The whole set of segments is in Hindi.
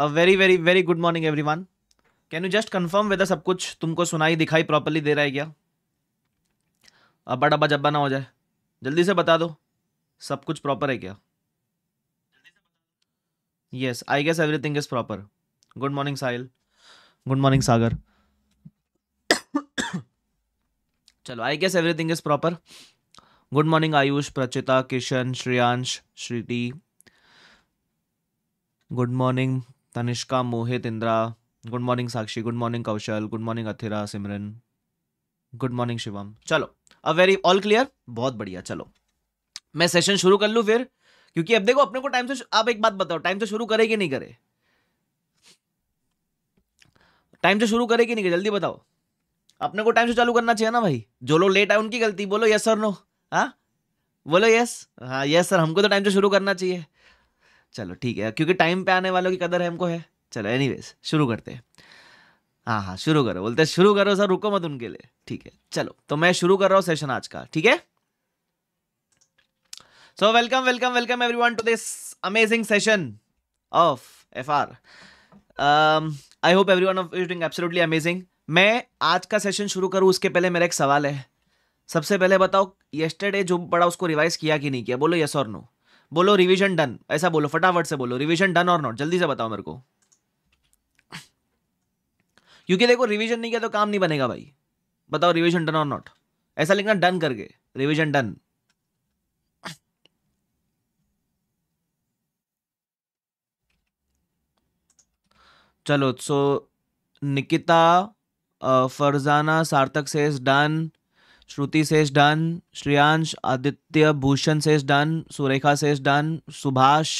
A very very very good morning everyone can you just confirm whether सब कुछ तुमको सुनाई दिखाई प्रॉपरली दे रहा है क्या अब्बा डब्बा जब्बा ना हो जाए जल्दी से बता दो सब कुछ प्रॉपर है क्या yes I guess everything is proper good morning Sahil good morning Sagar चलो I guess everything is proper good morning Ayush Prachita Kishan Shreyansh Shriti good morning Tanishka Mohit Indra good morning Sakshi good morning Kaushal good morning Athira Simran good morning Shivam चलो अ वेरी ऑल क्लियर बहुत बढ़िया चलो मैं सेशन शुरू कर लूँ फिर क्योंकि अब देखो अपने को टाइम से आप एक बात बताओ टाइम से शुरू करेगी नहीं करे टाइम से शुरू करेगी नहीं करे जल्दी बताओ अपने को टाइम से चालू करना चाहिए ना भाई जो लोग लेट आए उनकी गलती बोलो यस सर नो हाँ बोलो यस हाँ यस सर हमको तो टाइम से शुरू करना चाहिए चलो ठीक है क्योंकि टाइम पे आने वालों की कदर है हमको है चलो एनी शुरू करते हैं हाँ हाँ शुरू करो बोलते हैं शुरू करो सर रुको मत उनके लिए ठीक है चलो तो मैं शुरू कर रहा हूँ सेशन आज का ठीक है so welcome welcome welcome everyone to this amazing session of F R I hope every one of is doing absolutely amazing मैं आज का सेशन शुरू करूँ उसके पहले मेरा एक सवाल है सबसे पहले बताओ येस्टरडे जो पढ़ा उसको रिवाइज किया कि नहीं किया बोलो यस और नो बोलो रिविजन डन ऐसा बोलो फटाफट से बोलो रिविजन डन और नॉट जल्दी से बताओ मेरे को क्योंकि देखो रिविजन नहीं किया तो काम नहीं बनेगा भाई बताओ रिविजन डन और नॉट ऐसा लिखना डन करके रिविजन डन चलो सो Nikita Farzana Sarthak says done Shruti says done Shreyansh Aditya Bhushan says done Surekha says done Subhash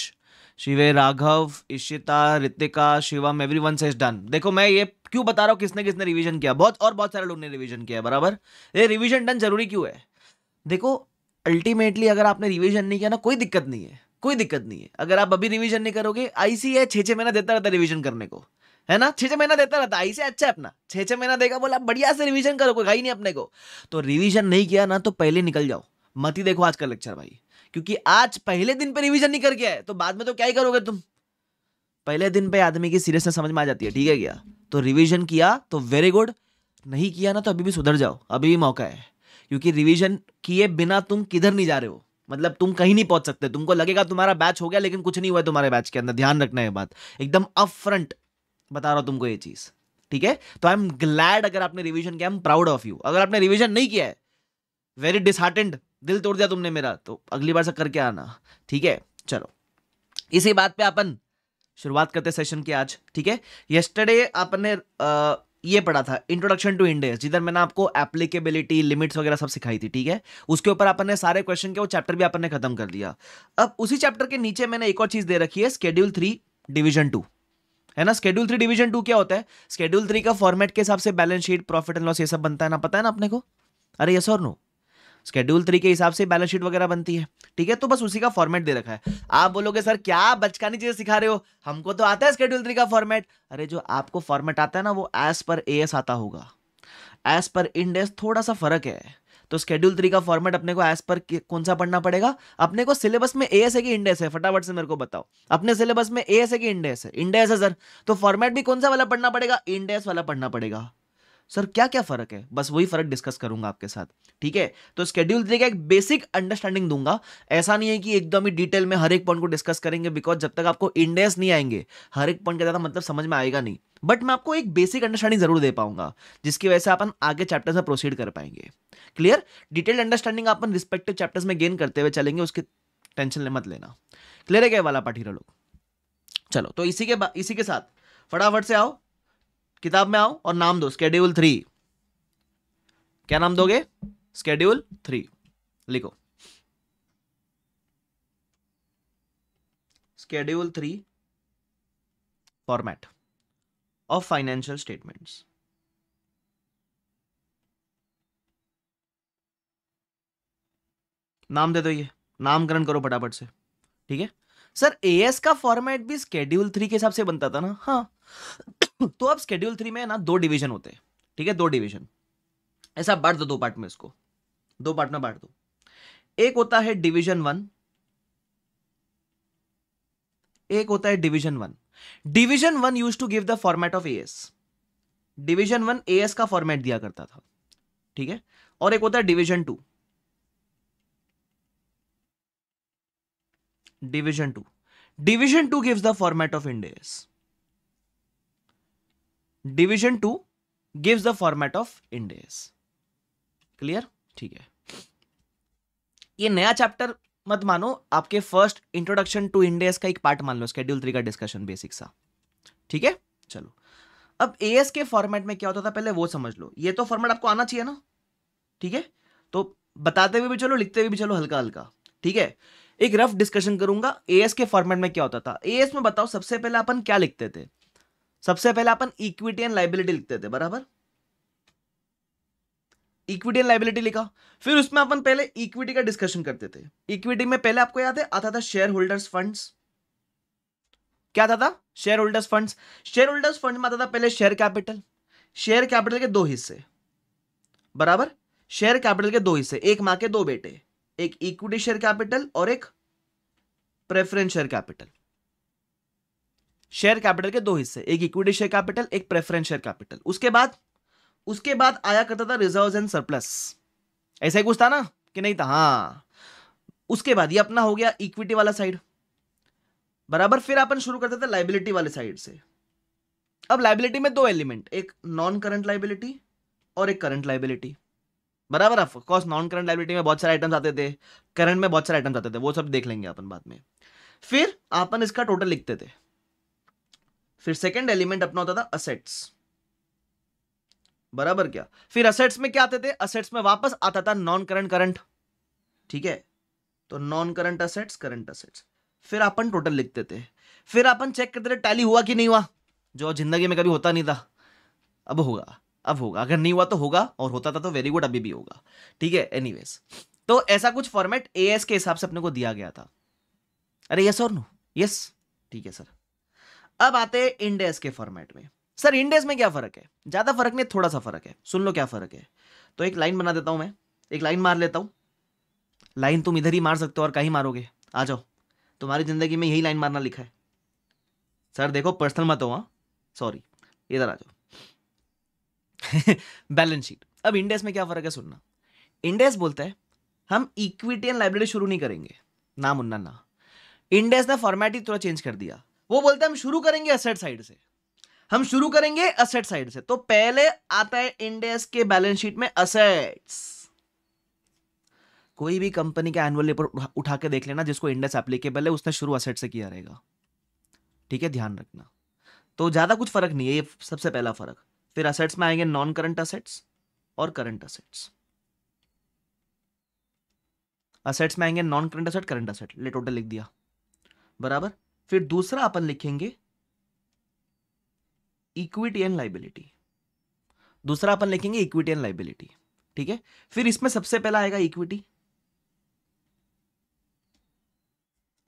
शिवे Raghav Ishita Ritika Shivam everyone says done देखो मैं ये क्यों बता रहा हूँ किसने किसने रिवीजन किया बहुत और बहुत सारे लोगों ने रिवीजन किया बराबर ये रिवीजन डन जरूरी क्यों है देखो अल्टीमेटली अगर आपने रिवीजन नहीं किया ना कोई दिक्कत नहीं है कोई दिक्कत नहीं है अगर आप अभी रिवीजन नहीं करोगे आईसीए है छः छः महीना देता रहता है रिवीजन करने को है ना छह महीना देता रहता आई से अच्छा अपना छह छह महीना देगा बोला बढ़िया से रिविजन करो कोई गाई नहीं अपने को तो रिविजन नहीं किया ना तो पहले निकल जाओ मत ही देखो आज का लेक्चर भाई क्योंकि आज पहले दिन पे रिवीजन नहीं करके आए तो बाद में तो क्या ही करोगे तुम पहले दिन पे आदमी की सीरियसनेस समझ में आ जाती है ठीक है क्या तो रिवीजन किया तो वेरी गुड नहीं किया ना तो अभी भी सुधर जाओ अभी भी मौका है क्योंकि रिवीजन किए बिना तुम किधर नहीं जा रहे हो मतलब तुम कहीं नहीं पहुंच सकते तुमको लगेगा तुम्हारा बैच हो गया लेकिन कुछ नहीं हुआ तुम्हारे बैच के अंदर ध्यान रखना है बात एकदम अप फ्रंट बता रहा हूं तुमको ये चीज़ ठीक है तो आई एम ग्लैड अगर आपने रिविजन किया एम प्राउड ऑफ यू अगर आपने रिविजन नहीं किया है वेरी डिसहार्टेंड दिल तोड़ दिया तुमने मेरा तो अगली बार से करके आना ठीक है चलो इसी बात पे अपन शुरुआत करते सेशन की आज ठीक है यस्टरडे अपन ने ये पढ़ा था इंट्रोडक्शन टू इंडेस जिधर मैंने आपको एप्लीकेबिलिटी लिमिट्स वगैरह सब सिखाई थी ठीक है उसके ऊपर अपन ने सारे क्वेश्चन के वो चैप्टर भी अपन ने खत्म कर दिया अब उसी चैप्टर के नीचे मैंने एक और चीज़ दे रखी है स्केड्यूल थ्री डिवीजन टू है ना स्केड्यूल थ्री डिवीजन टू क्या होता है स्केड्यूल थ्री का फॉर्मेट के हिसाब से balance sheet profit and loss ये सब बनता है ना पता है ना अपने को अरे यस और नो स्केड्यूल थ्री के हिसाब से बैलेंस शीट वगैरह बनती है ठीक है तो बस उसी का फॉर्मेट दे रखा है आप बोलोगे सर क्या बचकानी चीजें सिखा रहे हो हमको तो आता है स्केड्यूल थ्री का फॉर्मेट अरे जो आपको फॉर्मेट आता है ना वो एज पर ए आता होगा एज पर इंडेस थोड़ा सा फर्क है तो स्केड्यूल थ्री का फॉर्मेट अपने को एज पर कौन सा पढ़ना पड़ेगा अपने को सिलेबस में ए एस ए की इंडेस है फटाफट से मेरे को बताओ अपने सिलेबस में ए एस ए की इंडेस है इंडेस है सर तो फॉर्मेट भी कौन सा वाला पढ़ना पड़ेगा इंडेस वाला पढ़ना पड़ेगा सर क्या क्या फ़र्क है बस वही फ़र्क डिस्कस करूंगा आपके साथ ठीक है तो स्केड्यूल का एक बेसिक अंडरस्टैंडिंग दूंगा ऐसा नहीं है कि एकदम ही डिटेल में हर एक पॉइंट को डिस्कस करेंगे बिकॉज जब तक आपको इंडेस नहीं आएंगे हर एक पॉइंट का ज़्यादा मतलब समझ में आएगा नहीं बट मैं आपको एक बेसिक अंडरस्टैंडिंग जरूर दे पाऊंगा जिसकी वजह से अपन आगे चैप्टर से प्रोसीड कर पाएंगे क्लियर डिटेल्ड अंडरस्टैंडिंग अपन रिस्पेक्टिव चैप्टर्स में गेन करते हुए चलेंगे उसकी टेंशन ले मत लेना क्लियर है क्या वाला पाठीरा लोग चलो तो इसी के इसी के साथ फटाफट से आओ किताब में आओ और नाम दो स्केड्यूल थ्री क्या नाम दोगे स्केड्यूल थ्री लिखो schedule three format of financial statements नाम दे दो ये नामकरण करो फटाफट से ठीक है सर एएस का फॉर्मेट भी स्केड्यूल थ्री के हिसाब से बनता था ना हाँ तो अब स्केड्यूल थ्री में ना दो डिवीजन होते हैं ठीक है दो डिवीजन ऐसा बांट दो दो पार्ट में इसको दो पार्ट में बांट दो एक होता है डिवीजन वन एक होता है division one division one use to give the format of AS division one AS का फॉर्मेट दिया करता था ठीक है और एक होता है division two division two division two gives the format of Ind AS division two gives the format of Ind AS clear ठीक है ये नया चैप्टर मत मानो आपके फर्स्ट इंट्रोडक्शन टू इंडेस का एक पार्ट मान लो स्केड्यूल थ्री का डिस्कशन बेसिक सा ठीक है चलो अब ए के फॉर्मेट में क्या होता था पहले वो समझ लो ये तो फॉर्मेट आपको आना चाहिए ना ठीक है तो बताते हुए भी चलो लिखते हुए भी चलो हल्का हल्का ठीक है एक रफ डिस्कशन करूंगा ए एस के फॉर्मेट में क्या होता था ए एस में बताओ सबसे पहले अपन क्या लिखते थे सबसे पहले अपन इक्विटी एंड लाइबिलिटी लिखते थे बराबर इक्विटी एंड लाइबिलिटी लिखा फिर उसमें अपन पहले इक्विटी का डिस्कशन करते थे इक्विटी में पहले आपको याद है आता था शेयर होल्डर्स फंड क्या था shareholders fund shareholders fund में आता था पहले शेयर कैपिटल शेयर कैपिटल के दो हिस्से बराबर शेयर कैपिटल के दो हिस्से एक माँ के दो बेटे एक इक्विटी शेयर कैपिटल और एक preference share capital share capital के दो हिस्से एक इक्विटी शेयर कैपिटल एक प्रेफरेंस शेयर कैपिटल उसके बाद उसके बाद आया करता था रिजर्व एंड सरप्लस ऐसा ही कुछ था ना कि नहीं था हाँ उसके बाद ये अपना हो गया इक्विटी वाला साइड बराबर फिर अपन शुरू करते थे लाइबिलिटी वाले साइड से अब लाइबिलिटी में दो एलिमेंट एक नॉन करंट लाइबिलिटी और एक करंट लाइबिलिटी बराबर ऑफकोर्स नॉन करंट लाइबिलिटी में बहुत सारे आइटम्स आते थे करंट में बहुत सारे आइटम्स आते थे वो सब देख लेंगे अपन बाद में फिर अपन इसका टोटल लिखते थे फिर सेकंड एलिमेंट अपना होता था असेट्स बराबर क्या फिर असेट्स में क्या आते थे असेट्स में वापस आता था नॉन करंट करंट ठीक है तो non current assets current assets फिर अपन टोटल लिखते थे फिर अपन चेक करते थे टैली हुआ कि नहीं हुआ जो जिंदगी में कभी होता नहीं था अब होगा अब होगा अगर नहीं हुआ तो होगा और होता था तो वेरी गुड अभी भी होगा ठीक है एनीवेज तो ऐसा कुछ फॉर्मेट एएस के हिसाब से अपने को दिया गया था अरे यस और नो यस ठीक है सर अब आते हैं इंडेस के फॉर्मेट में सर इंडेस में क्या फर्क है ज्यादा फर्क नहीं थोड़ा सा फर्क है सुन लो क्या फर्क है तो एक लाइन बना देता हूं मैं एक लाइन मार लेता हूं लाइन तुम इधर ही मार सकते हो और कहीं मारोगे आ जाओ तुम्हारी जिंदगी में यही लाइन मारना लिखा है सर देखो पर्सनल मत हो हाँ सॉरी इधर आ जाओ बैलेंस शीट अब इंडेस में क्या फर्क है सुनना इंडेस बोलता है हम इक्विटी एंड लाइब्रेरी शुरू नहीं करेंगे ना मुन्ना ना इंडेस ने फॉर्मेट ही थोड़ा चेंज कर दिया वो बोलते हैं हम शुरू करेंगे असेट साइड से हम शुरू करेंगे असेट साइड से तो पहले आता है इंडेस के बैलेंस शीट में असेट्स कोई भी कंपनी का एनुअल रिपोर्ट उठा के देख लेना जिसको इंडेस एप्लीकेबल है उसने शुरू असेट से किया रहेगा ठीक है ध्यान रखना तो ज़्यादा कुछ फर्क नहीं है ये सबसे पहला फर्क फिर असेट्स में आएंगे नॉन करंट असेट्स और करंट असेट्स असेट्स में आएंगे non current asset current asset ले टोटल लिख दिया बराबर फिर दूसरा अपन लिखेंगे इक्विटी एंड लाइबिलिटी दूसरा अपन लिखेंगे इक्विटी एंड लाइबिलिटी ठीक है फिर इसमें सबसे पहला आएगा इक्विटी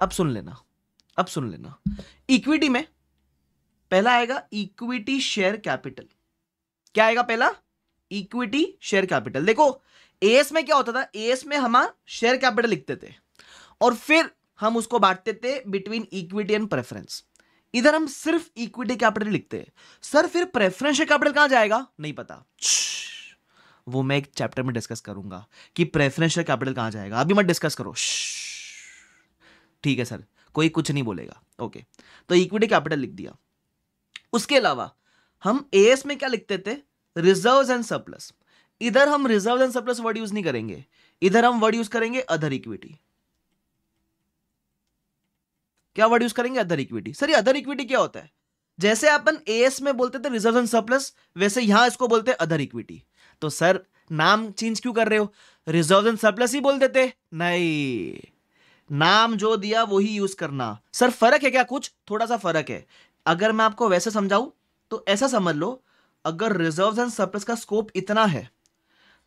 अब सुन लेना अब सुन लेना इक्विटी में पहला आएगा इक्विटी शेयर कैपिटल क्या आएगा पहला इक्विटी शेयर कैपिटल देखो एएस में क्या होता था एएस में हम शेयर कैपिटल लिखते थे और फिर हम उसको बांटते थे बिटवीन इक्विटी एंड प्रेफरेंस इधर हम सिर्फ इक्विटी कैपिटल लिखते हैं सर फिर प्रेफरेंशियल कैपिटल कहां जाएगा नहीं पता वो मैं एक चैप्टर में डिस्कस करूंगा कि प्रेफरेंशियल कैपिटल कहां जाएगा अभी मत डिस्कस करो ठीक है सर कोई कुछ नहीं बोलेगा ओके तो इक्विटी कैपिटल लिख दिया उसके अलावा हम एस में क्या लिखते थे रिजर्व एंड सरप्लस इधर हम reserve and surplus word use नहीं करेंगे इधर हम वर्ड यूज करेंगे अदर इक्विटी क्या वर्ड यूज करेंगे other equity sir other equity क्या होता है जैसे अपन एस में बोलते थे रिजर्व एंड सरप्लस वैसे यहां इसको बोलते हैं अदर इक्विटी तो सर नाम चेंज क्यों कर रहे हो रिजर्व एंड सरप्लस ही बोल देते नहीं नाम जो दिया ही यूज करना सर फर्क है क्या कुछ थोड़ा सा फर्क है अगर मैं आपको वैसे समझाऊं तो ऐसा समझ लो अगर रिजर्व एंड सरप्लस का स्कोप इतना है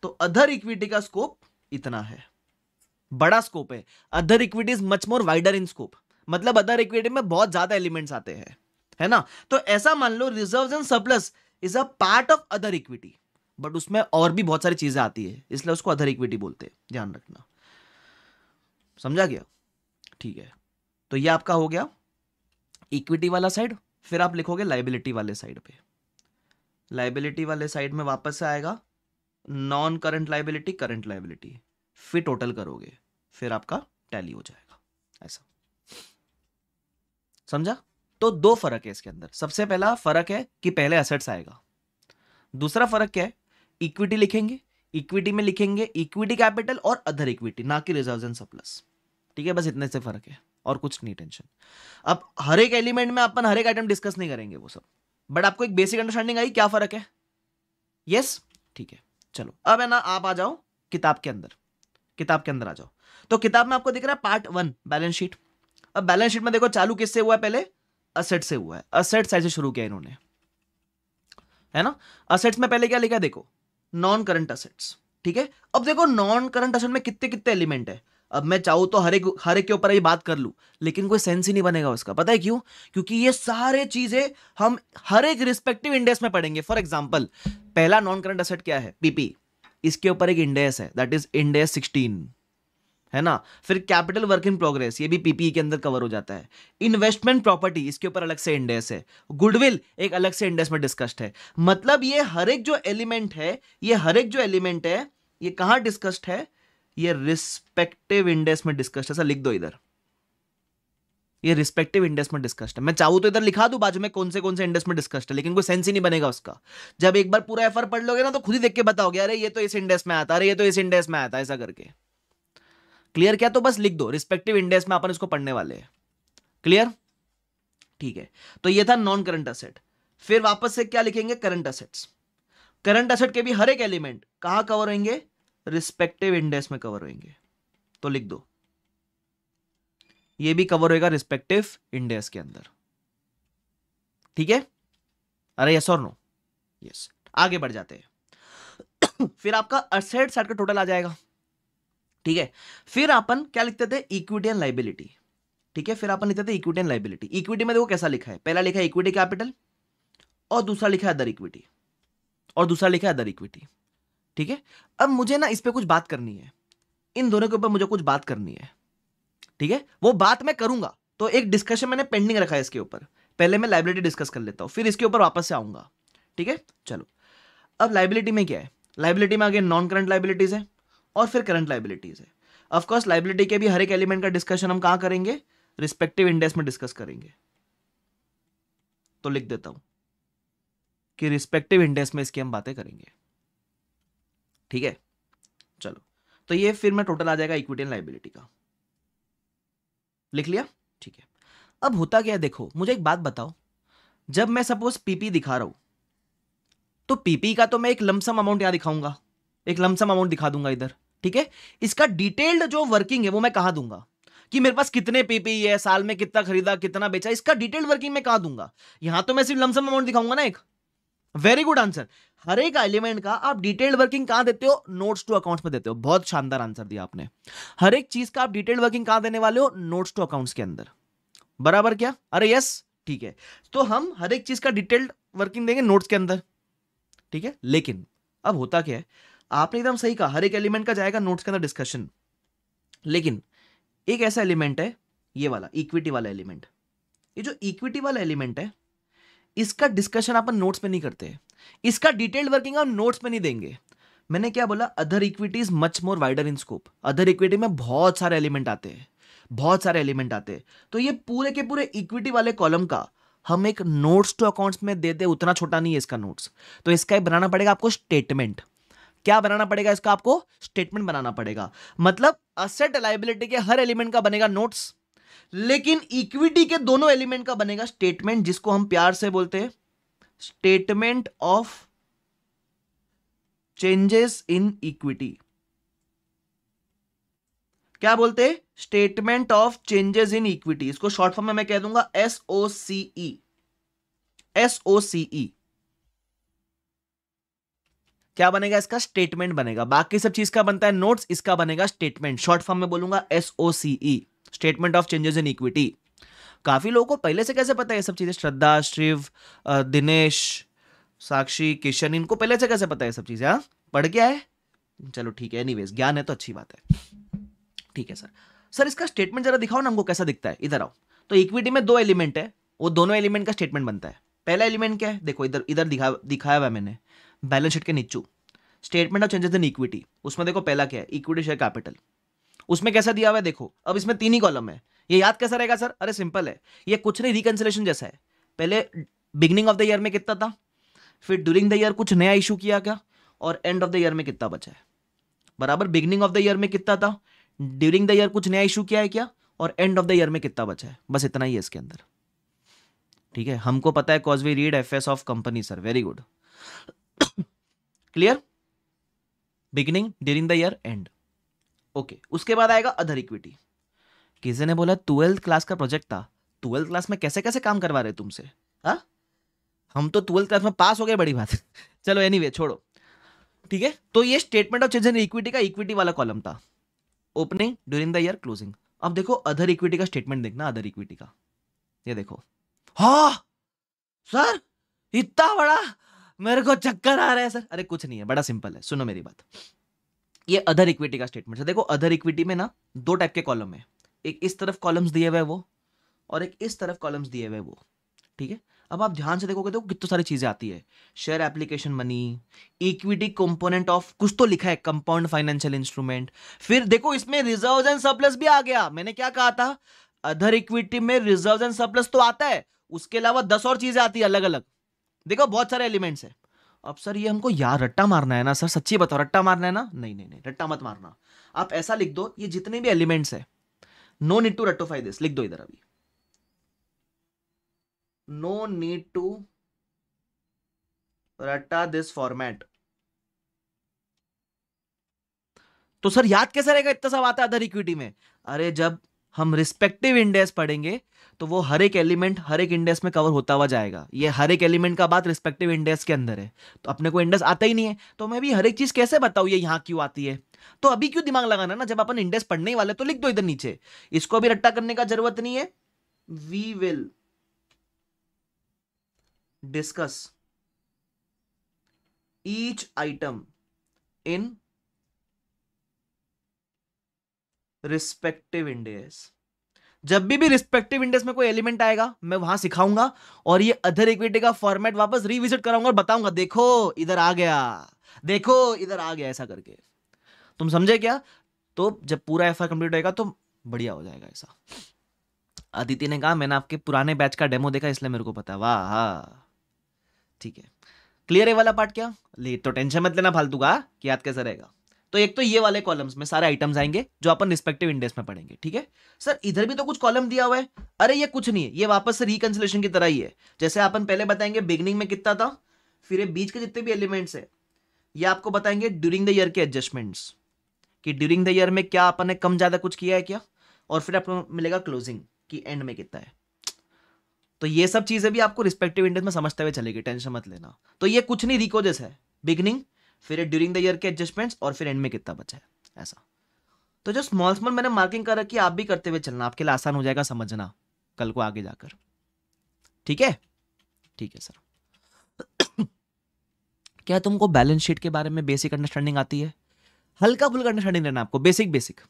तो अदर इक्विटी का स्कोप इतना है बड़ा स्कोप है other equity is much more wider in scope मतलब अदर इक्विटी में बहुत ज्यादा एलिमेंट्स आते हैं है ना तो ऐसा मान लो reserve and surplus is a part of other equity but उसमें और भी बहुत सारी चीजें आती है इसलिए उसको अदर इक्विटी बोलते हैं ध्यान रखना समझा गया ठीक है तो ये आपका हो गया इक्विटी वाला साइड फिर आप लिखोगे लाइबिलिटी वाले साइड पे लाइबिलिटी वाले साइड में वापस से आएगा non current liability current liability फिर टोटल करोगे फिर आपका टैली हो जाएगा ऐसा समझा तो दो फर्क है इसके अंदर सबसे पहला फर्क है कि पहले असेट्स आएगा दूसरा फर्क क्या है इक्विटी लिखेंगे इक्विटी में लिखेंगे इक्विटी कैपिटल और अदर इक्विटी ना कि रिजर्व एंड सरप्लस ठीक है बस इतने से फर्क है और कुछ नहीं टेंशन अब हर एक एलिमेंट में अपन हर एक आइटम डिस्कस नहीं करेंगे वो सब बट आपको एक बेसिक अंडरस्टैंडिंग आई क्या फर्क है यस yes? ठीक है चलो अब है ना आप आ जाओ किताब के अंदर किताब के अंदर आ जाओ तो किताब में आपको दिख रहा है पार्ट वन बैलेंस शीट अब बैलेंस शीट में देखो चालू किससे हुआ है पहले असेट से हुआ है असेट साइड से शुरू किया इन्होंने है ना असेट्स में पहले क्या लिखा देखो नॉन करंट असेट्स ठीक है अब देखो नॉन करंट असेट में कितने कितने एलिमेंट है अब मैं चाहू तो हर एक हर एक के ऊपर ही बात कर लूं लेकिन कोई सेंस ही नहीं बनेगा उसका पता है क्यों क्योंकि ये सारे चीज़ें हम हर एक रिस्पेक्टिव इंडेक्स में पढ़ेंगे फॉर एग्जांपल पहला नॉन करंट असेट क्या है पीपी इसके ऊपर एक इंडेक्स है दैट इज इंडेक्स सिक्सटीन है ना फिर कैपिटल वर्क इन प्रोग्रेस ये भी पीपीई e के अंदर कवर हो जाता है इन्वेस्टमेंट प्रॉपर्टी इसके ऊपर अलग से इंडेस है गुडविल एक अलग से इंडेस में डिस्कस्ड है मतलब ये हर एक जो एलिमेंट है ये हर एक जो एलिमेंट है ये कहां डिस्कस्ड है ये रिस्पेक्टिव इंडेस में डिस्कस्ड ऐसा लिख दो इधर ये रिस्पेक्टिव इंडेक्स में डिस्कस्ड है मैं चाहूँ तो इधर लिखा दूँ बाजू में कौन से कौन से इंडेक्स में डिस्कस्ड है लेकिन कोई सेंस ही नहीं बनेगा उसका जब एक बार पूरा एफर पढ़ लोगे ना तो खुद ही देख के बताओगे अरे ये तो इस इंडेक्स में आता अरे ये तो इस इंडेक्स में आता ऐसा करके क्लियर क्या तो बस लिख दो रिस्पेक्टिव इंडेक्स में अपन इसको पढ़ने वाले क्लियर ठीक है तो ये था नॉन करंट असेट फिर वापस से क्या लिखेंगे करंट असेट्स करंट असेट के भी हर एक एलिमेंट कहां कवर होंगे रिस्पेक्टिव इंडेक्स में कवर होंगे तो लिख दो ये भी कवर होगा रिस्पेक्टिव इंडेक्स के अंदर ठीक है अरे यस और नो यस आगे बढ़ जाते हैं फिर आपका असेट साइड का टोटल आ जाएगा ठीक है फिर अपन क्या लिखते थे इक्विटी एंड लाइबिलिटी ठीक है फिर अपन लिखते थे इक्विटी एंड लाइबिलिटी इक्विटी में देखो कैसा लिखा है पहला लिखा है इक्विटी कैपिटल और दूसरा लिखा है अदर इक्विटी और दूसरा लिखा है अदर इक्विटी ठीक है अब मुझे ना इस पर कुछ बात करनी है इन दोनों के ऊपर मुझे कुछ बात करनी है ठीक है वो बात मैं करूंगा तो एक डिस्कशन मैंने पेंडिंग रखा है इसके ऊपर पहले मैं लाइबिलिटी डिस्कस कर लेता हूँ फिर इसके ऊपर वापस से आऊंगा ठीक है चलो अब लाइबिलिटी में क्या है लाइबिलिटी में आगे नॉन करंट लाइबिलिटीज है और फिर करंट लाइबिलिटीज है ऑफकोर्स लाइबिलिटी के भी हर एक एलिमेंट का डिस्कशन हम कहाँ करेंगे रिस्पेक्टिव इंडेक्स में डिस्कस करेंगे तो लिख देता हूं कि रिस्पेक्टिव इंडेक्स में इसकी हम बातें करेंगे ठीक है चलो तो ये फिर मैं टोटल आ जाएगा इक्विटी एंड लाइबिलिटी का लिख लिया ठीक है अब होता क्या देखो मुझे एक बात बताओ जब मैं सपोज पीपी दिखा रहा हूं तो पीपी का तो मैं एक लमसम अमाउंट यहां दिखाऊंगा एक लमसम अमाउंट दिखा दूंगा इधर ठीक है इसका डिटेल्ड जो वर्किंग है वो मैं कहा दूंगा कि मेरे पास कितने पीपी e है साल में कितना खरीदा कितना बेचा इसका डिटेल्ड वर्किंग में कहा दूंगा यहां तो मैं सिर्फ लमसम अमाउंट दिखाऊंगा ना एक वेरी गुड आंसर हर एक एलिमेंट का आप डिटेल्ड वर्किंग कहां देते हो नोट्स टू अकाउंट्स में देते हो बहुत शानदार आंसर दिया आपने हर एक चीज का आप डिटेल्ड वर्किंग कहां देने वाले हो नोट्स टू अकाउंट्स के अंदर बराबर क्या अरे यस ठीक है तो हम हर एक चीज का डिटेल्ड वर्किंग देंगे नोट्स के अंदर ठीक है लेकिन अब होता क्या है आपने एकदम सही कहा हर एक एलिमेंट का जाएगा नोट्स के अंदर डिस्कशन लेकिन एक ऐसा एलिमेंट है ये वाला इक्विटी वाला एलिमेंट ये जो इक्विटी वाला एलिमेंट है इसका डिस्कशन अपन नोट्स पे नहीं करते इसका डिटेल्ड वर्किंग हम नोट्स पे नहीं देंगे मैंने क्या बोला other equity is much more wider in scope other equity में बहुत सारे एलिमेंट आते हैं बहुत सारे एलिमेंट आते हैं तो ये पूरे के पूरे इक्विटी वाले कॉलम का हम एक नोट्स टू अकाउंट्स में देते उतना छोटा नहीं है इसका नोट्स तो इसका बनाना पड़ेगा आपको स्टेटमेंट क्या बनाना पड़ेगा इसका आपको स्टेटमेंट बनाना पड़ेगा मतलब असेट लाइबिलिटी के हर एलिमेंट का बनेगा नोट्स लेकिन इक्विटी के दोनों एलिमेंट का बनेगा स्टेटमेंट जिसको हम प्यार से बोलते हैं statement of changes in equity क्या बोलते हैं statement of changes in equity इसको शॉर्ट फॉर्म में मैं कह दूंगा एसओसीई एसओसीई क्या बनेगा इसका स्टेटमेंट बनेगा बाकी सब चीज का बनता है नोट्स इसका बनेगा स्टेटमेंट शॉर्ट फॉर्म में बोलूंगा S statement of changes in equity काफी लोगों को पहले से कैसे पता है ये सब चीजें श्रद्धा शिव दिनेश साक्षी किशन इनको पहले से कैसे पता है सब चीजें हाँ? पढ़ गया है चलो ठीक है एनीवेज ज्ञान है तो अच्छी बात है ठीक है सर सर इसका स्टेटमेंट जरा दिखाओ ना हमको कैसा दिखता है इधर आओ तो इक्विटी में दो एलिमेंट है वो दोनों एलिमेंट का स्टेटमेंट बनता है पहला एलिमेंट क्या है देखो इधर इधर दिखा दिखाया हुआ मैंने बैलेंस शीट के नीचू statement of changes in equity उसमें देखो पहला क्या है इक्विटी शेयर कैपिटल उसमें कैसा दिया हुआ है देखो अब इसमें तीन ही कॉलम है ये याद कैसा रहेगा सर अरे सिंपल है ये कुछ नहीं रिकन्सिलेशन जैसा है पहले बिगनिंग ऑफ द ईयर में कितना था फिर ड्यूरिंग द ईयर कुछ नया इशू किया गया और एंड ऑफ द ईयर में कितना बचा है बराबर बिगनिंग ऑफ द ईयर में कितना था ड्यूरिंग द ईयर कुछ नया इशू किया है क्या और एंड ऑफ द ईयर में कितना बचा है बस इतना ही है इसके अंदर ठीक है हमको पता है cause we read F of company sir very good clear beginning during the year end okay उसके बाद आएगा अदर इक्विटी किसी ने बोला ट्वेल्थ क्लास का प्रोजेक्ट था ट्वेल्थ क्लास में कैसे कैसे काम करवा रहे तुमसे हा? हम तो ट्वेल्थ क्लास में पास हो गए बड़ी बात चलो एनीवे anyway, छोड़ो ठीक है तो ये statement of change in equity का इक्विटी वाला कॉलम था opening during the year closing अब देखो अदर इक्विटी का स्टेटमेंट देखना अदर इक्विटी का ये देखो हा सर इतना बड़ा मेरे को चक्कर आ रहा है सर अरे कुछ नहीं है बड़ा सिंपल है सुनो मेरी बात ये अदर इक्विटी का स्टेटमेंट है देखो अदर इक्विटी में ना दो टाइप के कॉलम है एक इस तरफ कॉलम्स दिए हुए वो और एक इस तरफ कॉलम्स दिए हुए वो ठीक है अब आप ध्यान से देखोगे तो कितनी सारी चीज़ें आती है share application money equity component of कुछ तो लिखा है कंपाउंड फाइनेंशियल इंस्ट्रूमेंट फिर देखो इसमें रिजर्व एंड सरप्लस भी आ गया मैंने क्या कहा था अदर इक्विटी में रिजर्व एंड सरप्लस तो आता है उसके अलावा दस और चीज़ें आती है अलग अलग देखो बहुत सारे एलिमेंट्स है अब सर ये हमको यार रट्टा मारना है ना सर सच्ची बताओ रट्टा मारना है ना नहीं नहीं नहीं रट्टा मत मारना आप ऐसा लिख दो ये जितने भी एलिमेंट्स है नो नीड टू रट्टोफाई दिस लिख दो इधर अभी नो नीड टू रट्टा दिस फॉर्मेट तो सर याद कैसे रहेगा इतना सब आता है अदर इक्विटी में अरे जब हम रिस्पेक्टिव इंडेक्स पढ़ेंगे तो वो हर एक एलिमेंट हर एक इंडेक्स में कवर होता हुआ जाएगा ये हर एक एलिमेंट का बात रिस्पेक्टिव इंडेक्स के अंदर है तो अपने को इंडेक्स आता ही नहीं है तो मैं भी हर एक चीज़ कैसे बताऊँ ये यहाँ क्यों आती है तो अभी क्यों दिमाग लगाना ना जब अपन इंडेक्स पढ़ने ही वाले तो लिख दो इधर नीचे इसको भी रट्टा करने का जरूरत नहीं है we will discuss each item in respective Ind AS जब भी भी रिस्पेक्टिव इंडेस में कोई एलिमेंट आएगा मैं वहां सिखाऊंगा और ये अदर इक्विटी का फॉर्मेट वापस रिविजिट कराऊंगा और बताऊंगा देखो इधर आ गया देखो इधर आ गया ऐसा करके तुम समझे क्या तो जब पूरा एफ कंप्लीट होगा तो बढ़िया हो जाएगा ऐसा अदिति ने कहा मैंने आपके पुराने बैच का डेमो देखा इसलिए मेरे को पता वाह हाँ। ठीक है क्लियर है वाला पार्ट क्या ले तो टेंशन मत लेना फालतू का कि याद कैसा रहेगा तो एक तो ये वाले कॉलम्स में सारे आइटम्स आएंगे जो अपन रिस्पेक्टिव इंडेक्स में पढ़ेंगे ठीक है सर इधर भी तो कुछ कॉलम दिया हुआ है अरे ये कुछ नहीं है ये वापस से रिकंसिलेशन की तरह ही है जैसे अपन पहले बताएंगे बिगनिंग में कितना था फिर बीच के जितने भी एलिमेंट्स है ये आपको बताएंगे ड्यूरिंग द ईयर के एडजस्टमेंट्स कि ड्यूरिंग द ईयर में क्या अपन ने कम ज़्यादा कुछ किया है क्या और फिर आपको मिलेगा क्लोजिंग कि एंड में कितना है तो ये सब चीज़ें भी आपको रिस्पेक्टिव इंडेक्स में समझते हुए चलेगी टेंशन मत लेना तो ये कुछ नहीं रिकोजेस है बिगनिंग फिर ड्यूरिंग द ईयर के एडजस्टमेंट्स और फिर एंड में कितना बचा है ऐसा तो जो स्मॉल स्मॉल मैंने मार्किंग कर रखी आप भी करते हुए चलना आपके लिए आसान हो जाएगा समझना कल को आगे जाकर ठीक है ठीक है सर क्या तुमको बैलेंस शीट के बारे में बेसिक अंडरस्टैंडिंग आती है हल्का फुल्का अंडरस्टैंडिंग रहना आपको बेसिक बेसिक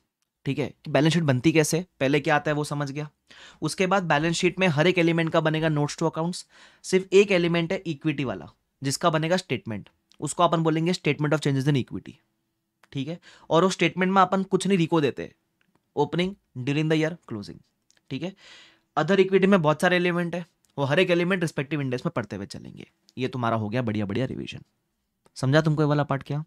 ठीक है कि बैलेंस शीट बनती कैसे पहले क्या आता है वो समझ गया उसके बाद बैलेंस शीट में हर एक एलिमेंट का बनेगा नोट्स टू अकाउंट्स सिर्फ एक एलिमेंट है इक्विटी वाला जिसका बनेगा स्टेटमेंट उसको अपन बोलेंगे statement of changes in equity ठीक है और उस स्टेटमेंट में अपन कुछ नहीं रिको देते opening during the year closing ठीक है अदर इक्विटी में बहुत सारे एलिमेंट है वो हर एक एलिमेंट रिस्पेक्टिव इंडेक्स में पढ़ते हुए चलेंगे ये तुम्हारा हो गया बढ़िया बढ़िया रिविजन समझा तुमको ये वाला पार्ट क्या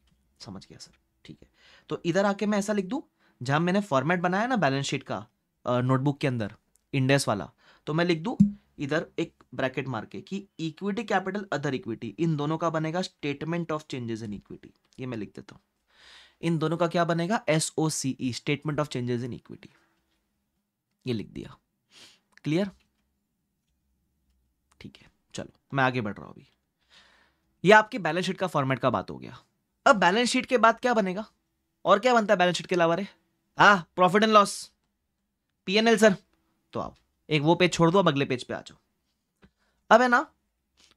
समझ गया सर ठीक है तो इधर आके मैं ऐसा लिख दूँ जहाँ मैंने फॉर्मेट बनाया ना बैलेंस शीट का नोटबुक के अंदर इंडेस वाला तो मैं लिख दूँ इधर एक ब्रैकेट मार के कि इक्विटी कैपिटल अदर इक्विटी इन दोनों का बनेगा statement of changes in equity ये मैं लिख देता हूं इन दोनों का क्या बनेगा SOCE statement of changes in equity ये लिख दिया क्लियर ठीक है चलो मैं आगे बढ़ रहा हूं अभी ये आपकी बैलेंस शीट का फॉर्मेट का बात हो गया अब बैलेंस शीट के बाद क्या बनेगा और क्या बनता है बैलेंस शीट के अलावा रे हाँ profit and loss PNL sir तो आओ एक वो पेज छोड़ दो अब अगले पेज पे आ जाओ अब है ना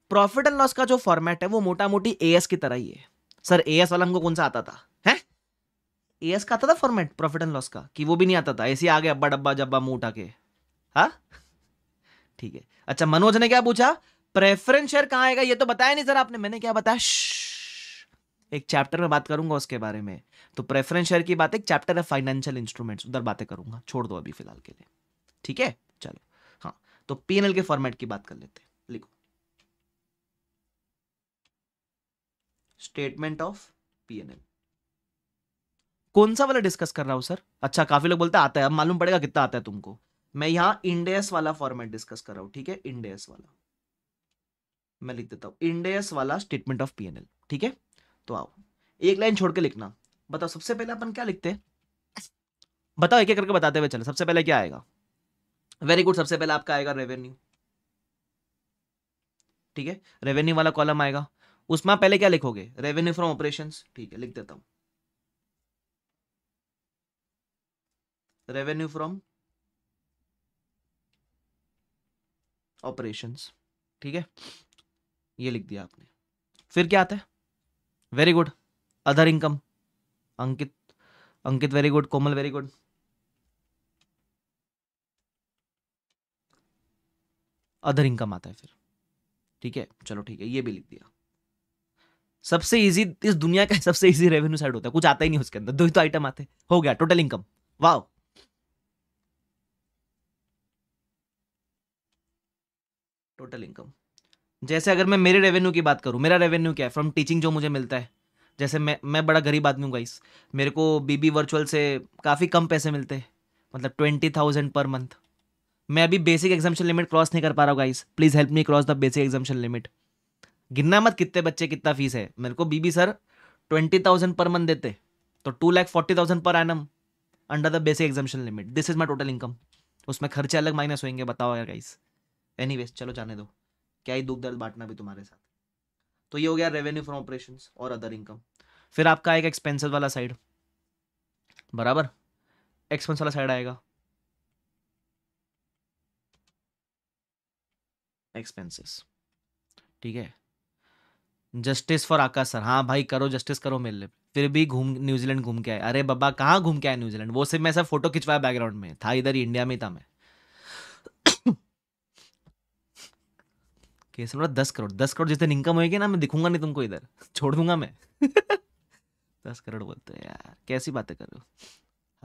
प्रॉफिट एंड लॉस का जो फॉर्मेट है वो मोटा मोटी ए की तरह ही है सर ए वाला हमको कौन सा आता था है ए का आता था फॉर्मेट प्रॉफिट एंड लॉस का कि वो भी नहीं आता था ऐसे आ गया अब्बा डब्बा जब्बा मुंह उठा के हा ठीक है अच्छा मनोज ने क्या पूछा प्रेफरेंस शेयर कहाँ आएगा ये तो बताया नहीं सर आपने मैंने क्या बताया एक चैप्टर में बात करूंगा उसके बारे में तो प्रेफरेंस शेयर की बात एक चैप्टर है फाइनेंशियल इंस्ट्रूमेंट्स उधर बातें करूंगा छोड़ दो अभी फिलहाल के लिए ठीक है चलो हाँ तो पीएनएल के फॉर्मेट की बात कर लेते हैं लिखो स्टेटमेंट ऑफ पीएनएल कौन सा वाला डिस्कस कर रहा हूं सर अच्छा काफी लोग बोलते आता है अब मालूम पड़ेगा कितना आता है तुमको मैं यहां इंडेस वाला फॉर्मेट डिस्कस कर रहा हूं ठीक है इंडेस वाला मैं लिख देता हूं इंडेस वाला स्टेटमेंट ऑफ पीएनएल ठीक है तो आओ एक लाइन छोड़ के लिखना बताओ सबसे पहले अपन क्या लिखते हैं बताओ एक एक करके बताते हुए चलो सबसे पहले क्या आएगा वेरी गुड सबसे पहले आपका आएगा रेवेन्यू ठीक है रेवेन्यू वाला कॉलम आएगा उसमें पहले क्या लिखोगे रेवेन्यू फ्रॉम ऑपरेशन ठीक है लिख देता हूं रेवेन्यू फ्रॉम ऑपरेशंस ठीक है ये लिख दिया आपने फिर क्या आता है very good other income Ankit Ankit very good Komal very good other income आता है फिर ठीक है चलो ठीक है ये भी लिख दिया सबसे इजी इस दुनिया का सबसे इजी रेवेन्यू साइड होता है कुछ आता ही नहीं उसके अंदर दो ही तो आइटम आते हो गया total income wow total income जैसे अगर मैं मेरे रेवेन्यू की बात करूं मेरा रेवेन्यू क्या है फ्रॉम टीचिंग जो मुझे मिलता है जैसे मैं मैं बड़ा गरीब आदमी हूँ गाइस मेरे को बीबी वर्चुअल से काफ़ी कम पैसे मिलते हैं मतलब ट्वेंटी थाउजेंड पर मंथ मैं अभी बेसिक एग्जामेशन लिमिट क्रॉस नहीं कर पा रहा हूँ guys please help me cross the basic exemption limit गिनना मत कितने बच्चे कितना फीस है मेरे को बीबी sir twenty thousand per month देते तो two lakh forty thousand per annum under the basic exemption limit this is my total income उसमें खर्चे अलग माइनस होंगे बताओ यार गाइस एनी चलो जाने दो क्या ही दुख दर्द बांटना भी तुम्हारे साथ तो ये हो गया रेवेन्यू फ्रॉम ऑपरेशन और अदर इनकम फिर आपका आएगा एक्सपेंसिव वाला साइड बराबर एक्सपेंस वाला साइड आएगा एक्सपेंसेस ठीक है जस्टिस फॉर आकाश सर हाँ भाई करो जस्टिस करो मेरे लिए फिर भी घूम न्यूजीलैंड घूम के आए अरे बाबा कहाँ घूम के आए न्यूजीलैंड वो सिर्फ मैं सर फोटो खिंचवाया बैकग्राउंड में था इधर इंडिया में था मैं केस बोला दस करोड़ दस करोड़ जिस दिन इनकम होगी ना मैं दिखूंगा नहीं तुमको इधर छोड़ दूंगा मैं दस करोड़ बोलते यार कैसी बातें कर रहे हो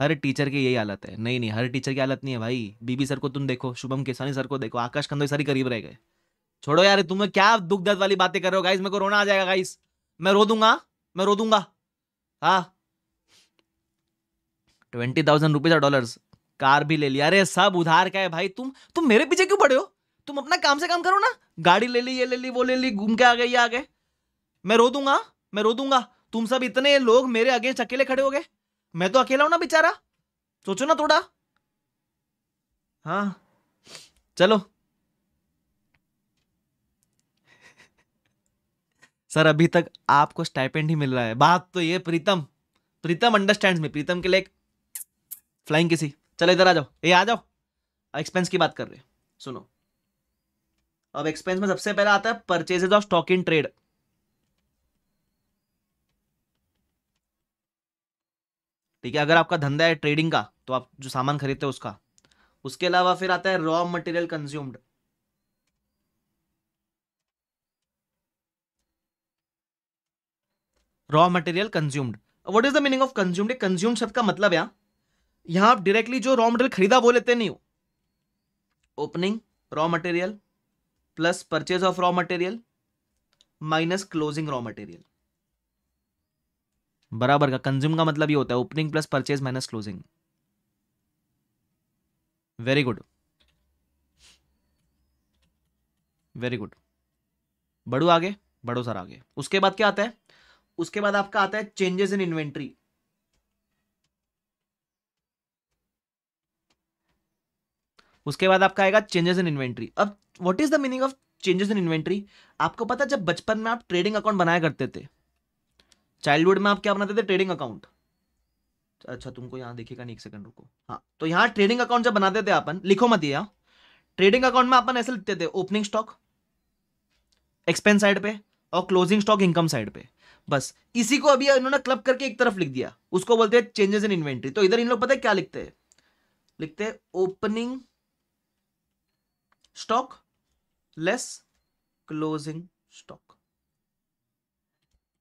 हर टीचर की यही हालत है नहीं नहीं हर टीचर की हालत नहीं है भाई बीबी सर को तुम देखो शुभम केसानी सर को देखो आकाश खंदो सारी गरीब रह गए छोड़ो यार तुम्हें क्या दुख दर्द वाली बातें कर रहे हो गाइस मेरे को रोना आ जाएगा गाइस मैं रो दूंगा मैं रो दूंगा हाँ ट्वेंटी थाउजेंड रुपीज और डॉलर कार भी ले लिया अरे सब उधार का है भाई तुम तुम मेरे पीछे क्यों पड़े हो तुम अपना काम से काम करो ना गाड़ी ले ली ये ले ली वो ले ली घूम के आ गए ये आ गए मैं रो दूंगा मैं रो दूंगा तुम सब इतने लोग मेरे अगेंस्ट अकेले खड़े हो गए मैं तो अकेला हूं ना बेचारा सोचो ना थोड़ा हाँ चलो सर अभी तक आपको स्टाइपेंड ही मिल रहा है बात तो ये प्रीतम प्रीतम अंडरस्टैंड में प्रीतम के लिए एक फ्लाइंग किसी चलो इधर आ जाओ ये आ जाओ एक्सपेंस की बात कर रहे सुनो अब एक्सपेंस में सबसे पहला आता है purchases of stock in trade ठीक है अगर आपका धंधा है ट्रेडिंग का तो आप जो सामान खरीदते हो उसका उसके अलावा फिर आता है raw material consumed raw material consumed what is the meaning of consumed consume शब्द का मतलब यहां यहां आप डायरेक्टली जो रॉ मटेरियल खरीदा वो लेते नहीं हो opening raw material plus purchase of raw material minus closing raw material बराबर का कंज्यूम का मतलब ये होता है opening plus purchase minus closing very good very good बढ़ो आगे बढ़ो सर आगे उसके बाद क्या आता है उसके बाद आपका आता है चेंजेस इन इन्वेंट्री उसके बाद आपका आएगा चेंजेस इन इन्वेंट्री अब what is the meaning of changes in inventory आपको पता जब बचपन में आप ट्रेडिंग अकाउंट बनाया करते थे चाइल्डहुड में आप क्या बनाते थे ट्रेडिंग अकाउंट अच्छा तुमको यहाँ देखेगा नहीं एक सेकंड रुको हाँ तो यहाँ ट्रेडिंग अकाउंट जब बनाते थे अपन लिखो मत यहाँ ट्रेडिंग अकाउंट में अपन ऐसे लिखते थे ओपनिंग स्टॉक एक्सपेंस साइड पे और क्लोजिंग स्टॉक इनकम साइड पे बस इसी को अभी इन्होंने क्लब करके एक तरफ लिख दिया उसको बोलते हैं चेंजेस इन इन्वेंट्री तो इधर इन लोग पता है क्या लिखते हैं लिखते हैं opening stock less closing stock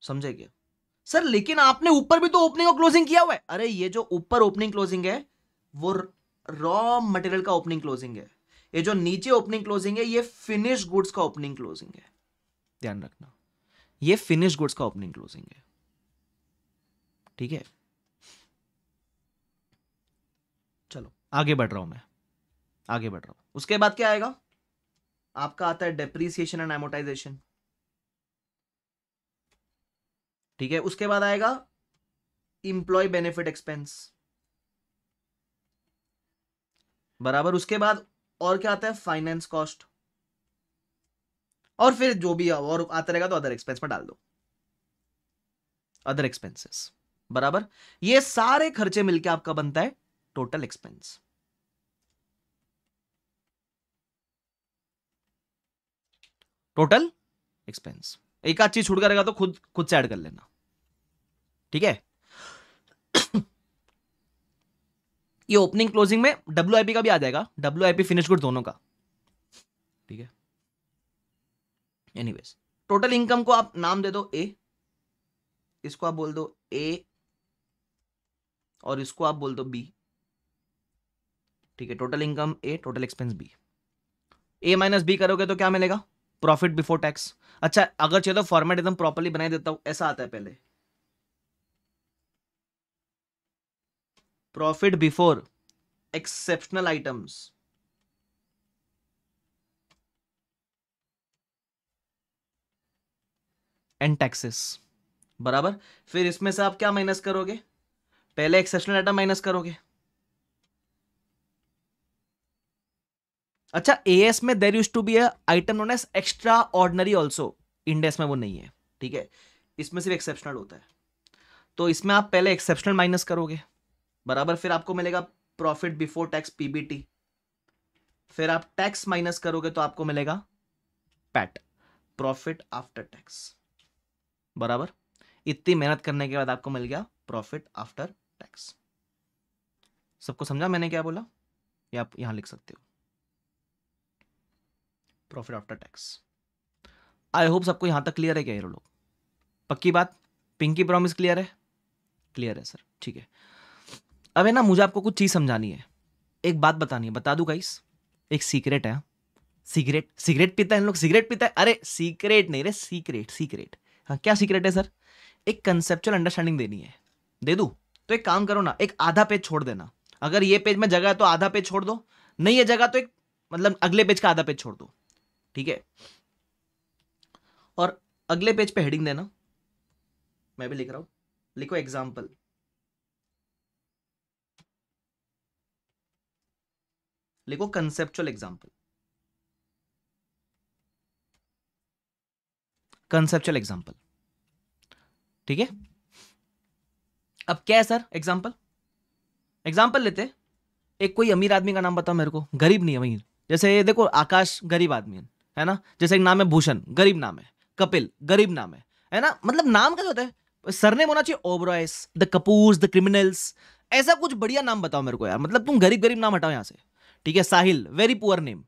समझे क्या सर लेकिन आपने ऊपर भी तो ओपनिंग और क्लोजिंग किया हुआ है अरे ये जो ऊपर ओपनिंग क्लोजिंग है वो रॉ मटेरियल का ओपनिंग क्लोजिंग है ये जो नीचे ओपनिंग क्लोजिंग है ये फिनिश गुड्स का ओपनिंग क्लोजिंग है ध्यान रखना ये फिनिश गुड्स का ओपनिंग क्लोजिंग है ठीक है चलो आगे बढ़ रहा हूं मैं आगे बढ़ रहा हूं उसके बाद क्या आएगा आपका आता है डेप्रीसिएशन एंड एमोटाइजेशन ठीक है उसके बाद आएगा इंप्लॉय बेनिफिट एक्सपेंस बराबर उसके बाद और क्या आता है फाइनेंस कॉस्ट और फिर जो भी और आता रहेगा तो अदर एक्सपेंस में डाल दो अदर एक्सपेंसेस बराबर ये सारे खर्चे मिलके आपका बनता है टोटल एक्सपेंस टोटल एक्सपेंस एक आध चीज छूट करेगा तो खुद खुद से ऐड कर लेना ठीक है ये ओपनिंग क्लोजिंग में डब्ल्यू का भी आ जाएगा डब्ल्यू फिनिश गुड दोनों का ठीक है एनीवेज टोटल इनकम को आप नाम दे दो ए इसको आप बोल दो ए और इसको आप बोल दो बी ठीक है total income A total expense B A minus B करोगे तो क्या मिलेगा प्रॉफिट बिफोर टैक्स अच्छा अगर चाहिए तो फॉर्मेट एकदम प्रॉपरली बनाई देता हूं ऐसा आता है पहले profit before exceptional items and taxes बराबर फिर इसमें से आप क्या माइनस करोगे पहले एक्सेप्शनल आइटम माइनस करोगे अच्छा ए एस में there used to be item known as extraordinary also Ind AS में वो नहीं है ठीक है इसमें सिर्फ एक्सेप्शनल होता है तो इसमें आप पहले एक्सेप्शनल माइनस करोगे बराबर फिर आपको मिलेगा प्रॉफिट बिफोर टैक्स पीबीटी फिर आप टैक्स माइनस करोगे तो आपको मिलेगा पैट प्रॉफिट आफ्टर टैक्स बराबर इतनी मेहनत करने के बाद आपको मिल गया प्रॉफिट आफ्टर टैक्स सबको समझा मैंने क्या बोला ये आप यहां लिख सकते हो profit after tax I hope सबको यहाँ तक क्लियर है क्या ये लोग पक्की बात पिंकी प्रॉमिस क्लियर है क्लियर है सर ठीक है अब है ना मुझे आपको कुछ चीज़ समझानी है एक बात बतानी है बता दूँ गाइस एक सीक्रेट है सिगरेट सिगरेट पीता है हम लोग सिगरेट पीता है अरे सीक्रेट नहीं रे सीक्रेट सीक्रेट हाँ क्या सीक्रेट है सर एक कंसेप्चुअल अंडरस्टैंडिंग देनी है दे दूँ तो एक काम करो ना एक आधा पेज छोड़ देना अगर ये पेज में जगह है तो आधा पेज छोड़ दो नहीं है जगह तो एक मतलब अगले पेज का आधा पेज छोड़ दो ठीक है और अगले पेज पे हेडिंग देना मैं भी लिख रहा हूं लिखो एग्जाम्पल लिखो कंसेप्चुअल एग्जाम्पल कंसेप्चुअल एग्जाम्पल ठीक है अब क्या है सर एग्जाम्पल एग्जाम्पल लेते एक कोई अमीर आदमी का नाम बताओ मेरे को गरीब नहीं है अमीर जैसे ये देखो आकाश गरीब आदमी है है ना जैसे एक नाम है भूषण गरीब नाम है कपिल गरीब नाम है है ना मतलब नाम क्या होता है सरनेम होना चाहिए Oberois the Kapoors the criminals ऐसा कुछ बढ़िया नाम बताओ मेरे को यार मतलब तुम गरीब गरीब नाम हटाओ यहाँ से ठीक है साहिल वेरी पुअर नेम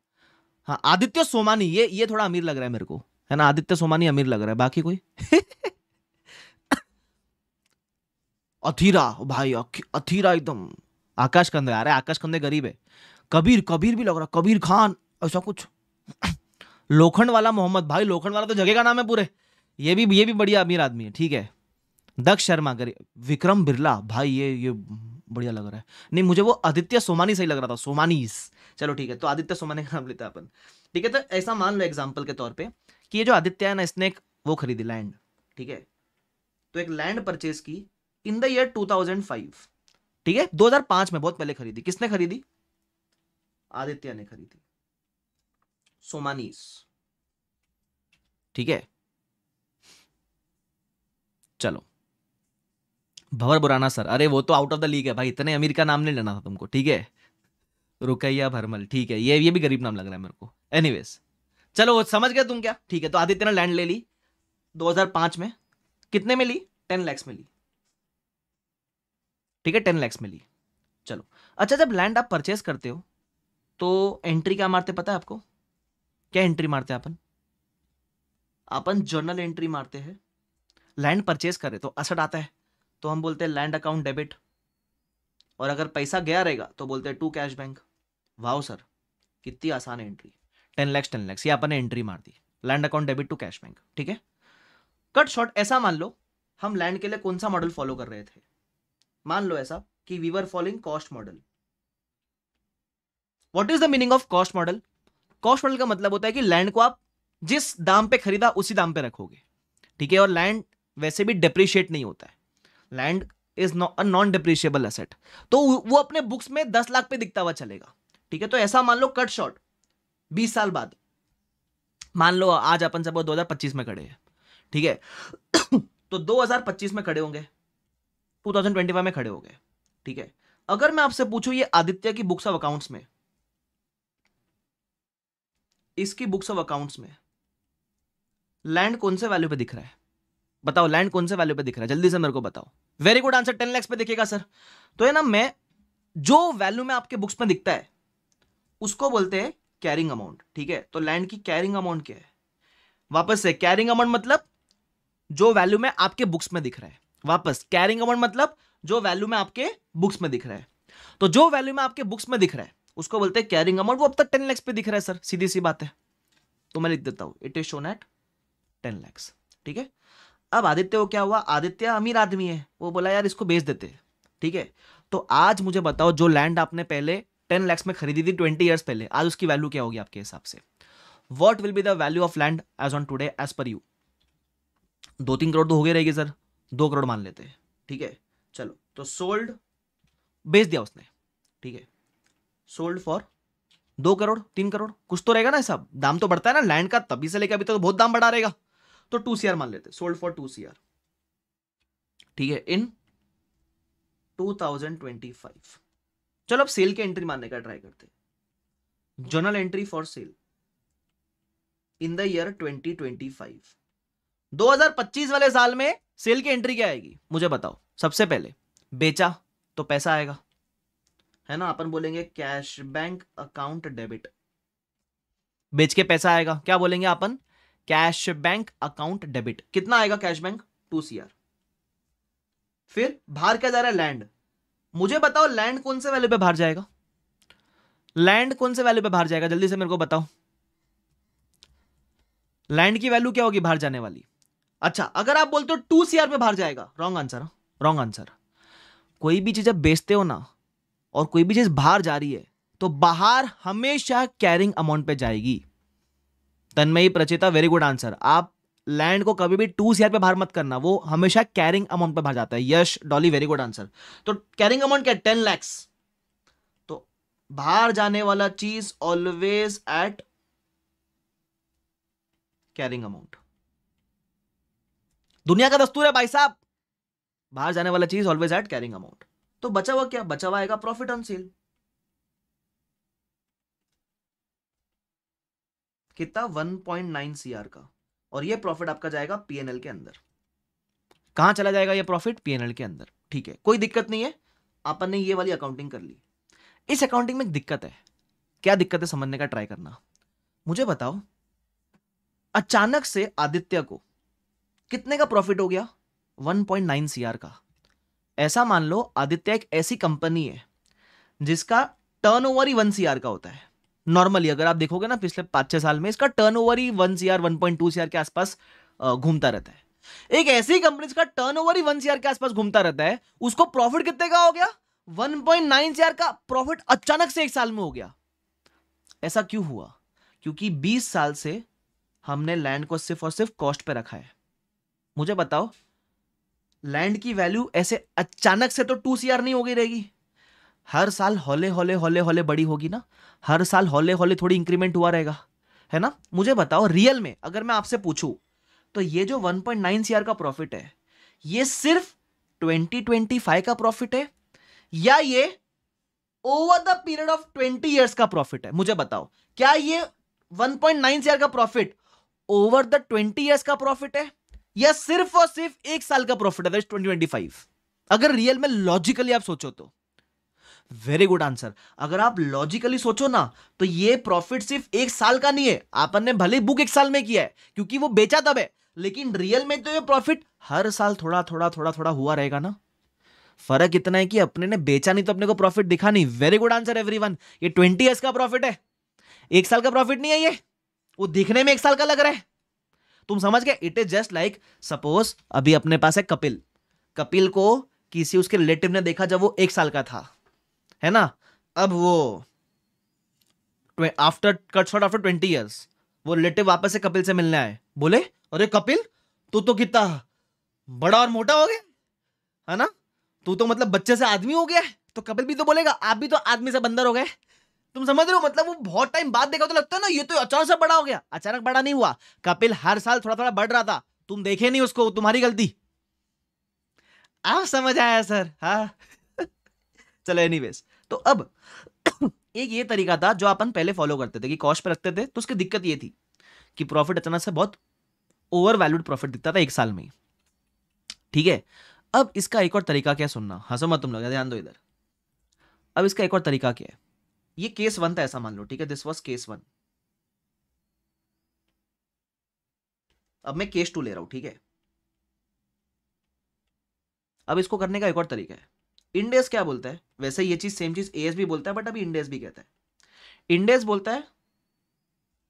हाँ आदित्य सोमानी ये ये थोड़ा अमीर लग रहा है मेरे को है ना आदित्य सोमानी अमीर लग रहा है बाकी कोई अथीरा भाई अथीरा एकदम आकाश कंदे आ रहा है आकाश कंदे गरीब है कबीर कबीर भी लग रहा कबीर खान ऐसा कुछ लोखंड वाला मोहम्मद भाई लोखंड वाला तो जगह का नाम है पूरे ये भी ये भी बढ़िया अमीर आदमी है ठीक है दक्ष शर्मा करिए विक्रम बिरला भाई ये ये बढ़िया लग रहा है नहीं मुझे वो आदित्य सोमानी सही लग रहा था सोमानीस चलो ठीक है तो आदित्य सोमानी का नाम लेते हैं अपन ठीक है तो ऐसा मान लो एग्जाम्पल के तौर पर कि ये जो आदित्य है ना इसने एक वो खरीदी लैंड ठीक है तो एक लैंड परचेज की इन द ईयर फाइव ठीक है 2005 में बहुत पहले खरीदी किसने खरीदी आदित्य ने खरीदी सोमानीस ठीक है चलो भवर बुराना सर अरे वो तो आउट ऑफ द लीग है भाई इतने अमीर का नाम नहीं लेना था तुमको ठीक है रुकैया भरमल ठीक है ये ये भी गरीब नाम लग रहा है मेरे को एनीवेज चलो समझ गया तुम क्या ठीक है तो आदित्य ने लैंड ले ली 2005 में कितने में ली 10 लैक्स में ली ठीक है 10 लैक्स में ली चलो अच्छा जब लैंड आप परचेस करते हो तो एंट्री क्या मारते पता है आपको क्या एंट्री मारते हैं अपन अपन जर्नल एंट्री मारते हैं लैंड परचेज करे तो असट आता है तो हम बोलते हैं लैंड अकाउंट डेबिट और अगर पैसा गया रहेगा तो बोलते हैं to cash bank wow sir कितनी आसान entry ten lakhs ten lakhs ये अपन ने एंट्री मार दी land account debit to cash bank ठीक है कट शॉर्ट ऐसा मान लो हम लैंड के लिए कौन सा मॉडल फॉलो कर रहे थे मान लो ऐसा कि we were following cost model what is the meaning of cost model cost model का मतलब होता है कि लैंड को आप जिस दाम पे खरीदा उसी दाम पे रखोगे ठीक है और लैंड वैसे भी डिप्रिशिएट नहीं होता है land is non depreciable asset तो वो अपने बुक्स में दस लाख पे दिखता हुआ चलेगा ठीक है तो ऐसा मान लो कट शॉर्ट बीस साल बाद मान लो आज अपन सब दो हजार पच्चीस में खड़े हैं ठीक है तो दो हजार पच्चीस में खड़े होंगे टू फाइव में खड़े हो गए ठीक है अगर मैं आपसे पूछूं ये आदित्य की बुक्स ऑफ अकाउंट्स में इसकी बुक्स ऑफ अकाउंट्स में लैंड कौन से वैल्यू पे दिख रहा है बताओ लैंड कौन से वैल्यू पे दिख रहा है जल्दी से मेरे को बताओ very good answer ten lakhs पे दिखेगा सर तो है ना मैं जो वैल्यू में आपके बुक्स में दिखता है उसको बोलते हैं कैरिंग अमाउंट ठीक है तो लैंड की कैरिंग अमाउंट क्या है वापस से कैरिंग अमाउंट मतलब जो वैल्यू में आपके बुक्स में दिख रहा है वापस कैरिंग अमाउंट मतलब जो वैल्यू में आपके बुक्स में दिख रहा है तो जो वैल्यू में आपके बुक्स में दिख रहा है उसको बोलते हैं कैरिंग अमाउंट वो अब तक टेन लैक्स पे दिख रहा है सर सीधी सी बात है तो मैं लिख देता हूँ it is shown at ten lakhs ठीक है अब आदित्य को क्या हुआ आदित्य अमीर आदमी है वो बोला यार इसको बेच देते ठीक है तो आज मुझे बताओ जो लैंड आपने पहले टेन लैक्स में खरीदी थी ट्वेंटी ईयर्स पहले आज उसकी वैल्यू क्या होगी आपके हिसाब से what will be the value of land as on today as per you दो तीन करोड़ तो हो गई रहेगी सर दो करोड़ मान लेते हैं ठीक है चलो तो सोल्ड बेच दिया उसने ठीक है सोल्ड फॉर दो करोड़ तीन करोड़ कुछ तो रहेगा ना ऐसा दाम तो बढ़ता है ना लैंड का तभी से लेकर अभी तक तो बहुत दाम बढ़ा रहेगा तो टू सीआर मान लेते सोल्ड फॉर टू सीआर ठीक है इन 2025 चलो अब सेल की एंट्री मानने का ट्राई करते हैं journal entry for sale in the year 2025 2025 वाले साल में सेल की एंट्री क्या आएगी मुझे बताओ सबसे पहले बेचा तो पैसा आएगा है ना अपन बोलेंगे कैश बैंक अकाउंट डेबिट बेच के पैसा आएगा क्या बोलेंगे अपन कैश बैंक अकाउंट डेबिट कितना आएगा कैश बैंक टू सीआर फिर बाहर क्या जा रहा है लैंड मुझे बताओ लैंड कौन से वैल्यू पे बाहर जाएगा लैंड कौन से वैल्यू पे बाहर जाएगा जल्दी से मेरे को बताओ लैंड की वैल्यू क्या होगी बाहर जाने वाली अच्छा अगर आप बोलते हो टू सीआर पे बाहर जाएगा रॉन्ग आंसर रॉन्ग आंसर कोई भी चीज आप बेचते हो ना और कोई भी चीज़ बाहर जा रही है तो बाहर हमेशा कैरिंग अमाउंट पे जाएगी Tanmayi Pracheta very good answer आप लैंड को कभी भी टू सीआर पे बाहर मत करना वो हमेशा कैरिंग अमाउंट पे बाहर जाता है Yash Dolly very good answer तो कैरिंग अमाउंट क्या टेन लैक्स तो बाहर जाने वाला चीज ऑलवेज एट कैरिंग अमाउंट दुनिया का दस्तूर है भाई साहब बाहर जाने वाला चीज ऑलवेज एट कैरिंग अमाउंट तो बचा हुआ क्या बचा हुआ आएगा प्रॉफिट ऑन सेल कितना 1.9 सीआर का और ये प्रॉफिट आपका जाएगा पीएनएल के अंदर कहां चला जाएगा ये प्रॉफिट पीएनएल के अंदर ठीक है कोई दिक्कत नहीं है अपन ने ये वाली अकाउंटिंग कर ली इस अकाउंटिंग में दिक्कत है क्या दिक्कत है समझने का ट्राई करना मुझे बताओ अचानक से आदित्य को कितने का प्रॉफिट हो गया 1.9 सीआर का ऐसा मान लो आदित्य एक ऐसी कंपनी है जिसका टर्नओवर ही वन सी का होता है नॉर्मली अगर आप देखोगे ना पिछले पांच छह साल में इसका टर्नओवर ही one C R one point two C के आसपास घूमता रहता है एक ऐसी कंपनी जिसका टर्नओवर ही वन सीआर के आसपास घूमता रहता है उसको प्रॉफिट कितने का हो गया 1.9 सीआर का प्रॉफिट अचानक से एक साल में हो गया ऐसा क्यों हुआ क्योंकि 20 साल से हमने लैंड को सिर्फ और सिर्फ कॉस्ट पे रखा है मुझे बताओ लैंड की वैल्यू ऐसे अचानक से तो टू सी आर नहीं होगी रहेगी हर साल हौले हौले हौले हौले बड़ी होगी ना हर साल हौले हौले थोड़ी इंक्रीमेंट हुआ रहेगा है ना मुझे बताओ रियल में अगर मैं आपसे पूछूं तो ये जो 1.9 सीआर का प्रॉफिट है ये सिर्फ 2025 का प्रॉफिट है या ये over the period of 20 years का प्रॉफिट है मुझे बताओ क्या ये 1.9 सीआर का प्रॉफिट ओवर द 20 इयर्स का प्रॉफिट है या सिर्फ और सिर्फ एक साल का प्रॉफिट है ट्वेंटी ट्वेंटी फाइव अगर रियल में लॉजिकली आप सोचो तो वेरी गुड आंसर अगर आप लॉजिकली सोचो ना तो ये प्रॉफिट सिर्फ एक साल का नहीं है आपन ने भले बुक एक साल में किया है क्योंकि वो बेचा तब है लेकिन रियल में तो ये प्रॉफिट हर साल थोड़ा थोड़ा थोड़ा थोड़ा हुआ रहेगा ना फर्क इतना है कि अपने ने बेचा नहीं तो अपने को प्रॉफिट दिखा नहीं वेरी गुड आंसर एवरी ये ट्वेंटी ईयर्स का प्रॉफिट है एक साल का प्रॉफिट नहीं है ये वो दिखने में एक साल का लग रहा है तुम समझ गए it is just like suppose अभी अपने पास है कपिल कपिल को किसी उसके रिलेटिव ने देखा जब वो एक साल का था है ना अब वो after cut short after twenty years वो रिलेटिव वापस से कपिल से मिलने आए बोले अरे कपिल तू तो कितना बड़ा और मोटा हो गया है ना तू तो मतलब बच्चे से आदमी हो गया तो कपिल भी तो बोलेगा आप भी तो आदमी से बंदर हो गए तुम समझ रहे हो मतलब वो बहुत टाइम बाद देखा तो लगता है ना ये तो अचानक से बड़ा हो गया अचानक बड़ा नहीं हुआ कपिल हर साल थोड़ा थोड़ा बढ़ रहा था तुम देखे नहीं उसको तुम्हारी गलती आप समझ आया सर हाँ चलो एनी तो अब एक ये तरीका था जो अपन पहले फॉलो करते थे कि कॉस्ट पर रखते थे तो उसकी दिक्कत ये थी कि प्रॉफिट अचानक से बहुत ओवर वैल्यूड प्रॉफिट दिखता था एक साल में ठीक है अब इसका एक और तरीका क्या सुनना हंसो मत तुम लोग ध्यान दो इधर अब इसका एक और तरीका क्या है ये केस वन था ऐसा मान लो ठीक है दिस वॉज केस वन अब मैं केस टू ले रहा हूं ठीक है अब इसको करने का एक और तरीका है इंडेस क्या बोलता है वैसे ये चीज सेम चीज एस भी बोलता है बट अभी इंडेस भी कहता है इंडेस बोलता है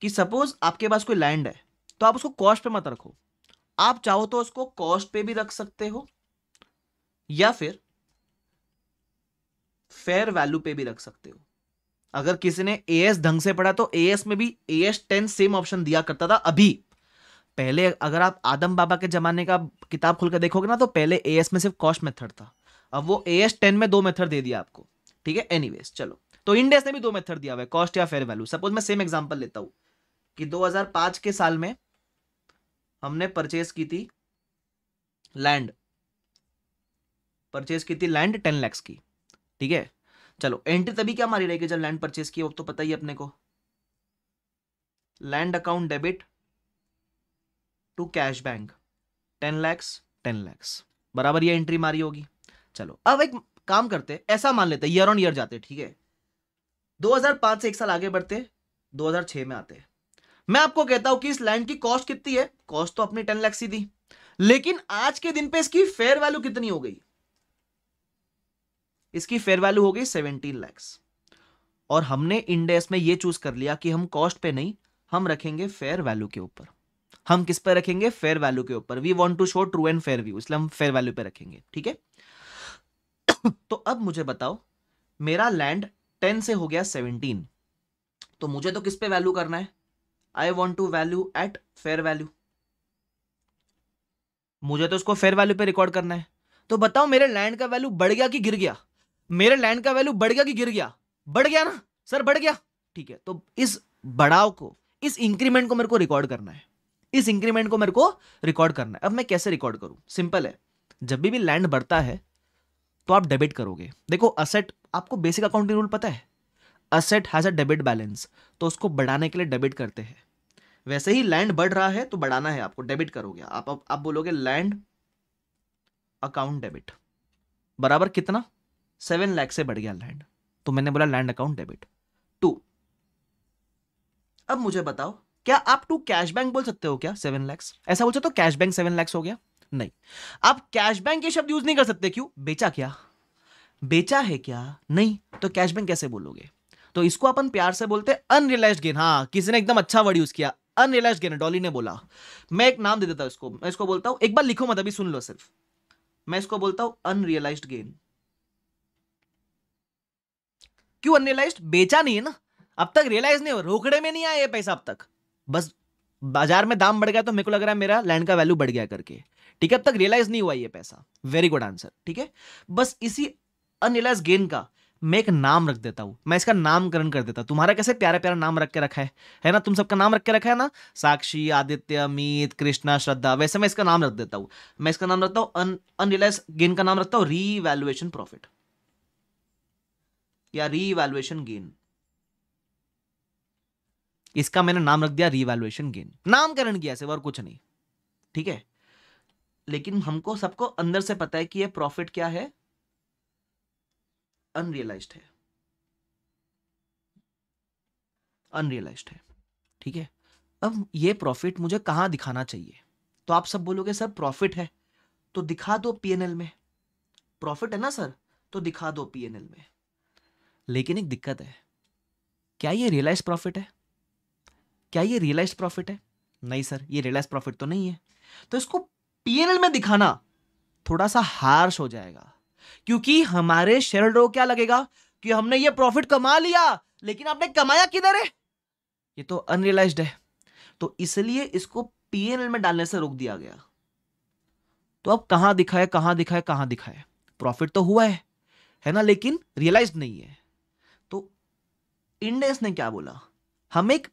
कि सपोज आपके पास कोई लैंड है तो आप उसको कॉस्ट पे मत रखो आप चाहो तो उसको कॉस्ट पे भी रख सकते हो या फिर फेयर वैल्यू पे भी रख सकते हो अगर किसी ने ए एस ढंग से पढ़ा तो ए एस में भी A S ten same option दिया करता था अभी पहले अगर आप आदम बाबा के ज़माने का किताब खुलकर देखोगे ना तो पहले ए एस में सिर्फ कॉस्ट मेथड था अब वो ए एस टेन में दो मेथड दे दिया आपको ठीक है एनीवेज चलो तो इंडेस ने भी दो मेथड दिया हुआ है कॉस्ट या फेयर वैल्यू सपोज मैं सेम एग्जाम्पल लेता हूँ कि 2005 के साल में हमने परचेज की थी लैंड परचेज की थी लैंड टेन लैक्स की ठीक है चलो एंट्री तभी क्या मारी रहेगी जब लैंड परचेज की वो तो पता ही अपने को land account debit to cash bank ten lakhs ten lakhs बराबर ये एंट्री मारी होगी चलो अब एक काम करते ऐसा मान लेते ईयर ऑन ईयर जाते ठीक है 2005 से एक साल आगे बढ़ते 2006 में आते मैं आपको कहता हूं कि इस लैंड की कॉस्ट कितनी है कॉस्ट तो अपनी टेन लैक्स ही थी लेकिन आज के दिन पे इसकी फेयर वैल्यू कितनी हो गई इसकी फेयर वैल्यू हो गई सेवनटीन लैक्स और हमने इंडेस में ये चूज कर लिया कि हम कॉस्ट पे नहीं हम रखेंगे फेयर वैल्यू के ऊपर हम किस पे रखेंगे फेयर वैल्यू के ऊपर we want to show true and fair view इसलिए हम फेयर वैल्यू पे रखेंगे ठीक है तो अब मुझे बताओ मेरा लैंड टेन से हो गया सेवनटीन तो मुझे तो किस पे वैल्यू करना है I want to value at fair value मुझे तो उसको फेयर वैल्यू पे रिकॉर्ड करना है तो बताओ मेरे लैंड का वैल्यू बढ़ गया कि गिर गया मेरे लैंड का वैल्यू बढ़ गया कि गिर गया बढ़ गया ना सर बढ़ गया ठीक है तो इस बढ़ाव को इस इंक्रीमेंट को मेरे को रिकॉर्ड करना है इस इंक्रीमेंट को मेरे को रिकॉर्ड करना है अब मैं कैसे रिकॉर्ड करूं सिंपल है जब भी भी लैंड बढ़ता है तो आप डेबिट करोगे देखो असेट आपको बेसिक अकाउंटिंग रूल पता है asset has a debit balance तो उसको बढ़ाने के लिए डेबिट करते हैं वैसे ही लैंड बढ़ रहा है तो बढ़ाना है आपको डेबिट करोगे आप, आप बोलोगे लैंड अकाउंट डेबिट बराबर कितना सेवन लाख से बढ़ गया लैंड तो मैंने बोला लैंड अकाउंट डेबिट टू अब मुझे बताओ क्या आप टू कैश बैंक बोल सकते हो क्या सेवन लैक्स ऐसा बोल सकते हो तो कैश बैंक सेवन लैक्स हो गया नहीं आप कैश बैंक ये शब्द यूज नहीं कर सकते क्यों बेचा क्या बेचा है क्या नहीं तो कैश बैंक कैसे बोलोगे तो इसको अपन प्यार से बोलते अनरियलाइज गेन हाँ किसी ने एकदम अच्छा वर्ड यूज किया अनरियलाइज गेन डॉली ने बोला मैं एक नाम दे देता हूं इसको मैं इसको बोलता हूं एक बार लिखो मत अभी सुन लो सिर्फ मैं इसको बोलता हूं अनरियलाइज गेन क्यों अनरियलाइज बेचा नहीं है ना अब तक रियलाइज नहीं हो रोकड़े में नहीं आया ये पैसा अब तक बस बाजार में दाम बढ़ गया तो मेरे को लग रहा है मेरा लैंड का वैल्यू बढ़ गया करके ठीक है अब तक रियलाइज नहीं हुआ ये पैसा वेरी गुड आंसर ठीक है बस इसी अनरियलाइज गेन का मैं एक नाम रख देता हूं मैं इसका नामकरण कर देता हूं तुम्हारा कैसे प्यारा प्यारा नाम रख के रखा है है ना तुम सबका नाम रख के रखा है ना साक्षी आदित्य अमित कृष्णा श्रद्धा वैसे मैं इसका नाम रख देता हूं मैं इसका नाम रखता हूं अन अनरियलाइज गेन का नाम रखता हूँ रीवैल्युएशन प्रॉफिट या रीवैल्युएशन गेन इसका मैंने नाम रख दिया रीवैल्युएशन गेन नामकरण किया सिर्फ और कुछ नहीं ठीक है लेकिन हमको सबको अंदर से पता है कि ये प्रॉफिट क्या है अनरियलाइज है अनरियलाइज है ठीक है अब ये प्रॉफिट मुझे कहां दिखाना चाहिए तो आप सब बोलोगे सर प्रॉफिट है तो दिखा दो पीएनएल में प्रॉफिट है ना सर तो दिखा दो पीएनएल में लेकिन एक दिक्कत है क्या ये रियलाइज प्रॉफिट है क्या ये रियलाइज प्रॉफिट है नहीं सर ये रियलाइज प्रॉफिट तो नहीं है तो इसको पीएनएल में दिखाना थोड़ा सा हार्श हो जाएगा क्योंकि हमारे शेयर को क्या लगेगा कि हमने ये प्रॉफिट कमा लिया लेकिन आपने कमाया किधर है ये तो अनरियलाइज्ड है तो इसलिए इसको पीएनएल में डालने से रोक दिया गया तो अब कहां दिखाए कहां दिखाए कहां दिखाए प्रॉफिट तो हुआ है है ना लेकिन रियलाइज नहीं है इंडेस ने क्या बोला हम एक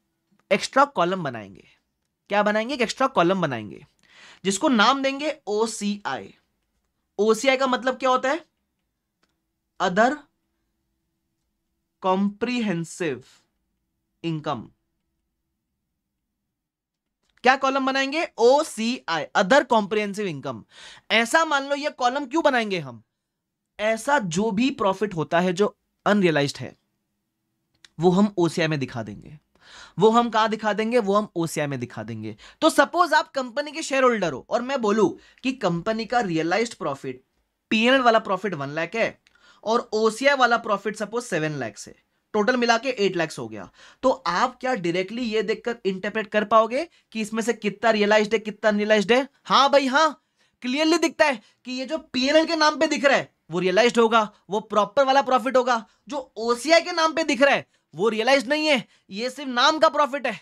एक्स्ट्रा कॉलम बनाएंगे क्या बनाएंगे एक एक्स्ट्रा कॉलम बनाएंगे जिसको नाम देंगे ओ सी आई ओ सी आई का मतलब क्या होता है अदर कॉम्प्रीहेंसिव इनकम क्या कॉलम बनाएंगे O C I other comprehensive income ऐसा मान लो ये कॉलम क्यों बनाएंगे हम ऐसा जो भी प्रॉफिट होता है जो अनरियलाइज्ड है वो हम ओसिया में दिखा देंगे वो हम कहा दिखा देंगे वो हम ओसिया में दिखा देंगे तो सपोज आप कंपनी के शेयर होल्डर हो और मैं बोलू कि कंपनी का रियलाइज प्रॉफिट पीएनएल वाला प्रॉफिट वन लाख है और ओसिया वाला प्रॉफिट सपोज सेवन लाख है टोटल मिला के एट लैक्स हो गया तो आप क्या डायरेक्टली ये देखकर इंटरप्रेट कर पाओगे कि इसमें से कितना रियलाइज है कितना रियलाइज है हाँ भाई हाँ क्लियरली दिखता है कि ये जो पीएनएल के नाम पे दिख रहा है वो रियलाइज होगा वो प्रॉपर वाला प्रॉफिट होगा जो ओसीआई के नाम पे दिख रहा है वो रियलाइज नहीं है ये सिर्फ नाम का प्रॉफिट है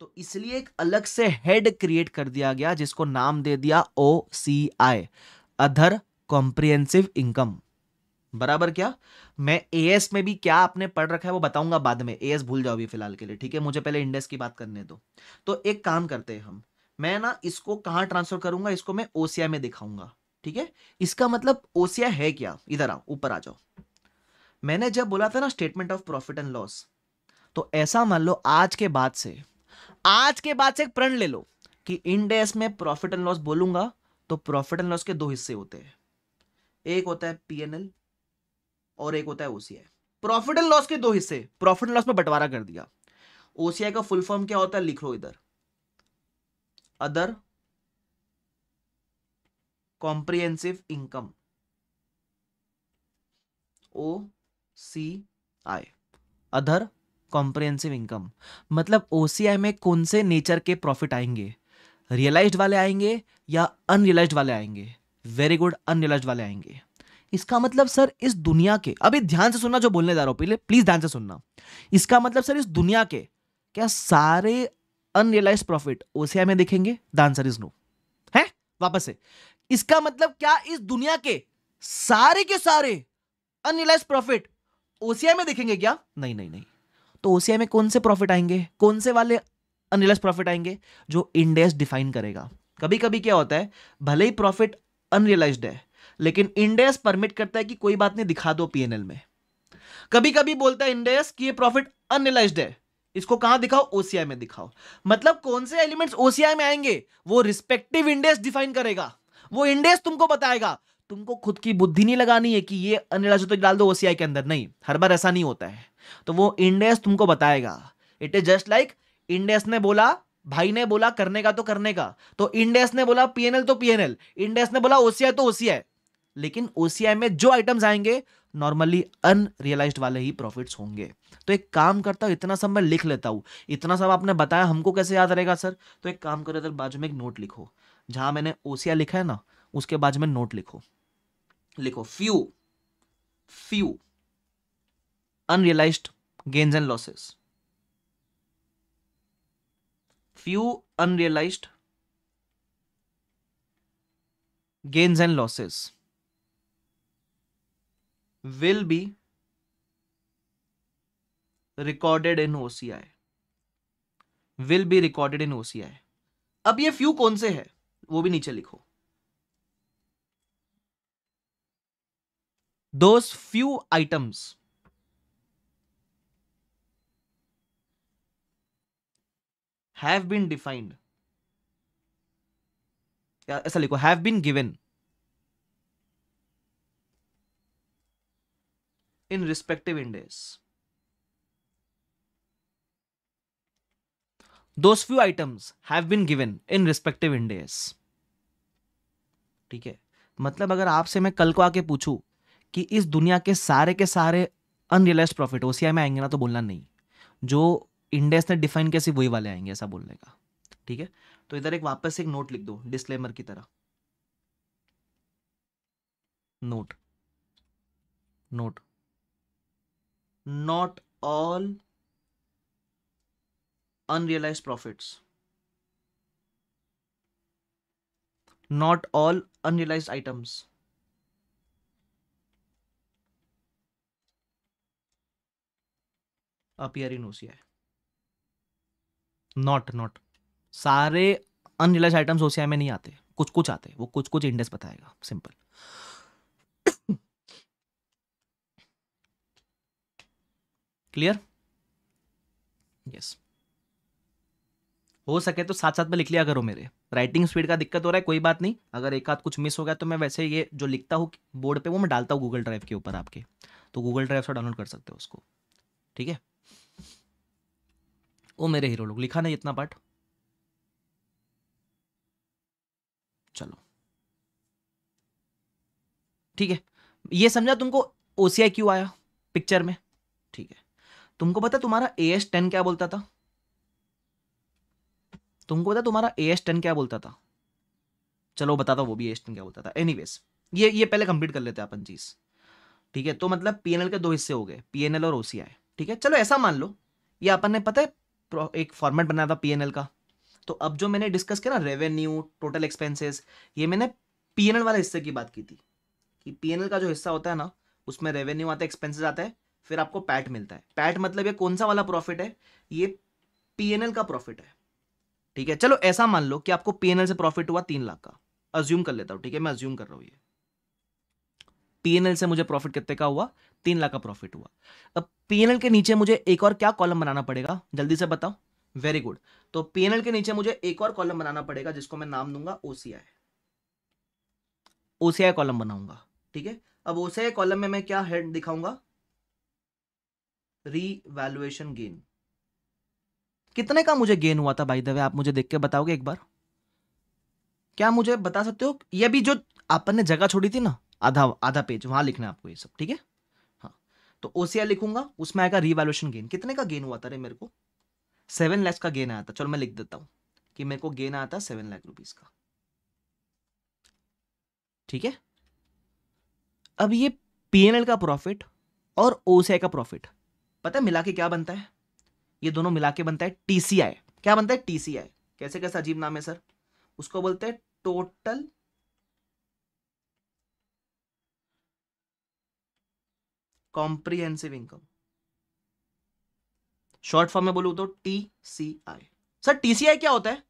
तो इसलिए एक अलग से हेड क्रिएट कर दिया गया जिसको नाम दे दिया ओ सी आई अधर कॉम्प्रिहेंसिव इनकम बराबर क्या मैं ए एस में भी क्या आपने पढ़ रखा है वो बताऊंगा बाद में ए एस भूल जाओ अभी फिलहाल के लिए ठीक है मुझे पहले इंडेक्स की बात करने दो तो एक काम करते हैं हम मैं ना इसको कहां ट्रांसफर करूंगा इसको मैं ओसीआई में दिखाऊंगा ठीक है इसका मतलब ओसीआई है क्या इधर आओ ऊपर आ जाओ मैंने जब बोला था ना statement of profit and loss तो ऐसा मान लो आज के बाद से आज के बाद से एक प्रण ले लो कि इंडेस में प्रॉफिट एंड लॉस बोलूंगा तो प्रॉफिट एंड लॉस के दो हिस्से होते हैं एक होता है पीएनएल और एक होता है ओसीआई प्रॉफिट एंड लॉस के दो हिस्से प्रॉफिट एंड लॉस में बंटवारा कर दिया ओसीआई का फुल फॉर्म क्या होता है लिख लो इधर other comprehensive income O C I other comprehensive income मतलब ओसीआई में कौन से नेचर के प्रॉफिट आएंगे रियलाइज वाले आएंगे या अनरियलाइज्ड वाले आएंगे वेरी गुड अनरियलाइज वाले आएंगे इसका मतलब सर इस दुनिया के अभी ध्यान से सुनना जो बोलने जा रहा हूं पहले प्लीज ध्यान से सुनना इसका मतलब सर इस दुनिया के क्या सारे अनरियलाइज प्रॉफिट ओसीआई में देखेंगे द आंसर इज नो है वापस से इसका मतलब क्या इस दुनिया के सारे के सारे अनरियलाइज प्रॉफिट ओसीआई में देखेंगे क्या नहीं नहीं नहीं तो ओसीआई में कौन से प्रॉफिट आएंगे कौन से वाले अनरियलाइज प्रॉफिट आएंगे जो इंडेक्स डिफाइन करेगा कभी कभी क्या होता है भले ही प्रॉफिट अनरियलाइज है लेकिन इंडेक्स परमिट करता है कि कोई बात नहीं दिखा दो पीएनएल में कभी कभी बोलता है इंडेक्स कि ये प्रॉफिट अनरियलाइज है इसको कहां दिखाओ ओसीआई में दिखाओ मतलब कौन से एलिमेंट्स ओसीआई में आएंगे वो रिस्पेक्टिव इंडेक्स डिफाइन करेगा वो इंडेक्स तुमको बताएगा तुमको खुद की बुद्धि नहीं लगानी है कि ये अन्य राज्य तो डाल दो ओसीआई के अंदर नहीं हर बार ऐसा नहीं होता है तो वो इंडेस तुमको बताएगा it is just like Ind AS ने बोला भाई ने बोला करने का तो करने का तो इंडेस ने बोला पीएनएल तो पीएनएल इंडेस ने बोला ओसीआई तो ओसीआई लेकिन ओसीआई में जो आइटम्स आएंगे नॉर्मली अनरियलाइज वाले ही प्रॉफिट्स होंगे तो एक काम करता हूँ इतना सब मैं लिख लेता हूँ इतना सब आपने बताया हमको कैसे याद रहेगा सर तो एक काम करो इधर बाजू में एक नोट लिखो जहाँ मैंने ओसीआई लिखा है ना उसके बाजू में नोट लिखो लिखो few few unrealised gains and losses few unrealised gains and losses will be recorded in OCI will be recorded in OCI अब ये फ्यू कौन से है वो भी नीचे लिखो those few items have been defined ऐसा लिखो have been given in respective Ind AS those few items have been given in respective index ठीक है मतलब अगर आपसे मैं कल को आके पूछूं कि इस दुनिया के सारे के सारे अनरियलाइज प्रॉफिट ओ में आएंगे ना तो बोलना नहीं जो इंडेक्स ने डिफाइन किया वही वाले आएंगे ऐसा बोलने का ठीक है तो इधर एक वापस एक नोट लिख दो डिस्क्लेमर की तरह note note not all unrealised profits not all unrealised items appear in OCI. Not not सारे अनरिलाइज आइटम्स ओसीआई में नहीं आते कुछ कुछ आते वो कुछ कुछ इंडेक्स बताएगा सिंपल क्लियर यस हो सके तो साथ साथ में लिख लिया करो मेरे राइटिंग स्पीड का दिक्कत हो रहा है कोई बात नहीं अगर एक हाथ कुछ मिस हो गया तो मैं वैसे ये जो लिखता हूँ बोर्ड पे वो मैं डालता हूँ गूगल ड्राइव के ऊपर आपके तो गूगल ड्राइव से डाउनलोड कर सकते हो उसको ठीक है ओ मेरे हीरो लोग लिखा नहीं इतना पार्ट चलो ठीक है ये समझा तुमको ओसीआई क्यों आया पिक्चर में ठीक है तुमको पता तुम्हारा ए एस टेन क्या बोलता था तुमको पता तुम्हारा ए एस टेन क्या बोलता था चलो बताता वो भी ए एस टेन क्या बोलता था एनीवेज ये ये पहले कंप्लीट कर लेते अपन चीज ठीक है तो मतलब पीएनएल के दो हिस्से हो गए पीएनएल और ओसीआई ठीक है चलो ऐसा मान लो ये अपन ने पता है एक फॉर्मेट बनाया था पीएनएल का तो अब जो मैंने डिस्कस किया ना रेवेन्यू टोटल एक्सपेंसेस ये मैंने पीएनएल वाले हिस्से की बात की थी कि पीएनएल का जो हिस्सा होता है ना उसमें रेवेन्यू आता है एक्सपेंसेस आता है फिर आपको पैट मिलता है पैट मतलब ये कौन सा वाला प्रॉफिट है ये पीएनएल का प्रॉफिट है ठीक है चलो ऐसा मान लो कि आपको पीएनएल से प्रॉफिट हुआ तीन लाख का अज्यूम कर लेता हूं ठीक है मैं अज्यूम कर रहा हूं ये पीएनएल से मुझे प्रॉफिट कितने का हुआ तीन लाख का प्रॉफिट हुआ अब पीएनएल के नीचे मुझे एक और क्या कॉलम बनाना पड़ेगा जल्दी से बताओ वेरी गुड तो पीएनएल के नीचे मुझे एक और कॉलम बनाना पड़ेगा जिसको मैं नाम दूंगा ओसीआई ओसीआई कॉलम बनाऊंगा ठीक है अब ओसीआई कॉलम में मैं क्या हेड दिखाऊंगा रीवैल्युएशन गेन कितने का मुझे गेन हुआ था भाई दवे आप मुझे देख के बताओगे एक बार क्या मुझे बता सकते हो ये भी जो आपने जगह छोड़ी थी ना आधा आधा पेज वहां लिखना है आपको ये सब ठीक है तो ओसीआर लिखूंगा उसमें आएगा रिवैल्यूशन गेन कितने का गेन हुआ था रे मेरे को सेवन लैक्स का गेन आया था चलो मैं लिख देता हूँ कि मेरे को गेन आया था सेवन लाख रुपीज का ठीक है अब ये पीएनएल का प्रॉफिट और ओसीआई का प्रॉफिट पता है मिला के क्या बनता है ये दोनों मिला के बनता है टीसीआई क्या बनता है टीसीआई कैसे कैसे अजीब नाम है सर उसको बोलते हैं total comprehensive income short form में बोलू तो टीसीआई सर टीसीआई क्या होता है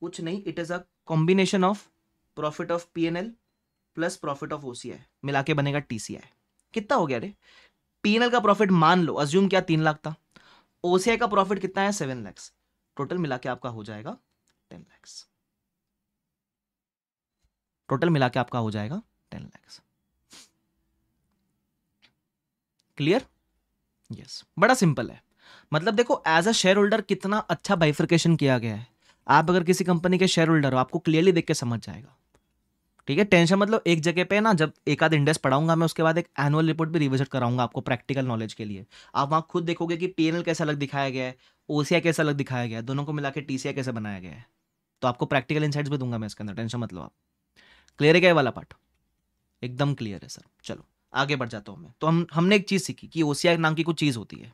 कुछ नहीं it is a combination of profit of PNL plus profit of OCI मिला के बनेगा टीसीआई कितना हो गया रे पीएनएल का प्रॉफिट मान लो अज्यूम क्या तीन लाख था ओसीआई का प्रॉफिट कितना है सेवन लैक्स टोटल मिला के आपका हो जाएगा टेन लैक्स टोटल मिला के आपका हो जाएगा टेन लैक्स क्लियर यस बड़ा सिंपल है मतलब देखो एज अ शेयर होल्डर कितना अच्छा बाइफर्केशन किया गया है आप अगर किसी कंपनी के शेयर होल्डर हो आपको क्लियरली देख के समझ जाएगा ठीक है टेंशन मतलब एक जगह पे ना जब एक आध इंडेक्स पढ़ाऊंगा मैं उसके बाद एक एनुअल रिपोर्ट भी रिविजिट कराऊंगा आपको प्रैक्टिकल नॉलेज के लिए आप वहाँ खुद देखोगे कि पी कैसा अलग दिखाया गया है ओसीआई कैसा अलग दिखाया गया है दोनों को मिला के कैसे बनाया गया है तो आपको प्रैक्टिकल इंसाइट्स भी दूंगा मैं इसके अंदर टेंशन मतलब आप क्लियर है क्या वाला पार्ट एकदम क्लियर है सर चलो आगे बढ़ जाता हूँ मैं तो हम हमने एक चीज़ सीखी कि ओसिया नाम की कुछ चीज़ होती है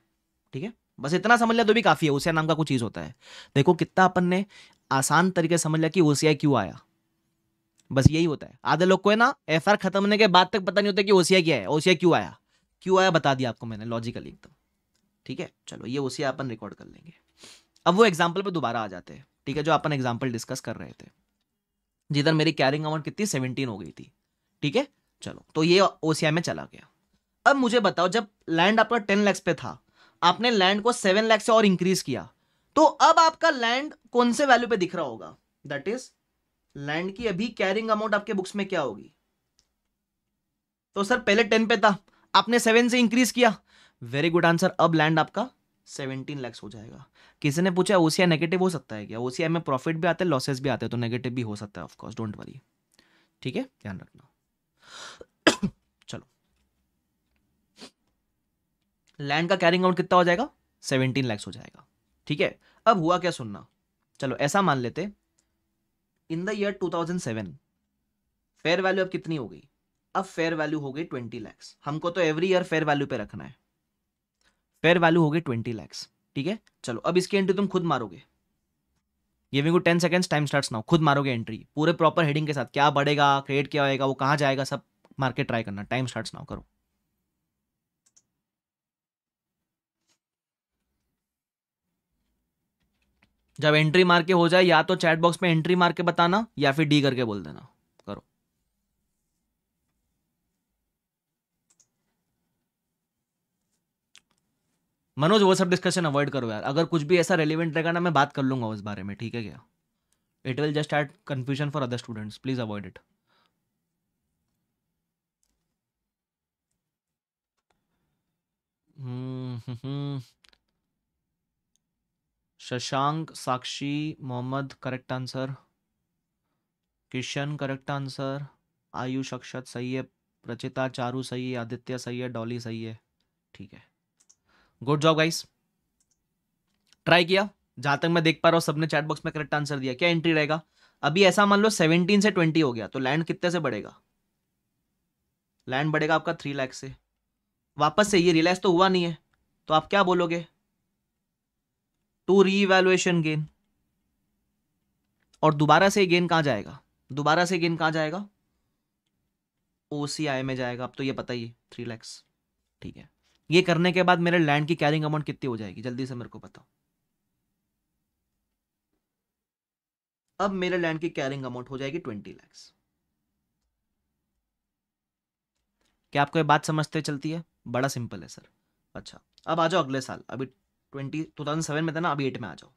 ठीक है बस इतना समझ लिया तो भी काफ़ी है ओसिया नाम का कुछ चीज़ होता है देखो कितना अपन ने आसान तरीके से समझ लिया कि ओसिया क्यों आया बस यही होता है आधे लोग को है ना एफ खत्म होने के बाद तक पता नहीं होता कि ओसिया क्या है ओसिया क्यों आया क्यों आया बता दिया आपको मैंने लॉजिकली एकदम ठीक है चलो ये ओसिया अपन रिकॉर्ड कर लेंगे अब वो एग्जाम्पल पर दोबारा आ जाते हैं ठीक है जो अपन एग्जाम्पल डिस्कस कर रहे थे जिधर मेरी कैरिंग अमाउंट कितनी सेवनटीन हो गई थी ठीक है चलो तो ये ओसीआई में चला गया अब मुझे बताओ जब लैंड आपका टेन लैक्स पे था आपने लैंड को सेवन लैक्स से और इंक्रीज किया तो अब आपका लैंड कौन से वैल्यू पे दिख रहा होगा दैट इज लैंड की अभी कैरिंग अमाउंट आपके बुक्स में क्या होगी तो सर पहले टेन पे था आपने सेवन से इंक्रीज किया वेरी गुड आंसर अब लैंड आपका सेवनटीन लैक्स हो जाएगा किसी ने पूछा ओसीआई नेगेटिव हो सकता है क्या ओसीआई में प्रॉफिट भी आते हैं लॉसेस भी आते हैं तो नेगेटिव भी हो सकता है ऑफकोर्स डोंट वरी ठीक है ध्यान रखना चलो लैंड का कैरिंग अमाउंट कितना हो जाएगा सेवनटीन लैक्स हो जाएगा ठीक है अब हुआ क्या सुनना चलो ऐसा मान लेते in the year 2007 fair value अब कितनी हो गई अब फेयर वैल्यू हो गई ट्वेंटी लैक्स हमको तो एवरी ईयर फेयर वैल्यू पे रखना है फेयर वैल्यू हो गई ट्वेंटी लैक्स ठीक है चलो अब इसकी एंट्री तुम खुद मारोगे giving you ten seconds time start now खुद मारोगे एंट्री पूरे प्रॉपर हेडिंग के साथ क्या बढ़ेगा क्रिएट क्या होएगा वो कहाँ जाएगा सब मार्केट ट्राई करना टाइम स्टार्ट नाउ करो जब एंट्री मार के हो जाए या तो चैट बॉक्स में एंट्री मार के बताना या फिर डी करके बोल देना मनोज वो सब डिस्कशन अवॉइड करो यार अगर कुछ भी ऐसा रेलिवेंट रहेगा ना मैं बात कर लूंगा उस बारे में ठीक है क्या it will just add confusion for other students please avoid it Shashank Sakshi Mohammed correct answer Kishan correct answer Ayush Akshat सही है प्रचिता चारू सही है आदित्य सही है डॉली सही है ठीक है गुड जॉब गाइस ट्राई किया जहां तक मैं देख पा रहा हूं सबने चैट बॉक्स में करेक्ट आंसर दिया क्या एंट्री रहेगा अभी ऐसा मान लो सेवनटीन से ट्वेंटी हो गया तो लैंड कितने से बढ़ेगा लैंड बढ़ेगा आपका थ्री लैख से वापस से ये रिलाइज तो हुआ नहीं है तो आप क्या बोलोगे टू रीवैल्युएशन गेन और दोबारा से गेन कहां जाएगा दोबारा से गेन कहाँ जाएगा ओ में जाएगा आप तो ये पता ही थ्री लैक्स ठीक है ये करने के बाद मेरे लैंड की कैरिंग अमाउंट कितनी हो जाएगी जल्दी से मेरे को बताओ अब मेरे लैंड की कैरिंग अमाउंट हो जाएगी ट्वेंटी लैक्स क्या आपको ये बात समझते चलती है बड़ा सिंपल है सर अच्छा अब आ जाओ अगले साल अभी ट्वेंटी टू थाउजेंड सेवन में था ना अभी एट में आ जाओ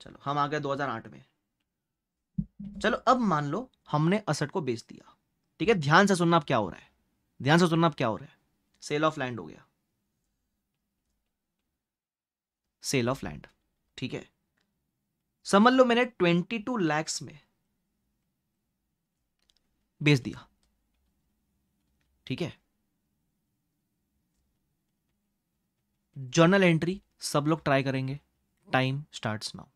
चलो हम आ गए दो हज़ार आठ में चलो अब मान लो हमने असट को बेच दिया ठीक है ध्यान से सुनना अब क्या हो रहा है ध्यान से सुनना अब क्या हो रहा है सेल ऑफ लैंड हो गया सेल ऑफ लैंड ठीक है समझ लो मैंने ट्वेंटी टू लैक्स में बेच दिया ठीक है जर्नल एंट्री सब लोग ट्राई करेंगे time starts now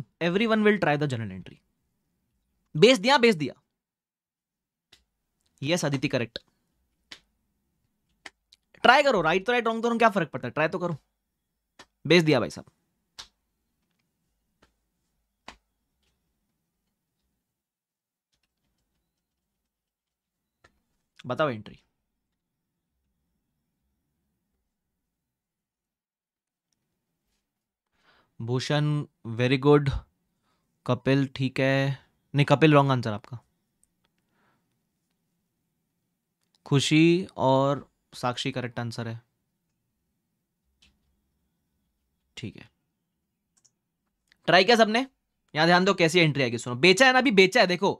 every one will try the journal entry बेच दिया बेच दिया यस अदिति करेक्ट ट्राई करो राइट तो राइट रॉन्ग तो क्या फर्क पड़ता है ट्राई तो करो बेच दिया भाई साहब बताओ entry Bhushan very good Kapil ठीक है नहीं कपिल रॉन्ग आंसर आपका खुशी और साक्षी करेक्ट आंसर है ठीक है ट्राई किया सबने यहां ध्यान दो कैसी एंट्री आएगी सुनो बेचा है ना अभी बेचा है देखो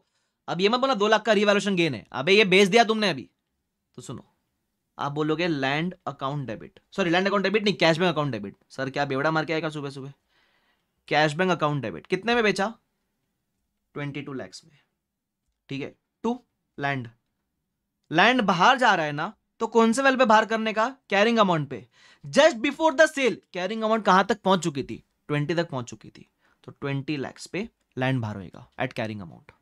अब ये मैं बोला दो लाख का रिवॉल्यूशन गेन है अबे ये बेच दिया तुमने अभी तो सुनो आप बोलोगे land account debit sorry land account debit नहीं cash bank account debit sir क्या बेवड़ा मार के आएगा सुबह सुबह कैश बैंक अकाउंट डेबिट कितने में बेचा ट्वेंटी टू लैक्स में ठीक है टू लैंड लैंड बाहर जा रहा है ना तो कौन से वेल पे भार करने का कैरिंग अमाउंट पे just before the sale carrying amount कहां तक पहुंच चुकी थी ट्वेंटी तक पहुंच चुकी थी तो ट्वेंटी लैक्स पे लैंड भार होएगा एट कैरिंग अमाउंट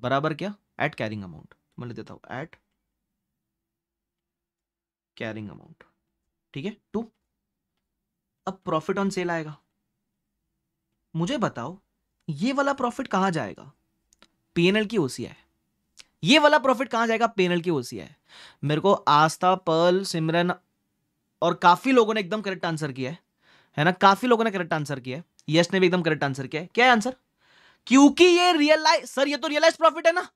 बराबर क्या एट कैरिंग अमाउंट मैं लिख देता हूं एट कैरिंग अमाउंट ठीक है टू अब प्रॉफिट ऑन सेल आएगा मुझे बताओ ये वाला प्रॉफिट कहां जाएगा पीएनएल की ओसी है ये वाला प्रॉफिट कहां जाएगा पेनल की ओसीआई मेरे को आस्था पर्ल सिमरन और काफी लोगों ने एकदम करेक्ट आंसर किया है है ना काफी लोगों ने करेक्ट आंसर किया है यश ने भी एकदम करेक्ट आंसर किया है क्या है आंसर क्योंकि ये रियलाइज सर ये तो रियलाइज प्रॉफिट है ना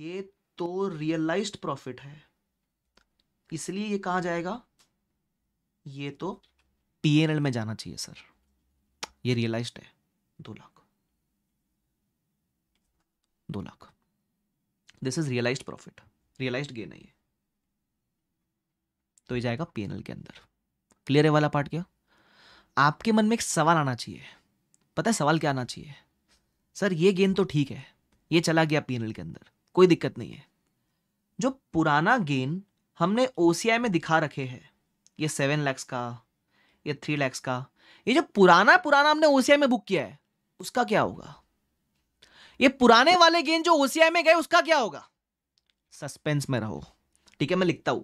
ये तो रियलाइज प्रॉफिट है इसलिए ये कहा जाएगा ये तो पीएनएल में जाना चाहिए सर ये रियलाइज्ड है दो लाख दो lakh this is realise profit realise gain है ये तो ये जाएगा पीएनएल के अंदर क्लियर है वाला पार्ट क्या आपके मन में एक सवाल आना चाहिए पता है सवाल क्या आना चाहिए सर ये गेन तो ठीक है ये चला गया पीएनएल के अंदर कोई दिक्कत नहीं है जो पुराना गेन हमने ओसीआई में दिखा रखे हैं ये सेवन लैक्स का ये थ्री लैक्स का ये जो पुराना पुराना हमने ओसीआई में बुक किया है उसका क्या होगा ये पुराने वाले गेंद जो ओसीआई में गए उसका क्या होगा सस्पेंस में रहो ठीक है मैं लिखता हूं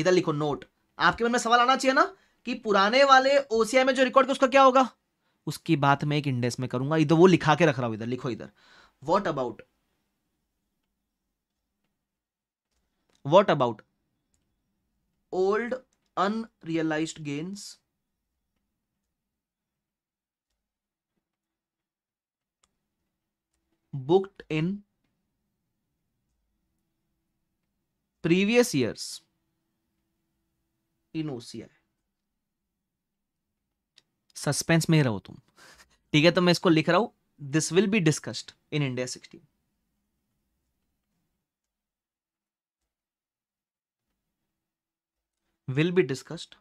इधर लिखो नोट आपके मन में सवाल आना चाहिए ना कि पुराने वाले ओसीआई में जो रिकॉर्ड किया उसका क्या होगा उसकी बात मैं एक इंडेक्स में करूंगा इधर वो लिखा के रख रहा हूं इधर लिखो इधर what about what about old unrealised gains booked in previous years in OCI. Suspense में ही रहो तुम ठीक है तो मैं इसको लिख रहा हूं this will be discussed in India sixteen will be discussed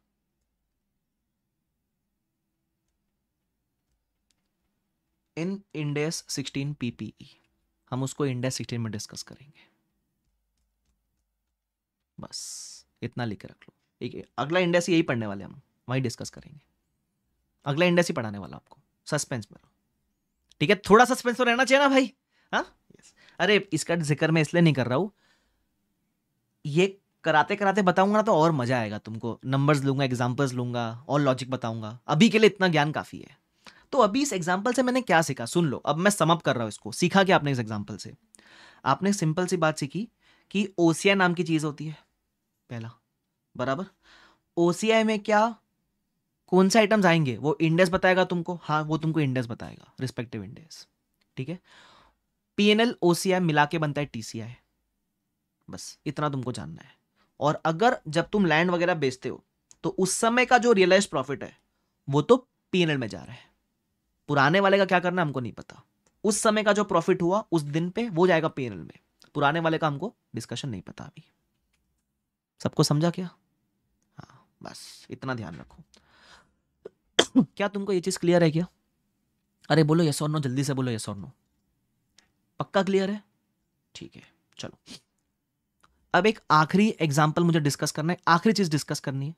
in Ind AS 16 PPE हम उसको इंडेस 16 में डिस्कस करेंगे बस इतना लिख के रख लो ठीक है अगला इंडेस यही पढ़ने वाले हम वहीं डिस्कस करेंगे अगला इंडेस ही पढ़ाने वाला आपको सस्पेंस में ठीक है थोड़ा सस्पेंस तो रहना चाहिए ना भाई हाँ yes. अरे इसका जिक्र मैं इसलिए नहीं कर रहा हूं ये कराते कराते बताऊंगा ना तो और मजा आएगा तुमको नंबर्स लूंगा एग्जाम्पल्स लूंगा और लॉजिक बताऊंगा अभी के लिए इतना ज्ञान काफ़ी है तो अभी इस एग्जाम्पल से मैंने क्या सीखा सुन लो अब मैं समअप कर रहा हूँ इसको सीखा क्या आपने इस एग्जाम्पल से आपने सिंपल सी बात सीखी कि ओसीआई नाम की चीज़ होती है पहला बराबर ओसीआई में क्या कौन से आइटम्स आएंगे वो इंडेस बताएगा तुमको हाँ वो तुमको इंडेस बताएगा रिस्पेक्टिव इंडेस ठीक है पीएनएल ओसीआई मिला के बनता है टीसीआई बस इतना तुमको जानना है और अगर जब तुम लैंड वगैरह बेचते हो तो उस समय का जो रियलाइज प्रॉफिट है वो तो पीएनएल में जा रहा है पुराने वाले का क्या करना हमको नहीं पता उस समय का जो प्रॉफिट हुआ उस दिन पे वो जाएगा पेनल में पुराने वाले का हमको डिस्कशन नहीं पता अभी सबको समझा क्या हाँ बस इतना ध्यान रखो क्या तुमको ये चीज क्लियर है क्या अरे बोलो यस और नो जल्दी से बोलो यस और नो पक्का क्लियर है ठीक है चलो अब एक आखिरी एग्जाम्पल मुझे डिस्कस करना है आखिरी चीज डिस्कस करनी है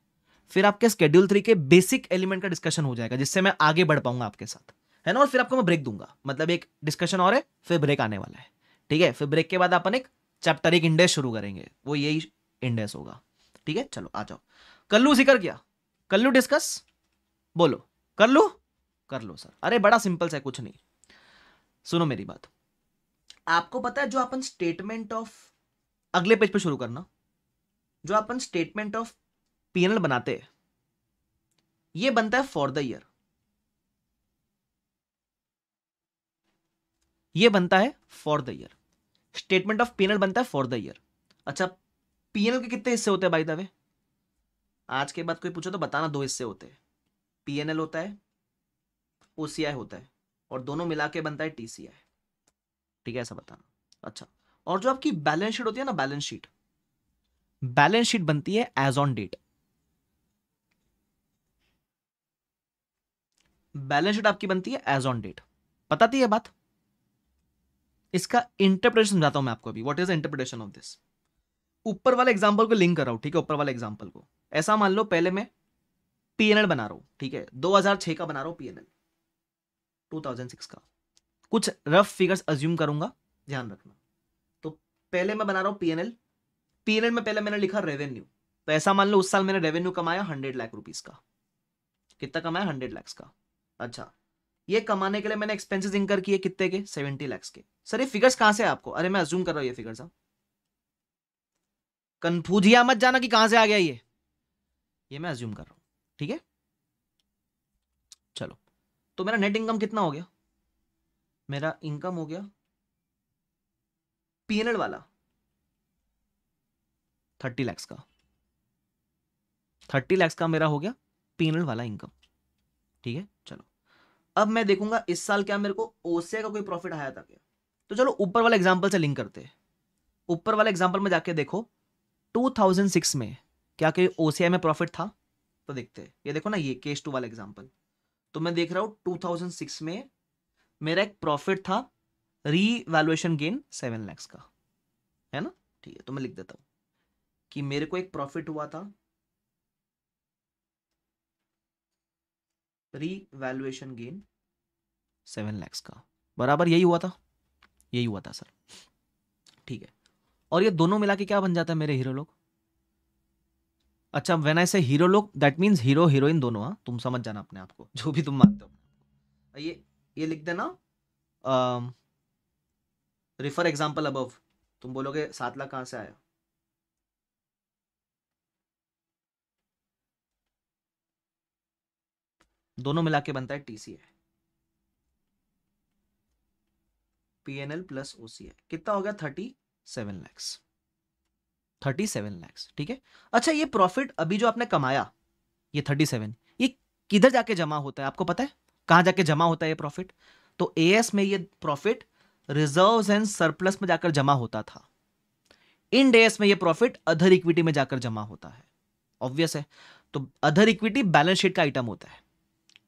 फिर आपके स्केड्यूल थ्री के बेसिक एलिमेंट का डिस्कशन हो जाएगा जिससे मैं आगे बढ़ पाऊंगा आपके साथ है ना और फिर आपको मैं ब्रेक दूंगा मतलब एक डिस्कशन और है फिर ब्रेक आने वाला है ठीक है फिर ब्रेक के बाद अपन एक चैप्टर एक इंडेस शुरू करेंगे वो यही इंडेस होगा ठीक है चलो आ जाओ कल्लू जिक्र किया कल्लू डिस्कस बोलो कर लो कर लो सर अरे बड़ा सिंपल सा कुछ नहीं सुनो मेरी बात आपको पता है जो अपन स्टेटमेंट ऑफ अगले पेज पे शुरू करना जो अपन स्टेटमेंट ऑफ पीएनएल बनाते हैं ये बनता है फॉर द ईयर ये बनता है for the year statement of PNL बनता है फॉर द ईयर अच्छा पीएनएल के कितने हिस्से होते हैं बाई दावे आज के बाद कोई पूछो तो बताना दो हिस्से होते हैं पीएनएल होता है ओसीआई होता है और दोनों मिला के बनता है टीसीआई ठीक है ऐसा बताना अच्छा और जो आपकी बैलेंस शीट होती है ना बैलेंस शीट बैलेंस शीट बनती है as on date balance sheet आपकी बनती है एज ऑन डेट पता थी तो बात इसका इंटरप्रिटेशन समझाता हूं मैं आपको अभी what is the interpretation of this ऊपर वाले एग्जांपल को लिंक कर रहा हूं ठीक है ऊपर वाले एग्जांपल को ऐसा मान लो पहले मैं पीएनएल बना रहा हूं ठीक है 2006 का बना रहा हूं पीएनएल 2006 का कुछ रफ फिगर्स अज्यूम करूंगा ध्यान रखना तो पहले मैं बना रहा हूं पीएनएल पीएनएल में पहले मैंने लिखा रेवेन्यू तो ऐसा मान लो उस साल मैंने रेवेन्यू कमाया हंड्रेड लाख रुपीज का कितना कमाया हंड्रेड लाख का अच्छा ये कमाने के लिए मैंने एक्सपेंसिस इंकर किए कितने के सेवेंटी लैक्स के सर ये फिगर्स कहाँ से आपको अरे मैं अज्यूम कर रहा हूँ ये फिगर्स आप हाँ। कन्फ्यूजिया मत जाना कि कहां से आ गया ये ये मैं अज्यूम कर रहा हूँ ठीक है चलो तो मेरा नेट इनकम कितना हो गया मेरा इनकम हो गया पीएनएल वाला थर्टी लैक्स का थर्टी लैक्स का मेरा हो गया पीएनएल वाला इनकम ठीक है अब मैं देखूंगा इस साल क्या मेरे को ओसीआई का कोई प्रॉफिट आया था क्या तो चलो ऊपर वाला एग्जाम्पल से लिंक करते हैं ऊपर वाला एग्जाम्पल में जाके देखो 2006 में क्या कोई ओसीआई में प्रॉफिट था तो देखते हैं ये देखो ना ये केस टू वाला एग्जाम्पल तो मैं देख रहा हूँ सिक्स में मेरा एक प्रॉफिट था रीवैल्यूएशन गेन सेवन लैक्स का है ना ठीक है तो मैं लिख देता हूँ कि मेरे को एक प्रॉफिट हुआ था रीवैल्यूएशन गेन सेवन लैक्स का बराबर यही हुआ था यही हुआ था सर ठीक है और ये दोनों मिला के क्या बन जाता है मेरे हीरो लोग अच्छा वेन आई से हीरो लोग दैट मीन्स हीरो हीरोइन दोनों हाँ तुम समझ जाना अपने आप को जो भी तुम मानते हो ये ये लिख देना रिफर एग्जाम्पल अबव तुम बोलोगे सात लाख कहाँ से आया दोनों मिला के बनता है टीसीए पीएनएल प्लस ओसीए कितना हो गया thirty seven lakhs thirty seven lakhs ठीक है अच्छा ये प्रॉफिट अभी जो आपने कमाया ये थर्टी सेवन ये किधर जाके जमा होता है आपको पता है कहां जाके जमा होता है ये प्रॉफिट तो एएस में ये प्रॉफिट रिजर्व्स एंड सरप्लस में जाकर जमा होता था इन डेस में ये प्रॉफिट अधर इक्विटी में जाकर जमा होता है ऑब्वियस है तो अधर इक्विटी बैलेंस शीट का आइटम होता है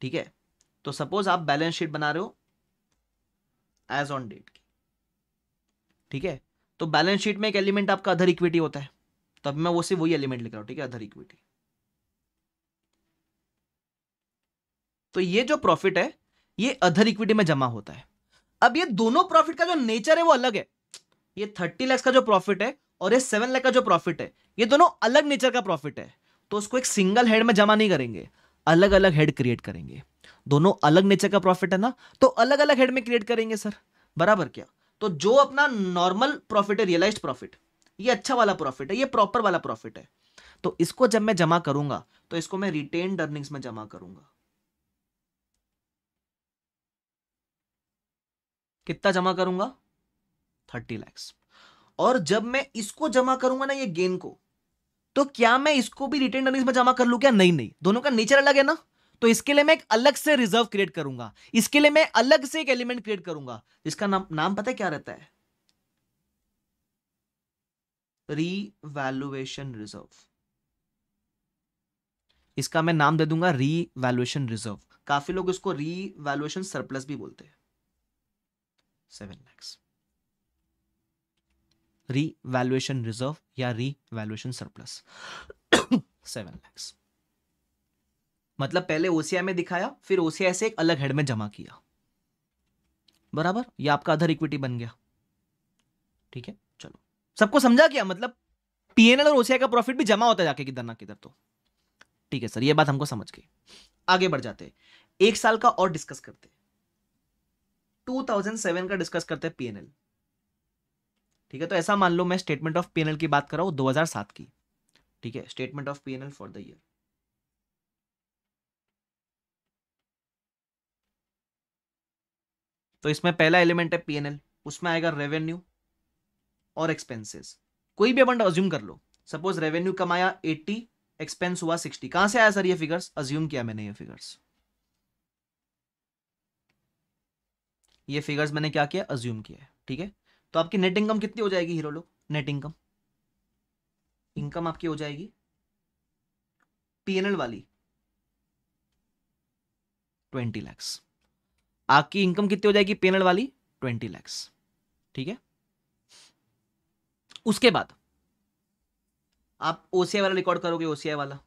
ठीक है तो सपोज आप बैलेंस शीट बना रहे हो एज ऑन डेट की ठीक है तो बैलेंस शीट में एक एलिमेंट आपका अधर इक्विटी होता है तो अब मैं वो सिर्फ वही एलिमेंट लिख रहा हूं ठीक है अधर इक्विटी तो ये जो प्रॉफिट है ये अधर इक्विटी में जमा होता है अब ये दोनों प्रॉफिट का जो नेचर है वो अलग है ये थर्टी लैक्स का जो प्रॉफिट है और ये सेवन लैख का जो प्रॉफिट है ये दोनों अलग नेचर का प्रॉफिट है तो उसको एक सिंगल हेड में जमा नहीं करेंगे अलग अलग हेड क्रिएट करेंगे दोनों अलग नेचर का प्रॉफिट है ना तो अलग अलग हेड में क्रिएट करेंगे सर बराबर क्या तो जो अपना नॉर्मल प्रॉफिट है रियलाइज प्रॉफिट ये अच्छा वाला प्रॉफिट है ये प्रॉपर वाला प्रॉफिट है तो इसको जब मैं जमा करूंगा तो इसको मैं रिटेन अर्निंग्स में जमा करूंगा कितना जमा करूंगा थर्टी लैक्स और जब मैं इसको जमा करूंगा ना ये गेन को तो क्या मैं इसको भी रिटर्न अर्निंग्स में जमा कर लू क्या नहीं नहीं दोनों का नेचर अलग है ना तो इसके लिए मैं एक अलग से रिजर्व क्रिएट करूंगा इसके लिए मैं अलग से एक एलिमेंट क्रिएट करूंगा जिसका नाम नाम पता है क्या रहता है रीवैल्यूएशन रिजर्व इसका मैं नाम दे दूंगा रीवैल्यूएशन रिजर्व काफी लोग इसको रीवैल्यूएशन सरप्लस भी बोलते हैं सेवन लैक्स रीवैल्युएशन रिजर्व या वैल्युएशन सरप्लस सेवन लैक्स मतलब पहले ओसीआई में दिखाया फिर ओसीआई से एक अलग हेड में जमा किया बराबर ये आपका अधर इक्विटी बन गया ठीक है चलो सबको समझा क्या मतलब पीएनएल और ओसीआई का प्रॉफिट भी जमा होता है जाके किधर ना किधर तो ठीक है सर ये बात हमको समझ गई आगे बढ़ जाते एक साल का और डिस्कस करते 2007 का डिस्कस करते हैं पीएनएल ठीक है तो ऐसा मान लो मैं स्टेटमेंट ऑफ पीएनएल की बात कर रहा हजार 2007 की ठीक है statement of PNL for the year तो इसमें पहला एलिमेंट है पीएनएल उसमें आएगा रेवेन्यू और एक्सपेंसेस कोई भी अमाउंट अज्यूम कर लो सपोज रेवेन्यू कमाया 80 एक्सपेंस हुआ 60 कहां से आया सर ये फिगर्स अज्यूम किया मैंने ये फिगर्स ये फिगर्स मैंने क्या किया अज्यूम किया है ठीक है तो आपकी नेट इनकम कितनी हो जाएगी हीरो लोग नेट इनकम इनकम आपकी हो जाएगी पीएनएल वाली ट्वेंटी लैक्स आपकी इनकम कितनी हो जाएगी पीएनएल वाली ट्वेंटी लैक्स ठीक है उसके बाद आप ओसीआई वाला रिकॉर्ड करोगे ओसीआई वाला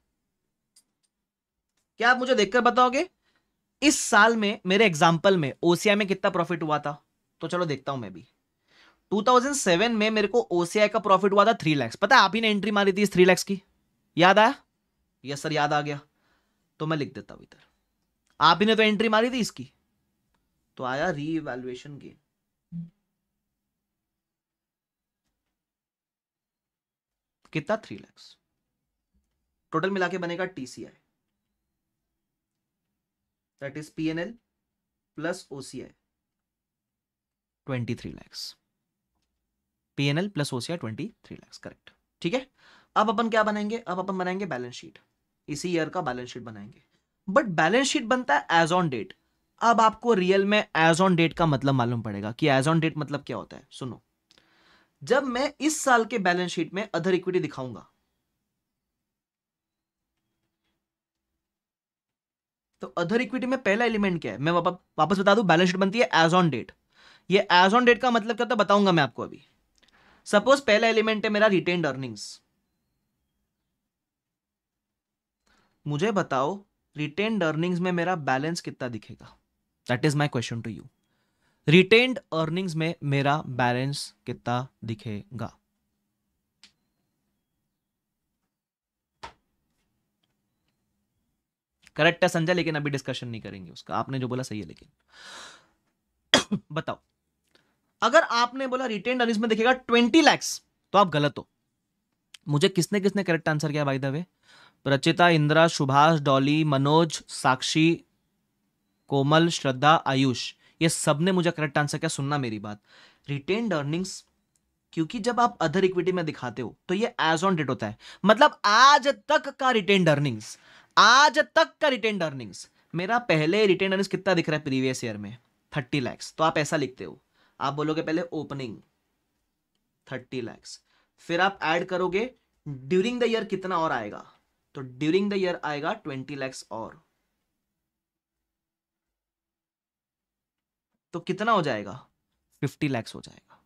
क्या आप मुझे देखकर बताओगे इस साल में मेरे एग्जाम्पल में ओसीआई में कितना प्रॉफिट हुआ था तो चलो देखता हूं मैं भी 2007 में मेरे को ओसीआई का प्रॉफिट हुआ था थ्री लैक्स पता है आप ही ने एंट्री मारी थी इस थ्री लैक्स की याद आया यस सर याद आ गया तो मैं लिख देता हूं इधर आप ही ने तो एंट्री मारी थी इसकी तो आया रीवैल्युएशन गेन कितना थ्री लैक्स टोटल मिला के बनेगा TCI that is PNL plus OCI twenty three lakhs P N L plus OCR twenty three lakhs correct ठीक है अब अपन क्या बनाएंगे अब अपन बनाएंगे बैलेंस शीट इसी ईयर का बैलेंस शीट बनाएंगे बट बैलेंस शीट बनता है एज ऑन डेट अब आपको रियल में एज ऑन डेट का मतलब मालूम पड़ेगा कि एज ऑन डेट मतलब क्या होता है सुनो जब मैं इस साल के बैलेंस शीट में अदर इक्विटी दिखाऊंगा तो अदर इक्विटी में पहला एलिमेंट क्या है मैं वापस बता दूं बैलेंस शीट बनती है एज ऑन डेट ये एज ऑन डेट का मतलब क्या होता है बताऊंगा मैं आपको अभी सपोज पहला एलिमेंट है मेरा रिटेन्ड अर्निंग्स मुझे बताओ रिटेन्ड अर्निंग्स में मेरा बैलेंस कितना दिखेगा that is my question to you retained earnings में मेरा बैलेंस कितना दिखेगा करेक्ट है संजय लेकिन अभी डिस्कशन नहीं करेंगे उसका आपने जो बोला सही है लेकिन बताओ अगर आपने बोला रिटेन अर्निंग में देखेगा ट्वेंटी लैक्स तो आप गलत हो मुझे किसने किसने करेक्ट आंसर किया by the way Rachita Indira Subhash Dolly Manoj Sakshi Komal Shraddha Ayush ये सब ने मुझे करेक्ट आंसर किया सुनना मेरी बात रिटेन अर्निंग्स क्योंकि जब आप अदर इक्विटी में दिखाते हो तो ये एज ऑन डेट होता है मतलब आज तक का रिटेन अर्निंग्स आज तक का रिटेन अर्निंग्स मेरा पहले रिटेन अर्निंग्स कितना दिख रहा है प्रीवियस ईयर में थर्टी लैक्स तो आप ऐसा लिखते हो आप बोलोगे पहले ओपनिंग थर्टी लैक्स फिर आप ऐड करोगे ड्यूरिंग द ईयर कितना और आएगा तो ड्यूरिंग द ईयर आएगा ट्वेंटी लैक्स और तो कितना हो जाएगा फिफ्टी लैक्स हो जाएगा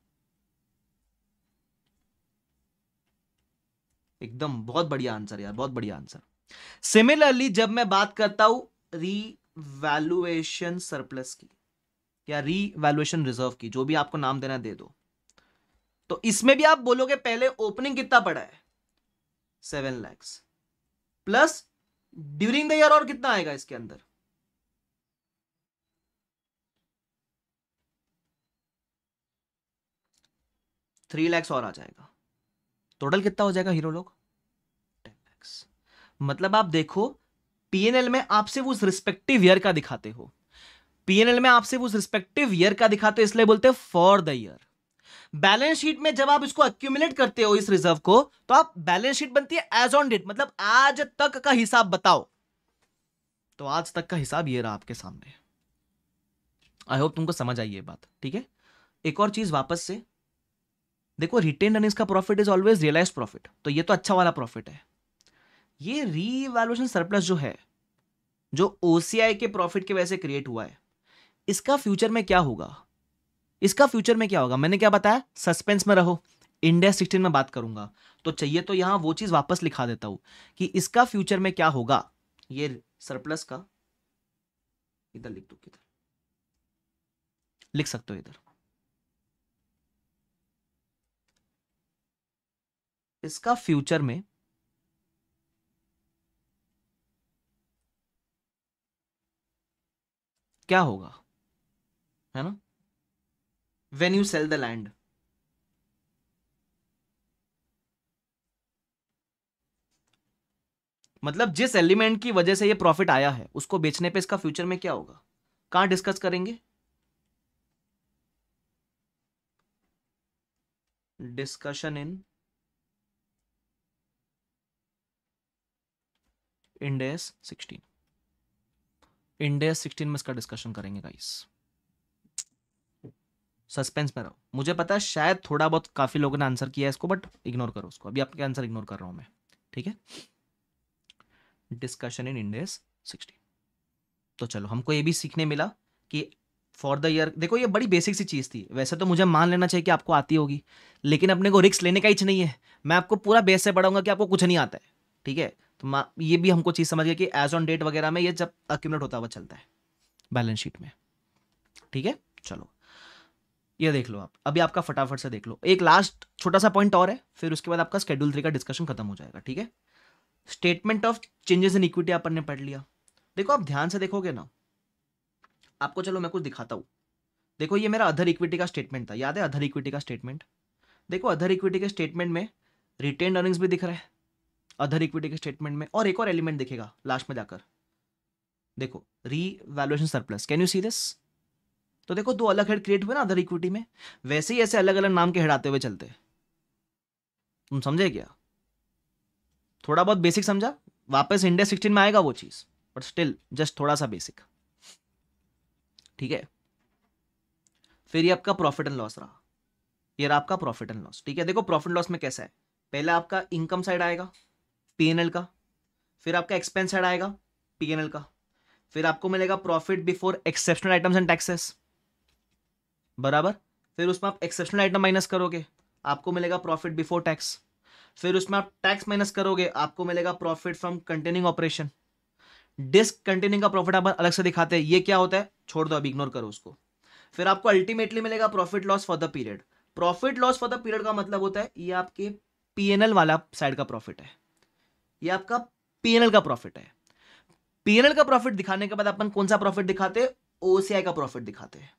एकदम बहुत बढ़िया आंसर यार बहुत बढ़िया आंसर सिमिलरली जब मैं बात करता हूं वैल्युएशन सरप्लस की या री वैल्युएशन रिजर्व की जो भी आपको नाम देना दे दो तो इसमें भी आप बोलोगे पहले ओपनिंग कितना पड़ा है seven lakhs plus during the year और कितना आएगा इसके अंदर थ्री लैक्स और आ जाएगा टोटल कितना हो जाएगा हीरो लोग टेन लैक्स मतलब आप देखो पीएनएल में आपसे उस रिस्पेक्टिव ईयर का दिखाते हो पीएनएल में आपसे उस रिस्पेक्टिव ईयर का दिखाते इसलिए बोलते हैं for the year balance sheet में जब आप इसको अक्यूमुलेट करते हो इस रिजर्व को तो आप बैलेंस शीट बनती है एज ऑन डेट मतलब आज तक का हिसाब बताओ तो आज तक का हिसाब ये रहा आपके सामने आई होप तुमको समझ आई ये बात ठीक है एक और चीज वापस से देखो रिटेन अर्निंग्स का profit is always realise profit तो ये तो अच्छा वाला प्रॉफिट है ये रीवैल्यूएशन सरप्लस जो है जो ओसीआई के प्रॉफिट की वजह से क्रिएट हुआ है इसका फ्यूचर में क्या होगा इसका फ्यूचर में क्या होगा मैंने क्या बताया सस्पेंस में रहो इंडिया सिक्सटीन में बात करूंगा तो चाहिए तो यहां वो चीज़ वापस लिखा देता हूं कि इसका फ्यूचर में क्या होगा ये सरप्लस का इधर लिख दो किधर लिख सकते हो इधर इसका फ्यूचर में क्या होगा है ना when you sell the land मतलब जिस एलिमेंट की वजह से ये प्रॉफिट आया है उसको बेचने पे इसका फ्यूचर में क्या होगा कहां डिस्कस करेंगे डिस्कशन इन इंडेस 16 इंडेस 16 में इसका डिस्कशन करेंगे गाइस सस्पेंस में रहो मुझे पता है शायद थोड़ा बहुत काफ़ी लोगों ने आंसर किया है इसको बट इग्नोर करो उसको अभी आपके आंसर इग्नोर कर रहा हूँ मैं ठीक है डिस्कशन इन इंडेस सिक्सटी तो चलो हमको ये भी सीखने मिला कि फॉर द ईयर देखो ये बड़ी बेसिक सी चीज़ थी वैसे तो मुझे मान लेना चाहिए कि आपको आती होगी लेकिन अपने को रिक्स लेने का इच नहीं है मैं आपको पूरा बेस से पढ़ाऊंगा कि आपको कुछ नहीं आता है ठीक है तो ये भी हमको चीज़ समझ गया कि एज ऑन डेट वगैरह में ये जब अक्यूमलेट होता हुआ चलता है बैलेंस शीट में ठीक है चलो ये देख लो आप अभी आपका फटाफट से देख लो एक लास्ट छोटा सा पॉइंट और है फिर उसके बाद आपका स्केड्यूल थ्री का डिस्कशन खत्म हो जाएगा ठीक है statement of changes in equity अपन ने पढ़ लिया देखो आप ध्यान से देखोगे ना आपको चलो मैं कुछ दिखाता हूँ देखो ये मेरा अधर इक्विटी का स्टेटमेंट था याद है अधर इक्विटी का स्टेटमेंट देखो अधर इक्विटी के स्टेटमेंट में रिटेन अर्निंग्स भी दिख रहा है अधर इक्विटी के स्टेटमेंट में और एक और एलिमेंट दिखेगा लास्ट में जाकर देखो revaluation surplus can you see this तो देखो दो अलग हेड क्रिएट हुए ना अदर इक्विटी में वैसे ही ऐसे अलग अलग नाम के हेड आते हुए चलते तुम समझे क्या थोड़ा बहुत बेसिक समझा वापस इंडिया सिक्सटीन में आएगा वो चीज बट स्टिल जस्ट थोड़ा सा बेसिक ठीक है फिर ये आपका प्रॉफिट एंड लॉस रहा ये रहा आपका प्रॉफिट एंड लॉस ठीक है देखो प्रॉफिट लॉस में कैसा है पहले आपका इनकम साइड आएगा पीएनएल का फिर आपका एक्सपेंस साइड आएगा पीएनएल का फिर आपको मिलेगा profit before exceptional items and taxes बराबर फिर उसमें आप एक्सेप्शनल आइटम माइनस करोगे आपको मिलेगा प्रॉफिट बिफोर टैक्स फिर उसमें आप टैक्स माइनस करोगे आपको मिलेगा profit from continuing operation continuing का प्रॉफिट आप अलग से दिखाते हैं ये क्या होता है छोड़ दो अब इग्नोर करो उसको फिर आपको अल्टीमेटली मिलेगा profit loss for the period profit loss for the period का मतलब होता है ये आपके पीएनएल वाला साइड का प्रॉफिट है ये आपका पीएनएल का प्रॉफिट है पीएनएल का प्रॉफिट दिखाने के बाद अपन कौन सा प्रॉफिट दिखाते हैं ओसीआई का प्रॉफिट दिखाते हैं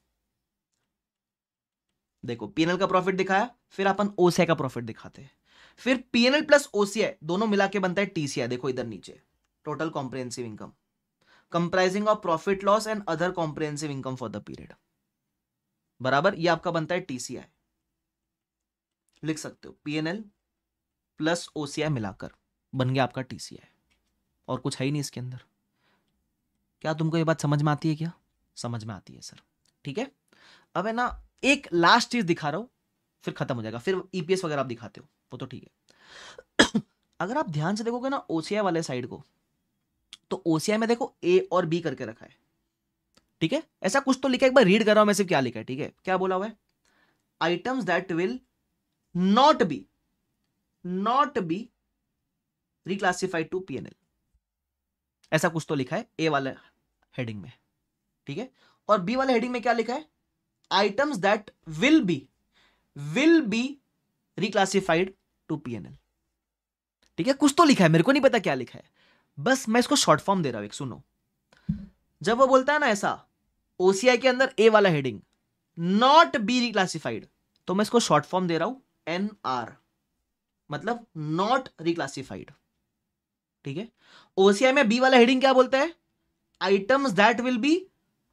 देखो पीएनएल का प्रॉफिट दिखाया फिर अपन ओसीआई का प्रॉफिट दिखाते हैं फिर पीएनएल प्लस ओसीआई दोनों मिला के बनता है टीसीआई देखो इधर नीचे total comprehensive income comprising of profit loss and other comprehensive income for the period बराबर ये आपका बनता है टीसीआई लिख सकते हो पीएनएल प्लस ओसीआई मिलाकर बन गया आपका टीसीआई और कुछ है ही नहीं इसके अंदर क्या तुमको ये बात समझ में आती है क्या समझ में आती है सर ठीक है अब है ना एक लास्ट चीज दिखा रहा हूं फिर खत्म हो जाएगा फिर ईपीएस e वगैरह आप दिखाते हो वो तो ठीक है अगर आप ध्यान से देखोगे ना ओसीआई वाले साइड को तो ओसीआई में देखो ए और बी करके रखा है ठीक है ऐसा कुछ तो लिखा है एक बार रीड कर रहा हूं मैं सिर्फ क्या लिखा है ठीक है क्या बोला हुआ है items that will not be not be reclassified to PNL ऐसा कुछ तो लिखा है ए वाले हेडिंग में ठीक है और बी वाले हेडिंग में क्या लिखा है items that will be will be reclassified to PNL ठीक है कुछ तो लिखा है मेरे को नहीं पता क्या लिखा है बस मैं इसको शॉर्ट फॉर्म दे रहा हूं एक सुनो जब वो बोलता है ना ऐसा ओसीआई के अंदर ए वाला हेडिंग नॉट बी रिक्लासिफाइड तो मैं इसको शॉर्ट फॉर्म दे रहा हूं एन आर मतलब नॉट रिक्लासिफाइड ठीक है ओसीआई में बी वाला हेडिंग क्या बोलता है items that will be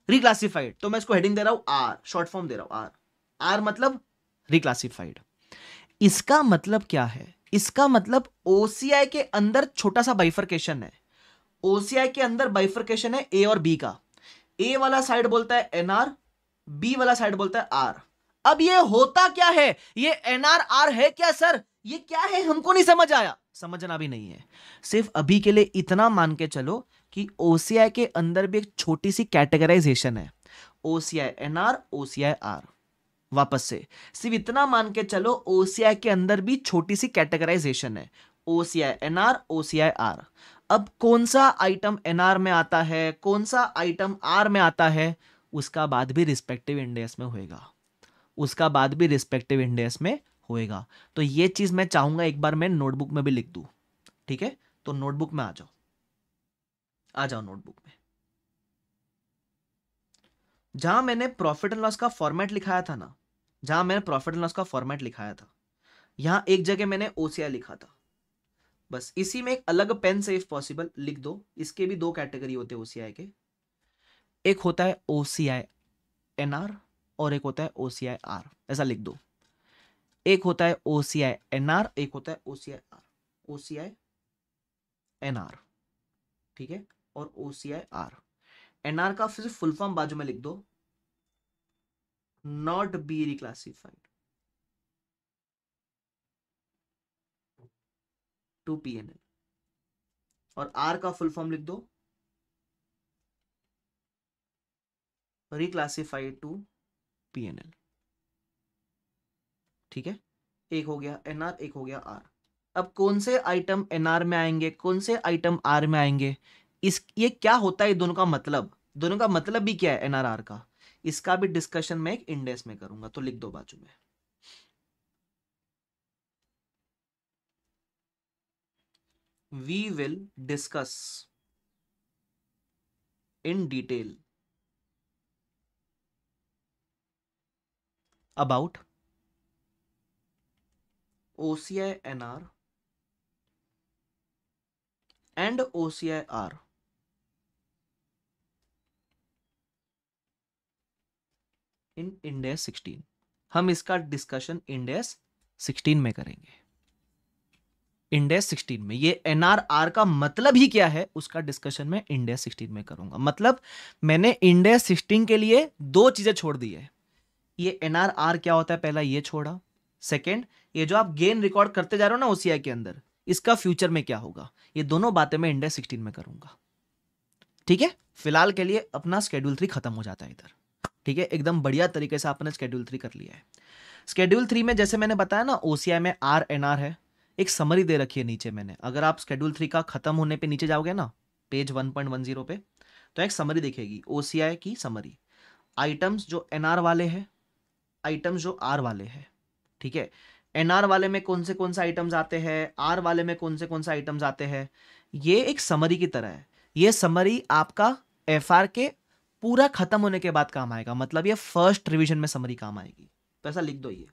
reclassified तो मैं इसको हेडिंग दे रहा हूं आर शॉर्ट फॉर्म दे रहा हूं आर आर मतलब रिक्लासिफाइड इसका मतलब क्या है इसका मतलब ओसीआई के अंदर छोटा सा बाइफरकेशन है ओसीआई के अंदर बाइफरकेशन है ए और बी का ए वाला साइड बोलता है एनआर बी वाला साइड बोलता है आर अब ये होता क्या है ये एनआरआर है क्या सर ये क्या है हमको नहीं समझ आया समझना भी नहीं है सिर्फ अभी के लिए इतना मान के चलो कि ओसीआई के अंदर भी एक छोटी सी कैटेगराइजेशन है ओसीआई एन आर आर वापस से सिर्फ इतना मान के चलो ओ के अंदर भी छोटी सी कैटेगराइजेशन है ओसीआई एन आर आर अब कौन सा आइटम एन आर में आता है कौन सा आइटम आर में आता है उसका बाद भी रिस्पेक्टिव इंडेक्स में होएगा उसका बाद भी रिस्पेक्टिव इंडेक्स में होएगा तो ये चीज़ मैं चाहूंगा एक बार मैं नोटबुक में भी लिख दू ठीक है तो नोटबुक में आ जाओ आ जाओ नोटबुक में जहां मैंने प्रॉफिट एंड लॉस का फॉर्मेट लिखाया था ना जहां मैंने प्रॉफिट एंड लॉस का फॉर्मेट लिखाया था यहां एक जगह मैंने ओसीआई लिखा था बस इसी में एक अलग पेन से इफ पॉसिबल लिख दो इसके भी दो कैटेगरी होते हैं ओसीआई के एक होता है ओसीआई एनआर और एक होता है ओसीआई आर ऐसा लिख दो एक होता है ओसीआई एनआर एक होता है ओसीआई आर ओसीआई एनआर ठीक है और ओ सी आई आर एनआर का फिर फुल फॉर्म बाजू में लिख दो not be reclassified to P N और आर का फुल फॉर्म लिख दो reclassified to P N L ठीक है एक हो गया एनआर एक हो गया आर अब कौन से आइटम एनआर में आएंगे कौन से आइटम आर में आएंगे इस ये क्या होता है दोनों का मतलब दोनों का मतलब भी क्या है एनआरआर का इसका भी डिस्कशन मैं एक इंडेक्स में करूंगा तो लिख दो बाजू में we will discuss in detail about OCI NR and OCI R in Ind AS sixteen हम इसका डिस्कशन इंडेस सिक्सटीन में करेंगे इंडेस सिक्सटीन में ये एनआरआर का मतलब ही क्या है उसका डिस्कशन में इंडेस सिक्सटीन में करूंगा मतलब मैंने इंडेस सिक्सटीन के लिए दो चीजें छोड़ दी है ये एनआरआर क्या होता है पहला ये छोड़ा सेकेंड ये जो आप गेन रिकॉर्ड करते जा रहे हो ना ओसीआई के अंदर इसका फ्यूचर में क्या होगा ये दोनों बातें मैं इंडेस सिक्सटीन में करूंगा ठीक है फिलहाल के लिए अपना स्केड्यूल थ्री खत्म हो जाता है इधर ठीक है एकदम बढ़िया तरीके से आपने स्केड्यूल थ्री कर लिया है स्केड्यूल थ्री में जैसे मैंने बताया ना ओ में आर एन आर है एक समरी दे रखी है नीचे मैंने अगर आप स्केड्यूल थ्री का खत्म होने पे नीचे जाओगे ना page one point one zero पे तो एक समरी दिखेगी ओ की समरी आइटम्स जो एन वाले हैं आइटम्स जो आर वाले हैं ठीक है एन वाले में कौन से कौन से आइटम्स आते हैं आर वाले में कौन से कौन से आइटम्स आते हैं ये एक समरी की तरह है ये समरी आपका एफ के पूरा खत्म होने के बाद काम आएगा मतलब ये फर्स्ट रिवीजन में समरी काम आएगी तो ऐसा लिख दो ये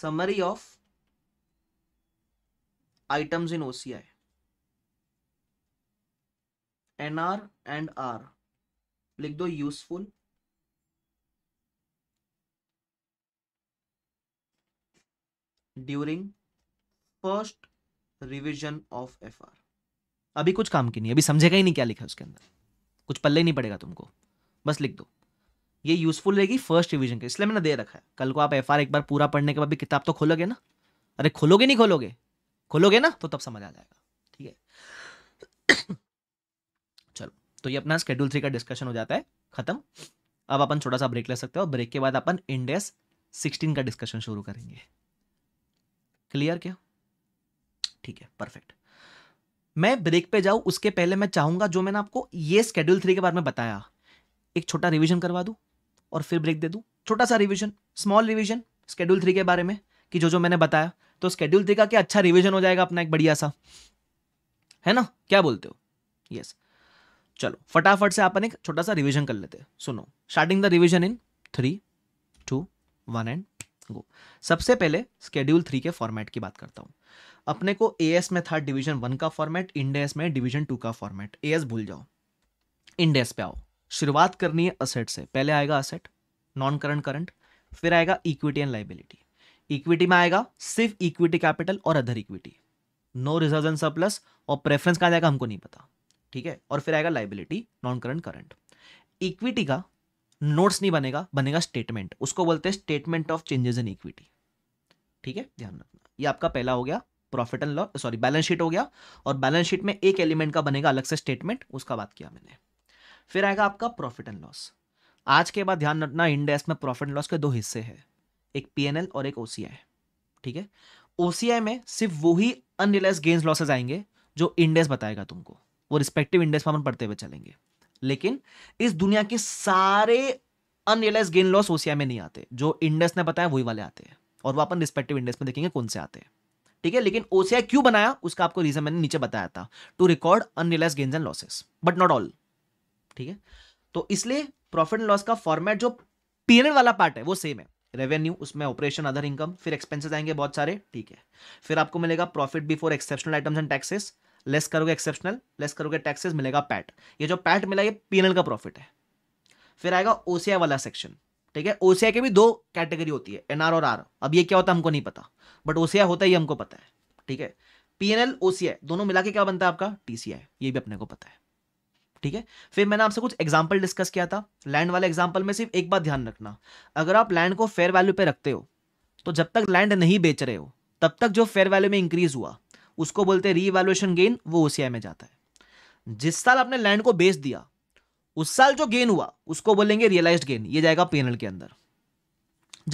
summary of items in OCI NR and R लिख दो useful during first revision of F R अभी कुछ काम की नहीं अभी समझेगा ही नहीं क्या लिखा है उसके अंदर कुछ पल्ले नहीं पड़ेगा तुमको बस लिख दो ये यूजफुल रहेगी फर्स्ट रिविजन के इसलिए मैंने दे रखा है कल को आप एफ एक बार पूरा पढ़ने के बाद भी किताब तो खोलोगे ना अरे खोलोगे नहीं खोलोगे खोलोगे ना तो तब समझ आ जाएगा ठीक है चलो तो ये अपना स्केड्यूल थ्री का डिस्कशन हो जाता है खत्म अब अपन छोटा सा ब्रेक ले सकते हो ब्रेक के बाद अपन इंडेस सिक्सटीन का डिस्कशन शुरू करेंगे क्लियर क्या ठीक है परफेक्ट मैं ब्रेक पे जाऊँ उसके पहले मैं चाहूंगा जो मैंने आपको ये स्केड्यूल थ्री के बारे में बताया एक छोटा रिविजन करवा दू और फिर ब्रेक दे दू छोटा सा revision small revision schedule three के बारे में कि जो जो मैंने बताया तो स्केड्यूल थ्री का क्या अच्छा रिविजन हो जाएगा अपना एक बढ़िया सा है ना क्या बोलते हो यस yes. चलो फटाफट से अपन एक छोटा सा रिविजन कर लेते हैं सुनो starting the revision in three two one and go सबसे पहले स्केड्यूल थ्री के फॉर्मेट की बात करता हूँ अपने को ए एस में था डिवीजन वन का फॉर्मेट इंडेस में डिवीजन टू का फॉर्मेट ए एस भूल जाओ इंडेस पे आओ शुरुआत करनी है असेट से पहले आएगा असेट नॉन करंट करंट फिर आएगा इक्विटी एंड लाइबिलिटी इक्विटी में आएगा सिर्फ इक्विटी कैपिटल और other equity no reserve and surplus और प्रेफरेंस कहाँ जाएगा हमको नहीं पता ठीक है और फिर आएगा liability non current current equity का नोट्स नहीं बनेगा बनेगा स्टेटमेंट उसको बोलते हैं statement of changes in equity ठीक है ध्यान रखना ये आपका पहला हो गया profit and loss sorry balance sheet हो गया और बैलेंस शीट में एक एलिमेंट का बनेगा अलग से स्टेटमेंट उसका बात किया मैंने फिर आएगा आपका प्रॉफिट एंड लॉस आज के बाद ध्यान रखना इंडेक्स में प्रॉफिट एंड लॉस के दो हिस्से हैं एक एल और एक ओसीआई ठीक है ओसीआई में सिर्फ वही अनरियलाइज गेंस लॉसेज आएंगे जो इंडेस बताएगा तुमको वो रिस्पेक्टिव इंडेक्स पर हम पढ़ते हुए चलेंगे लेकिन इस दुनिया के सारे अनरियलाइज गेन लॉस ओसीआई में नहीं आते जो इंडस ने बताया वही वाले आते हैं और वो अपन रिस्पेक्टिव इंडेस में देखेंगे कौन से आते हैं ठीक है लेकिन ओसीआई क्यों बनाया उसका आपको रीजन मैंने नीचे बताया था to record unrealise gains and losses but not all ठीक है तो इसलिए प्रॉफिट एंड लॉस का फॉर्मेट जो पीरियड वाला पार्ट है वो सेम है रेवेन्यू उसमें ऑपरेशन अदर इनकम फिर एक्सपेंसेस आएंगे बहुत सारे ठीक है फिर आपको मिलेगा profit before exceptional items and taxes less करोगे एक्सेप्शनल लेस करोगे टैक्सेस मिलेगा पैट ये जो पैट मिला ये पीएनएल का प्रॉफिट है फिर आएगा ओसीआई वाला सेक्शन ठीक है ओसीआई के भी दो कैटेगरी होती है एनआर और आर अब ये क्या होता है हमको नहीं पता बट ओसीआई होता ही हमको पता है ठीक है पीएनएल ओसीआई दोनों मिला के क्या बनता है आपका टीसीआई ये भी अपने को पता है ठीक है फिर मैंने आपसे कुछ एग्जाम्पल डिस्कस किया था लैंड वाले एग्जाम्पल में सिर्फ एक बात ध्यान रखना अगर आप लैंड को फेयर वैल्यू पे रखते हो तो जब तक लैंड नहीं बेच रहे हो तब तक जो फेयर वैल्यू में इंक्रीज हुआ उसको बोलते हैं रीवैल्युएशन गेन वो ओसीआई में जाता है जिस साल आपने लैंड को बेच दिया उस साल जो गेन हुआ उसको बोलेंगे रियलाइज गेन ये जाएगा पेनल के अंदर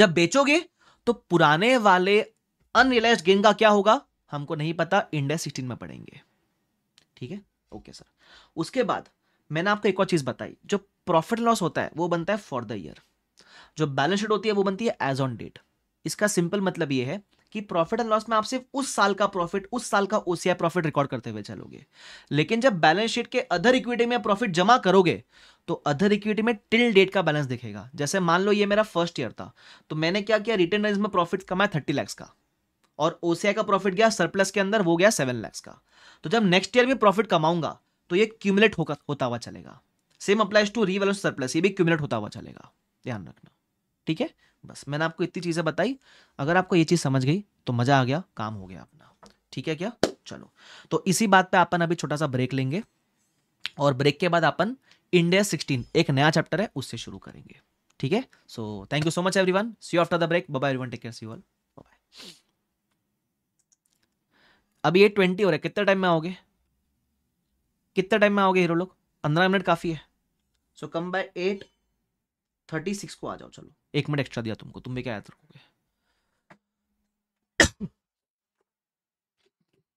जब बेचोगे तो पुराने वाले अनरियलाइज गेन का क्या होगा हमको नहीं पता इंडेक्स सिक्सटीन में पढ़ेंगे ठीक है ओके सर उसके बाद मैंने आपको एक और चीज़ बताई जो प्रॉफिट लॉस होता है वो बनता है फॉर द ईयर जो बैलेंस शीट होती है वो बनती है एज ऑन डेट इसका सिंपल मतलब ये है कि प्रॉफिट एंड लॉस में आप सिर्फ उस साल का प्रॉफिट उस साल का ओसीआई प्रॉफिट रिकॉर्ड करते हुए चलोगे लेकिन जब बैलेंस शीट के अदर इक्विटी में प्रॉफिट जमा करोगे तो अदर इक्विटी में टिल डेट का बैलेंस दिखेगा जैसे मान लो ये मेरा फर्स्ट ईयर था तो मैंने क्या किया रिटर्न में प्रॉफिट कमाया थर्टी लैक्स का और ओसीआई का प्रॉफिट गया सरप्लस के अंदर वो गया सेवन लैक्स का तो जब नेक्स्ट ईयर में प्रॉफिट कमाऊंगा तो ये क्यूमुलेट होकर होता हुआ चलेगा same applies to revaluation surplus ये भी क्यूमुलेट होता हुआ चलेगा ध्यान रखना ठीक है बस मैंने आपको इतनी चीज़ें बताई अगर आपको ये चीज़ समझ गई तो मज़ा आ गया काम हो गया अपना ठीक है क्या चलो तो इसी बात पे अपन अभी छोटा सा ब्रेक लेंगे और ब्रेक के बाद अपन इंडिया सिक्सटीन एक नया चैप्टर है उससे शुरू करेंगे ठीक है so thank you so much everyone see after the break bye everyone take care see all bye अभी ये ट्वेंटी हो रहा है कितने टाइम में आओगे कितने टाइम में आओगे हीरो लोग पंद्रह मिनट काफ़ी है so come by eight thirty six को आ जाओ चलो एक मिनट एक्स्ट्रा दिया तुमको तुम भी क्या याद रखोगे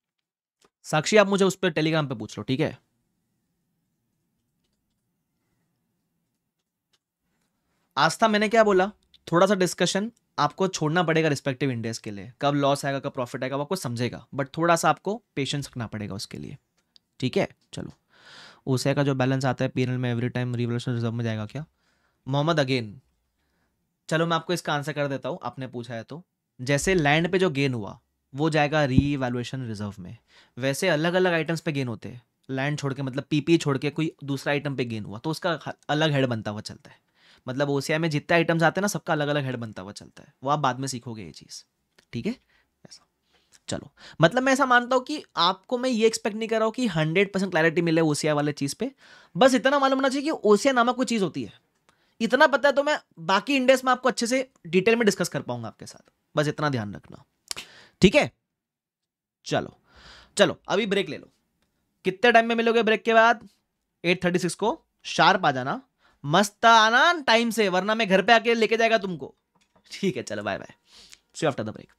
साक्षी आप मुझे उस पर टेलीग्राम पे पूछ लो ठीक है आस्था मैंने क्या बोला थोड़ा सा डिस्कशन आपको छोड़ना पड़ेगा रिस्पेक्टिव इंडेक्स के लिए कब लॉस आएगा कब प्रॉफिट आएगा वो आपको समझेगा बट थोड़ा सा आपको पेशेंस रखना पड़ेगा उसके लिए ठीक है चलो उसे का जो बैलेंस आता है पी में एवरी टाइम रिवोल्यूशन रिजर्व में जाएगा क्या मोहम्मद अगेन चलो मैं आपको इसका आंसर कर देता हूँ आपने पूछा है तो जैसे लैंड पे जो गेन हुआ वो जाएगा रीवैल्युएशन रिजर्व में वैसे अलग अलग आइटम्स पे गेन होते हैं लैंड छोड़ के मतलब पीपी छोड़ के कोई दूसरा आइटम पे गेन हुआ तो उसका अलग हेड बनता हुआ चलता है मतलब ओसीआई में जितने आइटम्स आते हैं ना सबका अलग अलग हेड बनता हुआ चलता है वो आप बाद में सीखोगे ये चीज़ ठीक है ऐसा चलो मतलब मैं ऐसा मानता हूँ कि आपको मैं ये एक्सपेक्ट नहीं कर रहा हूँ कि हंड्रेड परसेंट क्लैरिटी मिले ओसीआई वाले चीज़ पे बस इतना मालूम होना चाहिए कि ओसीआई नामक कोई चीज़ होती है इतना पता है तो मैं बाकी इंडेक्स में आपको अच्छे से डिटेल में डिस्कस कर पाऊंगा आपके साथ बस इतना ध्यान रखना ठीक है चलो चलो अभी ब्रेक ले लो कितने टाइम में मिलोगे ब्रेक के बाद एट थर्टी सिक्स को शार्प आ जाना मस्त आना टाइम से वरना मैं घर पे आके लेके जाएगा तुमको ठीक है चलो bye bye see after the break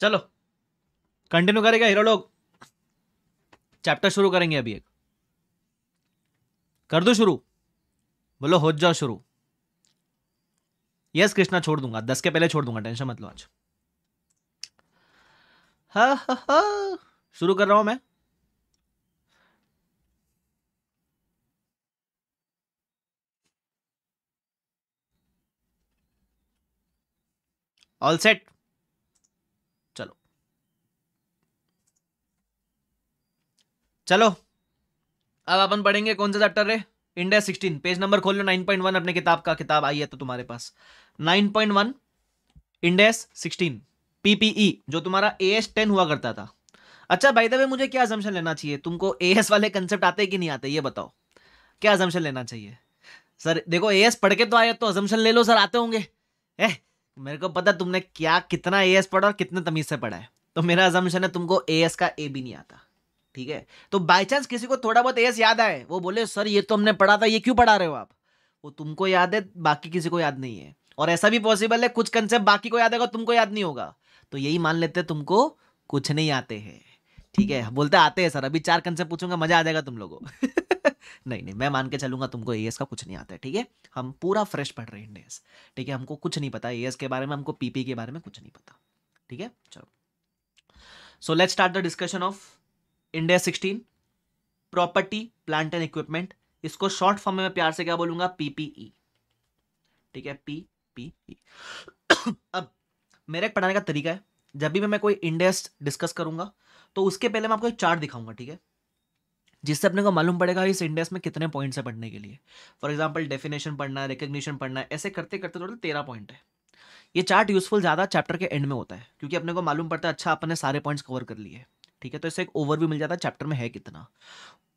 चलो कंटिन्यू करेगा हीरो लोग चैप्टर शुरू करेंगे अभी एक कर दो शुरू बोलो हो जाओ शुरू यस कृष्णा छोड़ दूंगा दस के पहले छोड़ दूंगा टेंशन मत लो आज हा हा शुरू कर रहा हूं मैं ऑल सेट चलो अब अपन पढ़ेंगे कौन सा चैप्टर है इंडिया सिक्सटीन पेज नंबर खोल लो नाइन पॉइंट वन अपने किताब का किताब आई है तो तुम्हारे पास nine point one India sixteen PPE जो तुम्हारा ए एस टेन हुआ करता था अच्छा भाई दबे मुझे क्या एजम्पन लेना चाहिए तुमको ए एस वाले कंसेप्ट आते कि नहीं आते ये बताओ क्या अजम्पन लेना चाहिए सर देखो ए एस पढ़ के तो आया तो एजम्पन ले लो सर आते होंगे ऐह मेरे को पता तुमने क्या कितना ए एस पढ़ा और कितने तमीज से पढ़ा है तो मेरा अजम्पन है तुमको ए एस का ए भी नहीं आता ठीक है तो बाय चांस किसी को थोड़ा बहुत एस याद आए वो बोले सर ये तो हमने पढ़ा था ये क्यों पढ़ा रहे हो आप वो तुमको याद है बाकी किसी को याद नहीं है और ऐसा भी पॉसिबल है कुछ कंसेप्ट बाकी को याद आएगा तुमको याद नहीं होगा तो यही मान लेते हैं तुमको कुछ नहीं आते हैं ठीक है बोलते आते हैं सर अभी चार कंसेप्ट पूछूंगा मजा आ जाएगा तुम लोगों नहीं नहीं मैं मान के चलूंगा तुमको ए का कुछ नहीं आता है ठीक है हम पूरा फ्रेश पढ़ रहे हैं इंडियस ठीक है हमको कुछ नहीं पता ए के बारे में हमको पीपी के बारे में कुछ नहीं पता ठीक है चलो so let start the discussion of India sixteen property plant and equipment इसको शॉर्ट फॉर्म में मैं प्यार से क्या बोलूंगा पीपीई e. ठीक है पी पी ई अब मेरा एक पढ़ाने का तरीका है जब भी मैं कोई इंडेक्स डिस्कस करूंगा तो उसके पहले मैं आपको एक चार्ट दिखाऊंगा ठीक है जिससे अपने को मालूम पड़ेगा इस इंडेक्स में कितने पॉइंट्स है पढ़ने के लिए फॉर एग्जाम्पल डेफिनेशन पढ़ना है रिकग्निशन पढ़ना है ऐसे करते करते टोटल तेरह पॉइंट है ये चार्ट यूजफुल ज़्यादा चैप्टर के एंड में होता है क्योंकि अपने को मालूम पड़ता है अच्छा अपने सारे पॉइंट्स कवर कर लिए ठीक है तो इससे एक ओवरव्यू मिल जाता है चैप्टर में है कितना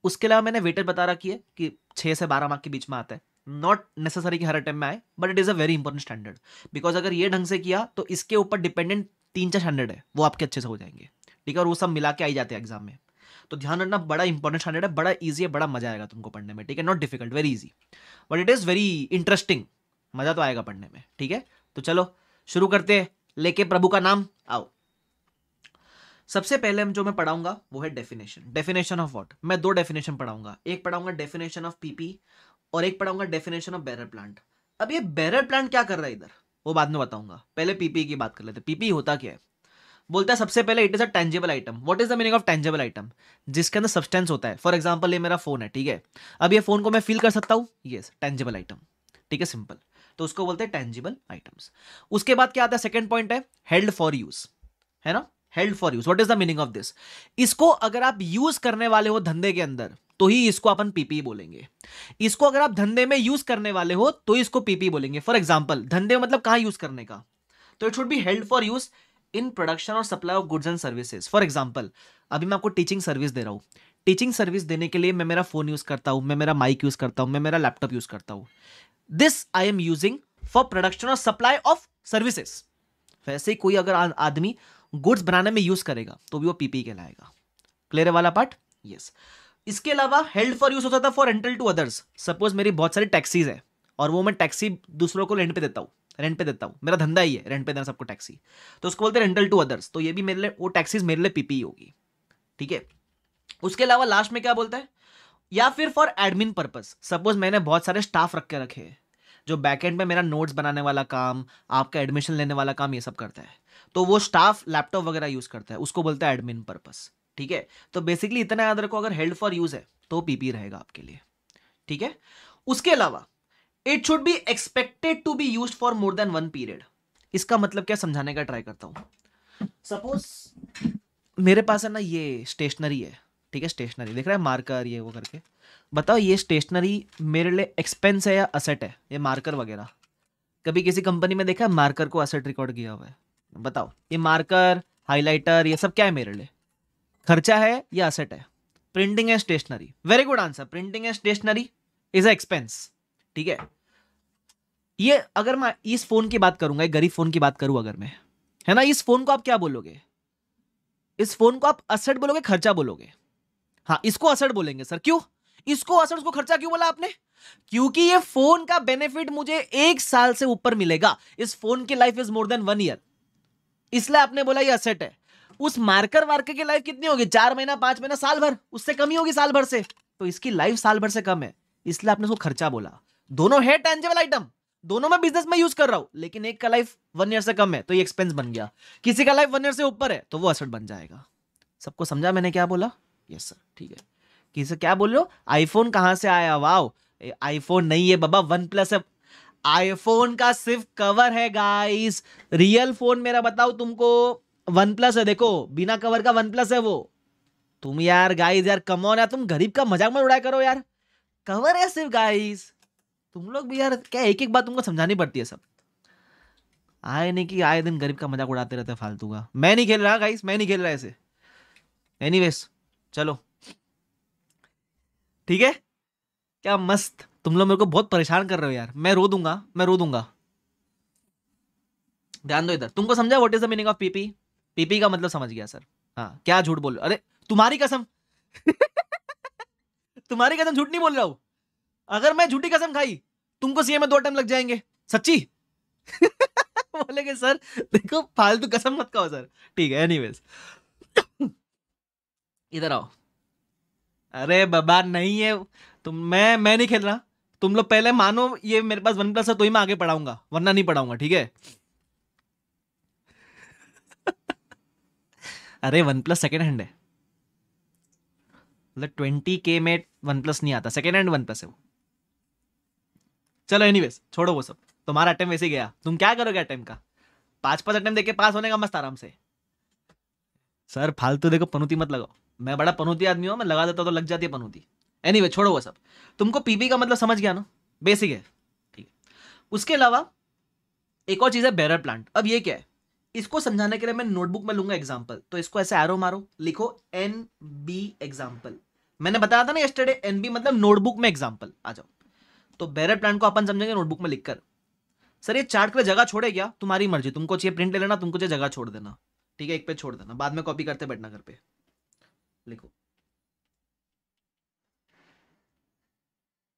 उसके अलावा मैंने वेटर बता रखी है कि छः से बारह मार्क के बीच में आता है नॉट नेसेसरी कि हर अटेम्प में आए but it is a very important standard because अगर ये ढंग से किया तो इसके ऊपर डिपेंडेंट तीन चार स्टैंडर्ड है वो आपके अच्छे से हो जाएंगे ठीक है और वो सब मिला के आई जाते हैं एग्जाम में तो ध्यान रखना बड़ा इंपॉर्टेंट स्टैंडर्ड है बड़ा ईजी है बड़ा मजा आएगा तुमको पढ़ने में ठीक है not difficult very easy but it is very interesting मज़ा तो आएगा पढ़ने में ठीक है तो चलो शुरू करते हैं लेके प्रभु का नाम आओ सबसे पहले हम जो मैं पढ़ाऊंगा वो है डेफिनेशन डेफिनेशन ऑफ व्हाट मैं दो डेफिनेशन पढ़ाऊंगा एक पढ़ाऊंगा डेफिनेशन ऑफ पीपी और एक पढ़ाऊंगा डेफिनेशन ऑफ बैरर प्लांट अब ये बैरर प्लांट क्या कर रहा है इधर वो बाद में बताऊंगा पहले पीपी की बात कर लेते पीपी होता क्या है बोलता है सबसे पहले it is a tangible item what is the meaning of tangible item जिसके अंदर सब्सटेंस होता है फॉर एग्जाम्पल ये मेरा फोन है ठीक है अब ये फोन को मैं फील कर सकता हूँ येस टेंजेबल आइटम ठीक है सिंपल तो उसको बोलते हैं टेंजिबल आइटम्स उसके बाद क्या आता है सेकेंड पॉइंट है हेल्ड फॉर यूज है ना held for use what is the meaning of this इसको अगर आप यूज करने वाले हो धंधे के अंदर तो ही इसको अपन पीपी e बोलेंगे इसको अगर आप धंधे में यूज करने वाले हो तो इसको पीपी e बोलेंगे फॉर एग्जाम्पल धंधे मतलब कहां यूज करने का तो it should be held for use in production और supply of goods and services for example अभी मैं आपको टीचिंग सर्विस दे रहा हूँ टीचिंग सर्विस देने के लिए मैं मेरा फोन यूज करता हूँ मैं मेरा माइक यूज करता हूँ मैं मेरा लैपटॉप यूज करता हूँ this I am using for production और सप्लाई ऑफ सर्विसेज वैसे ही कोई अगर आदमी गुड्स बनाने में यूज करेगा तो भी वो पीपी कहलाएगा क्लियर है वाला पार्ट यस इसके अलावा हेल्ड फॉर यूज होता था for rental to others suppose मेरी बहुत सारी टैक्सीज है और वो मैं टैक्सी दूसरों को रेंट पे देता हूँ रेंट पे देता हूँ मेरा धंधा ही है रेंट पे देना सबको टैक्सी तो उसको बोलते हैं रेंटल टू अदर्स तो ये भी मेरे लिए वो टैक्सीज मेरे लिए पीपी होगी ठीक है उसके अलावा लास्ट में क्या बोलता है या फिर फॉर एडमिन पर्पज सपोज मैंने बहुत सारे स्टाफ रख के रखे हैं जो बैकहेंड में मेरा नोट्स बनाने वाला काम आपका एडमिशन लेने वाला काम ये सब करता है तो वो स्टाफ लैपटॉप वगैरह यूज करता है उसको बोलता है एडमिन पर्पस ठीक है तो बेसिकली इतना याद रखो अगर हेल्ड फॉर यूज है तो पीपी रहेगा आपके लिए ठीक है उसके अलावा it should be expected to be use for more than one period इसका मतलब क्या समझाने का ट्राई करता हूं सपोज मेरे पास है ना ये स्टेशनरी है ठीक है स्टेशनरी देख रहा है मार्कर ये वो करके बताओ ये स्टेशनरी मेरे लिए एक्सपेंस है या असेट है ये मार्कर वगैरह कभी किसी कंपनी में देखा है मार्कर को असेट रिकॉर्ड किया हुआ है बताओ ये मार्कर हाईलाइटर ये सब क्या है मेरे लिए खर्चा है या असेट है printing and stationery very good answer printing and stationery is a expense ठीक है ये अगर मैं इस फोन की बात करूंगा एक गरीब फोन की बात करूं अगर मैं है ना इस फोन को आप क्या बोलोगे इस फोन को आप असट बोलोगे खर्चा बोलोगे हाँ इसको असट बोलेंगे सर क्यों इसको असट उसको खर्चा क्यों बोला आपने क्योंकि ये फोन का बेनिफिट मुझे एक साल से ऊपर मिलेगा इस फोन की life is more than one year इसलिए आपने बोला ये असेट है उस मार्कर वार्कर की लाइफ कितनी होगी चार महीना पांच महीना साल भर उससे कम ही होगी साल भर से तो इसकी लाइफ साल भर से कम है इसलिए आपने उसको खर्चा बोला दोनों है टेंजेबल आइटम दोनों में बिजनेस में यूज कर रहा हूं लेकिन एक का लाइफ वन ईयर से कम है तो ये एक्सपेंस बन गया किसी का लाइफ वन ईयर से ऊपर है तो वो असट बन जाएगा सबको समझा मैंने क्या बोला यस yes, सर ठीक है किसे क्या बोल रहे हो आईफोन कहां से आया वाओ आईफोन नहीं है बाबा वन प्लस है आईफोन का सिर्फ कवर है गाइस रियल फोन मेरा बताओ तुमको वन प्लस है देखो बिना कवर का वन प्लस है वो तुम यार गाइस यार कमौन यार तुम गरीब का मजाक मत उड़ाया करो यार कवर है सिर्फ गाइस तुम लोग भी यार क्या एक एक बात तुमको समझानी पड़ती है सब आए नहीं कि आए दिन गरीब का मजाक उड़ाते रहते फालतू का मैं नहीं खेल रहा गाइस मैं नहीं खेल रहा ऐसे एनी चलो ठीक है क्या मस्त तुम लोग मेरे को बहुत परेशान कर रहे हो यार मैं रो दूंगा मैं रो दूंगा ध्यान दो इधर तुमको समझा what is the meaning of PP PP का मतलब समझ गया सर हाँ क्या झूठ बोल अरे तुम्हारी कसम तुम्हारी कसम झूठ नहीं बोल रहा हूं अगर मैं झूठी कसम खाई तुमको सीएम में दो टाइम लग जाएंगे सच्ची बोलेगे सर देखो फालतू कसम मत खाओ सर ठीक है एनी इधर आओ अरे बाबा नहीं है तुम मैं मैं नहीं खेल रहा तुम लोग पहले मानो ये मेरे पास वन प्लस है तो ही मैं आगे पढ़ाऊंगा वरना नहीं पढ़ाऊंगा ठीक है अरे वन प्लस सेकेंड हैंड है मतलब ट्वेंटी के में वन प्लस नहीं आता सेकेंड हैंड वन प्लस है वो चलो एनीवेज छोड़ो वो सब तुम्हारा अटैम्प वैसे गया तुम क्या करोगे अटैम्प का पांच पांच अटेम्प देखे पास होने का मस्त आराम से सर फालतू देखो पनौती मत लगाओ मैं बड़ा पनौती आदमी हूँ मैं लगा देता तो लग जाती है पनौती एनीवे anyway, छोड़ो वो सब तुमको पीपी का मतलब समझ गया ना बेसिक है ठीक है उसके अलावा एक और चीज़ है बैरर प्लांट अब ये क्या है इसको समझाने के लिए मैं नोटबुक में लूंगा एग्जाम्पल तो इसको ऐसे एरो मारो लिखो एन बी एग्जाम्पल मैंने बताया था ना यस्टरडे एन बी मतलब नोटबुक में एग्जाम्पल आ जाओ तो बैरर प्लांट को अपन समझेंगे नोटबुक में लिखकर सर ये चार्ट के जगह छोड़े क्या तुम्हारी मर्जी तुमको चाहिए प्रिंट ले लेना तुमको चाहिए जगह छोड़ देना ठीक है एक पे छोड़ देना बाद में कॉपी करते बैठना घर पे लिखो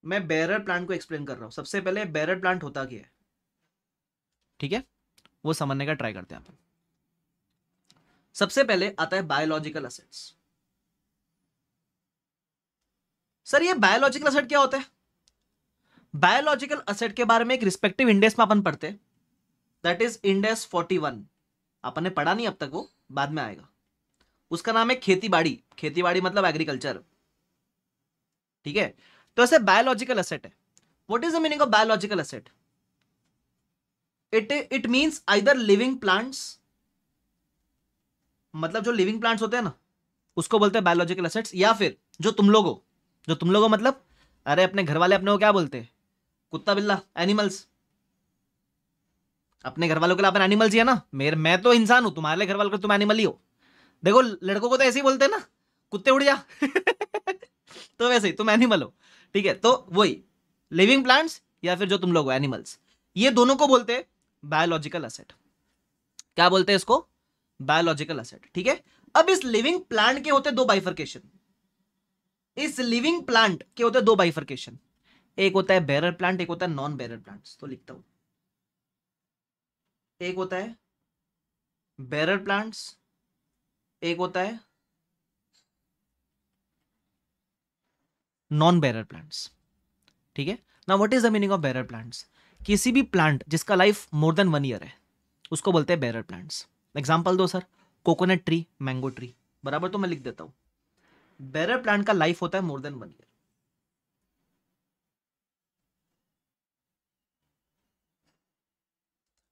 मैं बैरर प्लांट को एक्सप्लेन कर रहा हूँ सबसे पहले बैरर प्लांट होता क्या है ठीक है वो समझने का ट्राई करते हैं अपन सबसे पहले आता है बायोलॉजिकल असेट्स सर ये बायोलॉजिकल असेट क्या होता है बायोलॉजिकल असेट के बारे में एक रिस्पेक्टिव इंडेक्स में अपन पढ़ते दैट इज इंडेक्स 41 अपन ने पढ़ा नहीं अब तक वो बाद में आएगा उसका नाम है खेती बाड़ी खेती बाड़ी मतलब एग्रीकल्चर ठीक है तो ऐसे बायोलॉजिकल असेट है what is the meaning of biological asset it it means either living plants मतलब जो लिविंग प्लांट्स होते हैं ना उसको बोलते हैं बायोलॉजिकल असेट्स या फिर जो तुम लोगों जो तुम लोगों मतलब अरे अपने घर वाले अपने को क्या बोलते हैं कुत्ता बिल्ला एनिमल्स अपने घर वालों के लिए अपने एनिमल्स ही है ना मेरे मैं तो इंसान हूं तुम्हारे घर वालों के तुम एनिमल ही हो देखो लड़कों को तो ऐसे ही बोलते हैं ना कुत्ते उड़ जा तो वैसे ही तुम एनिमल हो ठीक है तो वही लिविंग प्लांट्स या फिर जो तुम लोग एनिमल्स ये दोनों को बोलते हैं बायोलॉजिकल असेट क्या बोलते हैं इसको बायोलॉजिकल असेट ठीक है अब इस लिविंग प्लांट के होते दो बाइफर्केशन इस लिविंग प्लांट के होते दो बाइफर्केशन एक होता है बेरर प्लांट एक होता है नॉन बेरर प्लांट तो लिखता हूं एक होता है बेरर प्लांट्स एक होता है नॉन बैरर प्लांट्स ठीक है ना what is the meaning of bearer plants किसी भी प्लांट जिसका life more than one year है उसको बोलते हैं बैरर प्लांट्स एग्जाम्पल दो sir coconut tree mango tree बराबर तो मैं लिख देता हूँ बैरर प्लांट का लाइफ होता है more than one year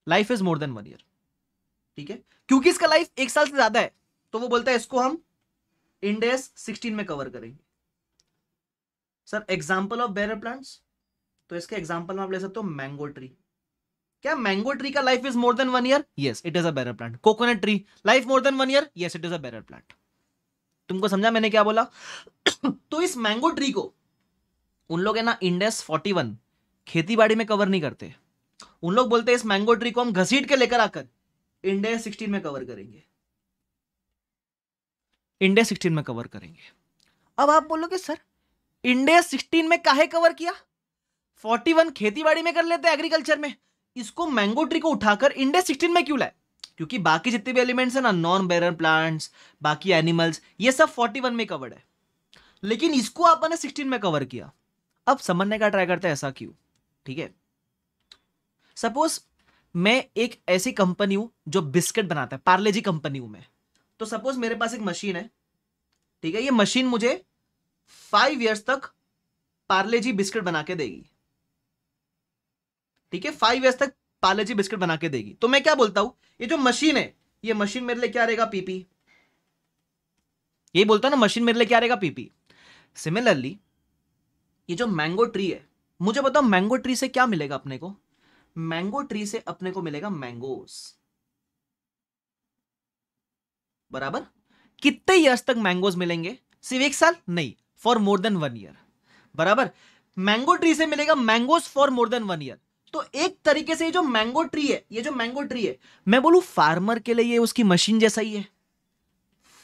life is more than one year ठीक है क्योंकि इसका लाइफ एक साल से ज्यादा है तो वो बोलता है इसको हम इंडेस सिक्सटीन में कवर करेंगे sir example of bearer plants तो इसके एग्जाम्पल में आप ले सकते हो मैंगो ट्री क्या मैंगो ट्री का life is more than one year yes it is a bearer plant coconut tree life more than one year yes it is a bearer plant तुमको समझा मैंने क्या बोला तो इस मैंगो ट्री को उन लोग है ना इंडेस 41 खेती बाड़ी में कवर नहीं करते उन लोग बोलते हैं इस मैंगो ट्री को हम घसीट के लेकर आकर इंडेस 16 में कवर करेंगे इंडेस 16 में कवर करेंगे अब आप बोलोगे सर इंडिया सिक्सटीन में काहे कवर किया फोर्टी वन खेती बाड़ी में कर लेते हैं एग्रीकल्चर में इसको मैंगो ट्री को उठाकर इंडिया सिक्सटीन में क्यों लाए क्योंकि बाकी जितने भी एलिमेंट्स हैं ना नॉन बेरन प्लांट्स बाकी एनिमल्स ये सब फोर्टी में कवर्ड है लेकिन इसको आपने सिक्सटीन में कवर किया अब समझने का ट्राई करते हैं ऐसा क्यों ठीक है सपोज मैं एक ऐसी कंपनी हूं जो बिस्किट बनाता है पार्लेजी कंपनी हूं मैं तो सपोज मेरे पास एक मशीन है ठीक है ये मशीन मुझे फाइव ईयर्स तक पार्ले जी बिस्किट बना के देगी ठीक है फाइव ईयर्स तक पार्ले जी बिस्किट बना के देगी तो मैं क्या बोलता हूं ये जो मशीन है ये मशीन मेरे लिए क्या रहेगा पीपी यही बोलता ना मशीन मेरे लिए क्या रहेगा पीपी सिमिलरली ये जो मैंगो ट्री है मुझे बताओ मैंगो ट्री से क्या मिलेगा अपने को मैंगो ट्री से अपने को मिलेगा मैंगोस बराबर कितने ईयर्स तक मैंगोज मिलेंगे सिर्फ एक साल नहीं for more than one year बराबर मैंगो ट्री से मिलेगा mango for more than one year तो एक तरीके से ये जो मैंगो ट्री है ये जो मैंगो ट्री है मैं बोलू फार्मर के लिए ये उसकी मशीन जैसा ही है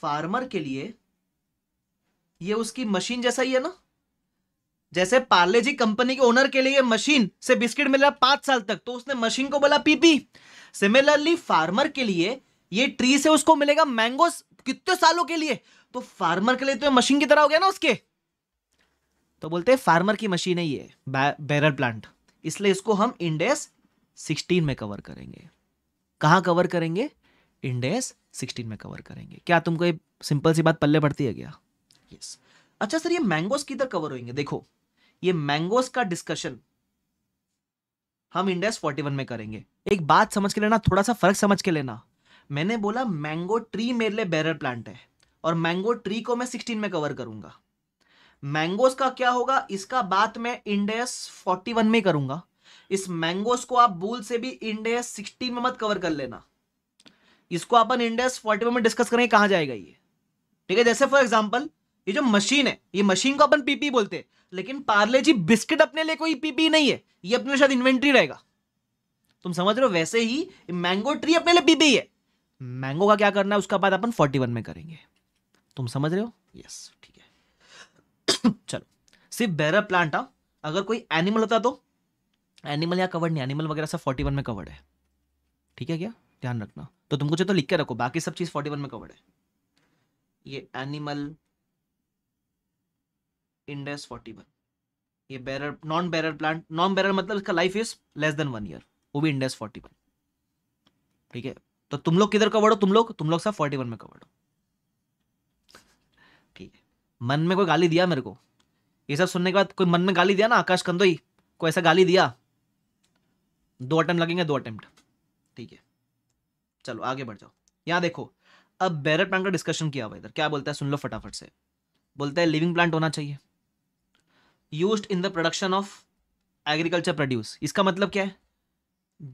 फार्मर के लिए ये उसकी मशीन जैसा ही है ना जैसे पार्ले जी कंपनी के ओनर के लिए मशीन से बिस्किट मिल रहा पांच साल तक तो उसने मशीन को बोला पीपी सिमिलरली फार्मर के लिए ये ट्री से उसको मिलेगा मैंगोस कितने सालों के लिए तो फार्मर के लिए तो मशीन की तरह हो गया ना उसके तो बोलते हैं फार्मर की मशीन है ये बैरल प्लांट इसलिए इसको हम इंडेस 16 में कवर करेंगे कहाँ कवर करेंगे इंडेस 16 में कवर करेंगे क्या तुमको ये सिंपल सी बात पल्ले पड़ती है क्या यस yes. अच्छा सर ये मैंगोस किधर कवर होंगे देखो ये मैंगोस का डिस्कशन हम इंडेस 41 में करेंगे एक बात समझ के लेना थोड़ा सा फर्क समझ के लेना मैंने बोला मैंगो ट्री मेरे लिए बैरल प्लांट है और मैंगो ट्री को मैं सिक्सटीन में कवर करूंगा मैंगोस का क्या होगा इसका बात मैं इंडेस 41 में करूंगा इस मैंगोस को आप भूल से भी इंडेस 16 में मत कवर कर लेना इसको अपन इंडेस 41 में डिस्कस करेंगे कहां जाएगा ये ठीक है जैसे फॉर एग्जाम्पल ये जो मशीन है ये मशीन को अपन पीपी बोलते हैं लेकिन पार्ले जी बिस्किट अपने लिए कोई पीपी नहीं है ये अपने शायद इन्वेंट्री रहेगा तुम समझ रहे हो वैसे ही मैंगो ट्री अपने लिए पीपी है मैंगो का क्या करना है उसका बात अपन 41 में करेंगे तुम समझ रहे हो यस ठीक चलो सिर्फ बैरर प्लांट आ अगर कोई एनिमल होता तो एनिमल या कवर्ड नहीं एनिमल वगैरह सब फोर्टी वन में कवर्ड है ठीक है क्या ध्यान रखना तो तुमको चाहिए तो लिख के रखो बाकी सब चीज़ फोर्टी वन में कवर्ड है ये एनिमल इंडेस फोर्टी वन ये bearer non bearer plant non bearer मतलब इसका life is less than one year वो भी इंडेस फोर्टी वन ठीक है तो तुम लोग किधर कवर्ड हो तुम लोग तुम लोग सब फोर्टी वन में कवर्ड हो मन में कोई गाली दिया मेरे को ये सब सुनने के बाद कोई मन में गाली दिया ना आकाश कंदोई को ऐसा गाली दिया दो अटेम्प्ट लगेंगे दो अटेम्प्ट ठीक है चलो आगे बढ़ जाओ यहाँ देखो अब बैरट प्लांट का डिस्कशन किया हुआ इधर क्या बोलता है सुन लो फटाफट से बोलता है लिविंग प्लांट होना चाहिए use in the production of agriculture produce इसका मतलब क्या है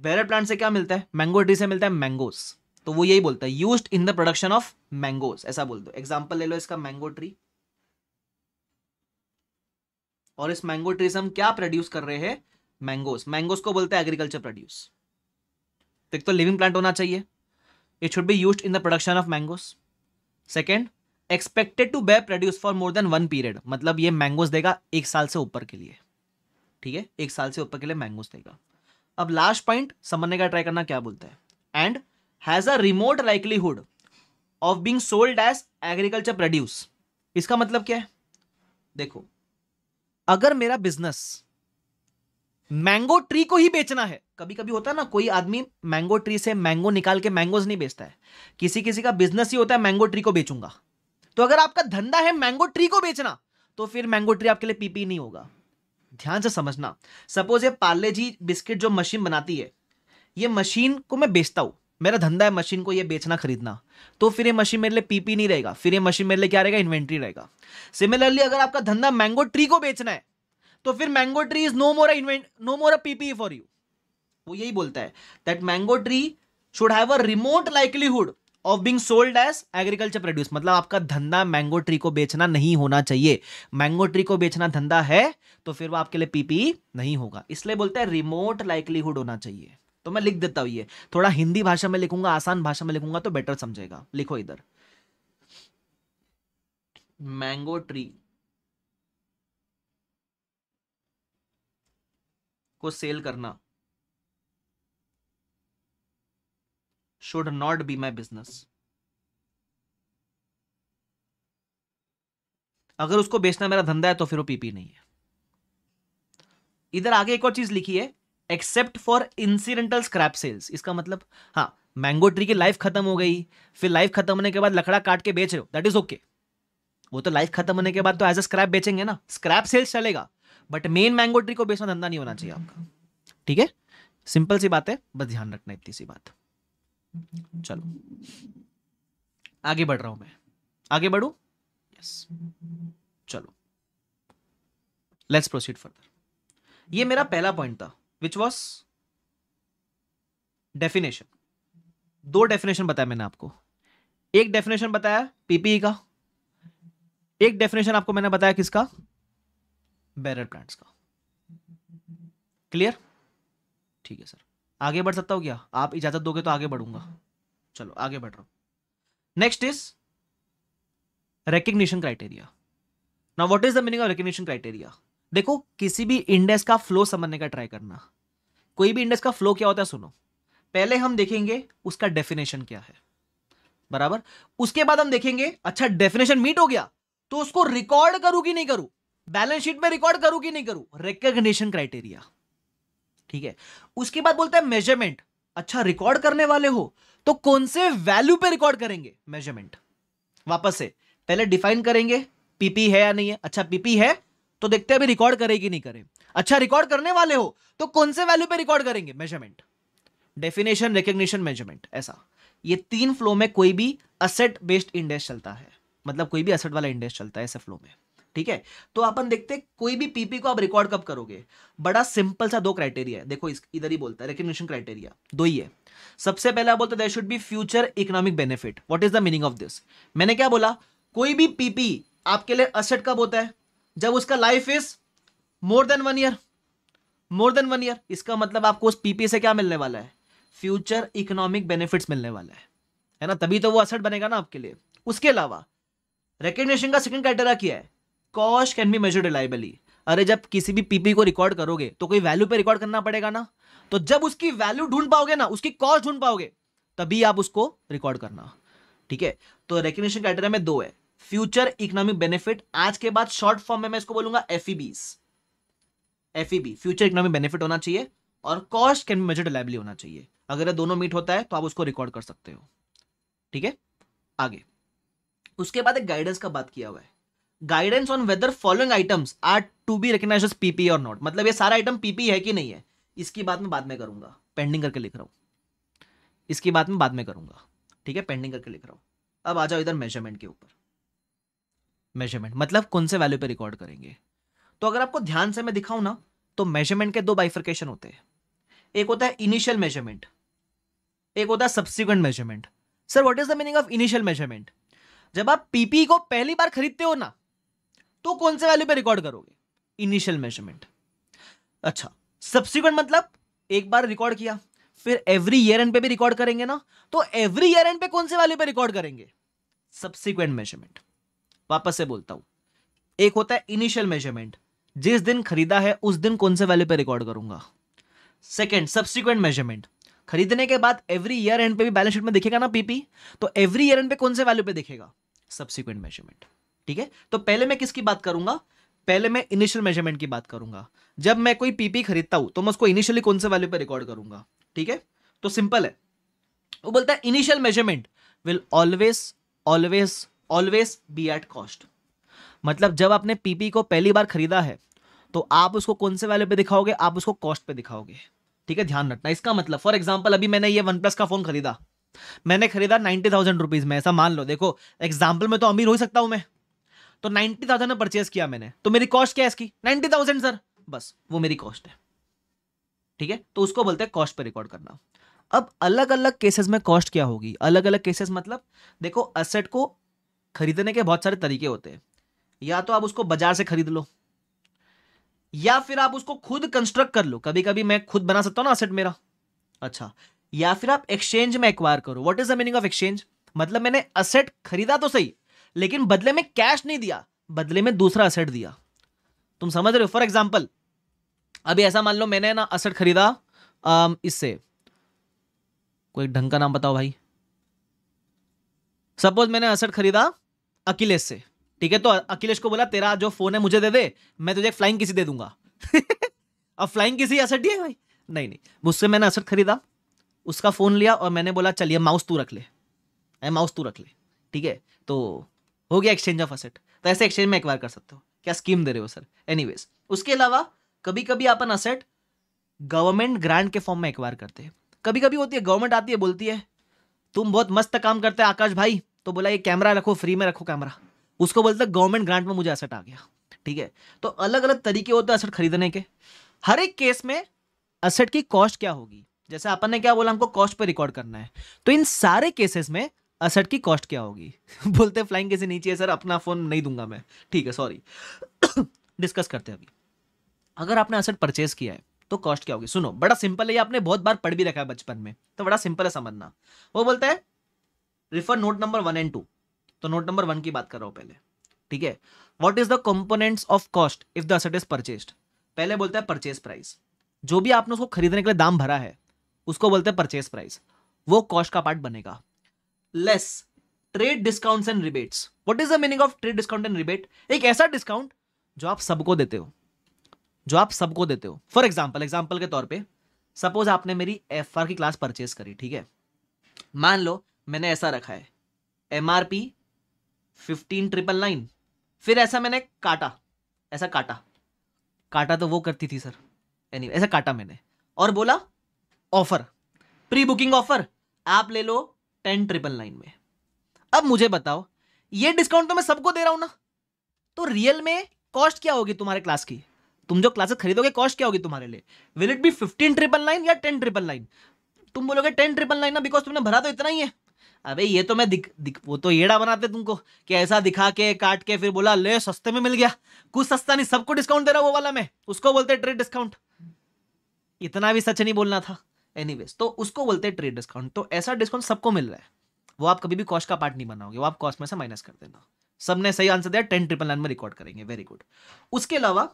बैरट प्लांट से क्या मिलता है मैंगो ट्री से मिलता है मैंगोस तो वो यही बोलता है use in the production of mangoes ऐसा बोल दो एग्जाम्पल ले लो इसका मैंगो ट्री और इस मैंगो ट्री से हम क्या प्रोड्यूस कर रहे हैं मैंगोस मैंगोस को बोलते हैं एग्रीकल्चर प्रोड्यूस तो एक तो लिविंग प्लांट होना चाहिए it should be use in the production of mangoes second expected to be produce for more than one period मतलब ये मैंगोस देगा एक साल से ऊपर के लिए ठीक है एक साल से ऊपर के लिए मैंगोस देगा अब लास्ट पॉइंट समझने का ट्राई करना क्या बोलते हैं and has a remote likelihood of being sold as agriculture produce इसका मतलब क्या है देखो अगर मेरा बिजनेस मैंगो ट्री को ही बेचना है कभी कभी होता है ना कोई आदमी मैंगो ट्री से मैंगो निकाल के मैंगोज नहीं बेचता है किसी किसी का बिजनेस ही होता है मैंगो ट्री को बेचूंगा तो अगर आपका धंधा है मैंगो ट्री को बेचना तो फिर मैंगो ट्री आपके लिए पीपी नहीं होगा ध्यान से समझना सपोज ये पार्ले जी बिस्किट जो मशीन बनाती है ये मशीन को मैं बेचता हूं मेरा धंधा है मशीन को ये बेचना खरीदना तो फिर ये मशीन मेरे लिए पीपी नहीं रहेगा फिर ये मशीन मेरे लिए क्या रहेगा इन्वेंट्री रहेगा सिमिलरली अगर आपका धंधा मैंगो ट्री को बेचना है तो फिर mango tree is no more invent no more a PP for you वो यही बोलता है that mango tree should have a remote likelihood of being sold as agriculture produce मतलब आपका धंधा मैंगो ट्री को बेचना नहीं होना चाहिए मैंगो ट्री को बेचना धंधा है तो फिर वो आपके लिए पीपी e नहीं होगा इसलिए बोलते हैं रिमोट लाइकलीहुड होना चाहिए तो मैं लिख देता हूँ ये थोड़ा हिंदी भाषा में लिखूंगा आसान भाषा में लिखूंगा तो बेटर समझेगा लिखो इधर मैंगो ट्री को सेल करना should not be my business अगर उसको बेचना मेरा धंधा है तो फिर वो पीपी नहीं है इधर आगे एक और चीज लिखी है except for incidental scrap sales इसका मतलब हाँ मैंगो ट्री की लाइफ खत्म हो गई फिर लाइफ खत्म होने के बाद लकड़ा काट के बेच रहे हो दैट इज ओके वो तो लाइफ खत्म होने के बाद तो एज अ स्क्रैप बेचेंगे ना स्क्रैप सेल्स चलेगा बट मेन मैंगो ट्री को बेचना धंधा नहीं होना चाहिए आपका ठीक है सिंपल सी बात है बस ध्यान रखना इतनी सी बात चलो आगे बढ़ रहा हूं मैं आगे बढ़ू यस yes. चलो लेट्स प्रोसीड फर्दर ये मेरा पहला पॉइंट था विच वॉज डेफिनेशन दो डेफिनेशन बताया मैंने आपको एक डेफिनेशन बताया पीपीई e का एक डेफिनेशन आपको मैंने बताया किसका बैरल प्लांट्स का क्लियर ठीक है सर आगे बढ़ सकता हूं क्या आप इजाजत दोगे तो आगे बढ़ूंगा चलो आगे बढ़ रहा हूं next is recognition criteria now what is the meaning of recognition criteria देखो किसी भी इंडेक्स का फ्लो समझने का ट्राई करना कोई भी इंडेक्स का फ्लो क्या होता है सुनो पहले हम देखेंगे उसका डेफिनेशन क्या है बराबर उसके बाद हम देखेंगे अच्छा डेफिनेशन मीट हो गया तो उसको रिकॉर्ड करूं कि नहीं करूं बैलेंस शीट में रिकॉर्ड करूं कि नहीं करूं रिकग्निशन क्राइटेरिया ठीक है उसके बाद बोलते हैं मेजरमेंट अच्छा रिकॉर्ड करने वाले हो तो कौन से वैल्यू पे रिकॉर्ड करेंगे मेजरमेंट वापस से पहले डिफाइन करेंगे पीपी है या नहीं है अच्छा पीपी है तो देखते हैं अभी रिकॉर्ड करे कि नहीं करे अच्छा रिकॉर्ड करने वाले हो तो कौन से वैल्यू पे रिकॉर्ड करेंगे मेजरमेंट डेफिनेशन रिकग्निशन मेजरमेंट ऐसा ये तीन फ्लो में कोई भी असेट बेस्ड इंडेक्स चलता है मतलब कोई भी असेट वाला इंडेक्स चलता है ऐसे फ्लो में ठीक है तो अपन देखते हैं कोई भी पीपी को आप रिकॉर्ड कब करोगे बड़ा सिंपल सा दो क्राइटेरिया है देखो इधर ही बोलता है रिकग्निशन क्राइटेरिया दो ही है सबसे पहला बोलता है there should be future economic benefit what is the meaning of this मैंने क्या बोला कोई भी पीपी आपके लिए असेट कब होता है जब उसका life is more than one year more than one year इसका मतलब आपको उस पीपी से क्या मिलने वाला है फ्यूचर इकोनॉमिक बेनिफिट्स मिलने वाला है है ना तभी तो वो असर बनेगा ना आपके लिए उसके अलावा रिकग्निशन का सेकंड क्राइटेरिया क्या है cost can be measure reliably अरे जब किसी भी पीपी को रिकॉर्ड करोगे तो कोई वैल्यू पे रिकॉर्ड करना पड़ेगा ना तो जब उसकी वैल्यू ढूंढ पाओगे ना उसकी कॉस्ट ढूंढ पाओगे तभी आप उसको रिकॉर्ड करना ठीक है तो रिकग्निशन क्राइटेरिया में दो है फ्यूचर इकोनॉमिक बेनिफिट आज के बाद शॉर्ट फॉर्म में मैं इसको बोलूंगा FEBs FEB e e future economic benefit होना चाहिए और cost can be measure reliably होना चाहिए अगर ये दोनों मीट होता है तो आप उसको रिकॉर्ड कर सकते हो ठीक है आगे उसके बाद एक गाइडेंस का बात किया हुआ है guidance on whether following items are to be recognise PP और नॉट मतलब ये सारा आइटम पीपी e है कि नहीं है इसकी बात मैं बाद में करूंगा पेंडिंग करके लिख रहा हूं इसकी बात मैं बाद में करूंगा ठीक है पेंडिंग करके लिख रहा हूं अब आ जाओ इधर मेजरमेंट के ऊपर मेजरमेंट मतलब कौन से वैल्यू पे रिकॉर्ड करेंगे तो अगर आपको ध्यान से मैं दिखाऊं ना तो मेजरमेंट के दो बाइफर्केशन होते हैं एक होता है इनिशियल मेजरमेंट एक होता है subsequent measurement sir what is the meaning of initial measurement जब आप पीपी को पहली बार खरीदते हो ना तो कौन से वैल्यू पे रिकॉर्ड करोगे इनिशियल मेजरमेंट अच्छा सब्सिक्वेंट मतलब एक बार रिकॉर्ड किया फिर एवरी ईयर एंड पे भी रिकॉर्ड करेंगे ना तो एवरी ईयर एंड पे कौन से वैल्यू पे रिकॉर्ड करेंगे सब्सिक्वेंट मेजरमेंट वापस से बोलता हूं एक होता है इनिशियल मेजरमेंट जिस दिन खरीदा है उस दिन कौन से वैल्यू पे रिकॉर्ड करूंगा सेकेंड सब्सिक्वेंट मेजरमेंट खरीदने के बाद एवरी ईयर एंड पे भी बैलेंस शीट में दिखेगा ना पीपी तो एवरी ईयर एंड पे कौन से वैल्यू पे दिखेगा सब्सिक्वेंट मेजरमेंट ठीक है तो पहले मैं किसकी बात करूंगा पहले मैं इनिशियल मेजरमेंट की बात करूंगा जब मैं कोई पीपी खरीदता हूं तो मैं उसको इनिशियली कौन से वैल्यू पे रिकॉर्ड करूंगा ठीक है तो सिंपल है वो बोलता है initial measurement will always always always be at cost मतलब जब आपने पीपी को पहली बार खरीदा है तो आप उसको कौन से वैल्यू पे दिखाओगे आप उसको कॉस्ट पे दिखाओगे ठीक है ध्यान रखना इसका मतलब फॉर एग्जाम्पल अभी मैंने ये वन प्लस का फोन खरीदा मैंने खरीदा नाइनटी थाउजेंड रुपीज में ऐसा मान लो देखो एग्जाम्पल में तो अमीर हो सकता हूं मैं तो नाइनटी थाउजेंड में परचेस किया मैंने तो मेरी कॉस्ट क्या है इसकी नाइनटी थाउजेंड सर बस वो मेरी कॉस्ट है ठीक है तो उसको बोलते हैं कॉस्ट पर रिकॉर्ड करना अब अलग अलग केसेस में कॉस्ट क्या होगी अलग अलग केसेस मतलब देखो असेट को खरीदने के बहुत सारे तरीके होते हैं या तो आप उसको बाजार से खरीद लो या फिर आप उसको खुद कंस्ट्रक्ट कर लो कभी कभी मैं खुद बना सकता हूँ ना असेट मेरा अच्छा या फिर आप एक्सचेंज में एक्वायर करो what is the meaning of exchange मतलब मैंने असेट खरीदा तो सही लेकिन बदले में कैश नहीं दिया बदले में दूसरा असेट दिया तुम समझ रहे हो फॉर एग्जाम्पल अभी ऐसा मान लो मैंने ना असेट खरीदा इससे कोई ढंग का नाम बताओ भाई सपोज मैंने असेट खरीदा अखिलेश से ठीक है तो अखिलेश को बोला तेरा जो फोन है मुझे दे दे मैं तुझे फ्लाइंग किसी दे दूंगा अब फ्लाइंग किसी असर है भाई नहीं नहीं मुझसे मैंने असट खरीदा उसका फ़ोन लिया और मैंने बोला चलिए माउस तू रख ले माउस तू रख ले ठीक है तो हो गया एक्सचेंज ऑफ असेट तो ऐसे एक्सचेंज में एक बार कर सकते हो क्या स्कीम दे रहे हो सर एनीवेज उसके अलावा कभी कभी अपन असेट गवर्नमेंट ग्रांट के फॉर्म में एक बार करते हैं कभी कभी होती है गवर्नमेंट आती है बोलती है तुम बहुत मस्त काम करते हैं आकाश भाई तो बोला ये कैमरा रखो फ्री में रखो कैमरा उसको बोलता गवर्नमेंट ग्रांट में मुझे असेट आ गया ठीक है तो अलग अलग तरीके होते हैं असेट खरीदने के हर एक केस में असेट की कॉस्ट क्या होगी जैसे अपन ने क्या बोला हमको कॉस्ट पर रिकॉर्ड करना है तो इन सारे केसेस में असट की कॉस्ट क्या होगी बोलते फ्लाइंग कैसे नीचे है सर अपना फ़ोन नहीं दूंगा मैं ठीक है सॉरी डिस्कस करते अभी अगर आपने असट परचेज किया है तो कॉस्ट क्या होगी सुनो बड़ा सिंपल है ये आपने बहुत बार पढ़ भी रखा है बचपन में तो बड़ा सिंपल है समझना वो बोलता है refer note number one and two तो नोट नंबर वन की बात कर रहा हूं पहले ठीक है what is the components of cost if the asset is purchased पहले बोलते हैं परचेज प्राइस जो भी आपने उसको खरीदने के लिए दाम भरा है उसको बोलते हैं परचेज प्राइस वो कॉस्ट का पार्ट बनेगा less trade discount and rebates what is the meaning of trade discount and rebate एक ऐसा डिस्काउंट जो आप सबको देते हो जो आप सबको देते हो फॉर एग्जाम्पल एग्जाम्पल के तौर पे, सपोज आपने मेरी एफ की क्लास परचेज करी ठीक है मान लो मैंने ऐसा रखा है M R P fifteen triple nine फिर ऐसा मैंने काटा ऐसा काटा काटा तो वो करती थी सर एनी anyway, ऐसा काटा मैंने और बोला ऑफर प्री बुकिंग ऑफर आप ले लो टेन ट्रिपल नाइन में अब मुझे बताओ ये डिस्काउंट तो मैं सबको दे रहा हूं ना तो रियल में कॉस्ट क्या होगी तुम्हारे क्लास की तुम जो क्लासेस खरीदोगे कॉस्ट क्या होगी तुम्हारे लिए will it be fifteen triple nine या टेन ट्रिपल नाइन तुम बोलोगे टेन ट्रिपल नाइन ना बिकॉज तुमने भरा तो इतना ही है अबे ये तो मैं दिख, दिख वो तो येड़ा बनाते तुमको कि ऐसा दिखा के काट के फिर बोला ले सस्ते में मिल गया कुछ सस्ता नहीं सबको डिस्काउंट दे रहा वो वाला मैं उसको बोलते ट्रेड डिस्काउंट इतना भी सच नहीं बोलना था एनी तो उसको बोलते ट्रेड डिस्काउंट तो ऐसा डिस्काउंट सबको मिल रहा है वो आप कभी भी कॉस्ट का पार्ट नहीं बनाओगे वो आप कॉस्ट में से माइनस कर देना सबने सही आंसर दिया टेन ट्रिपल नाइन में रिकॉर्ड करेंगे वेरी गुड उसके अलावा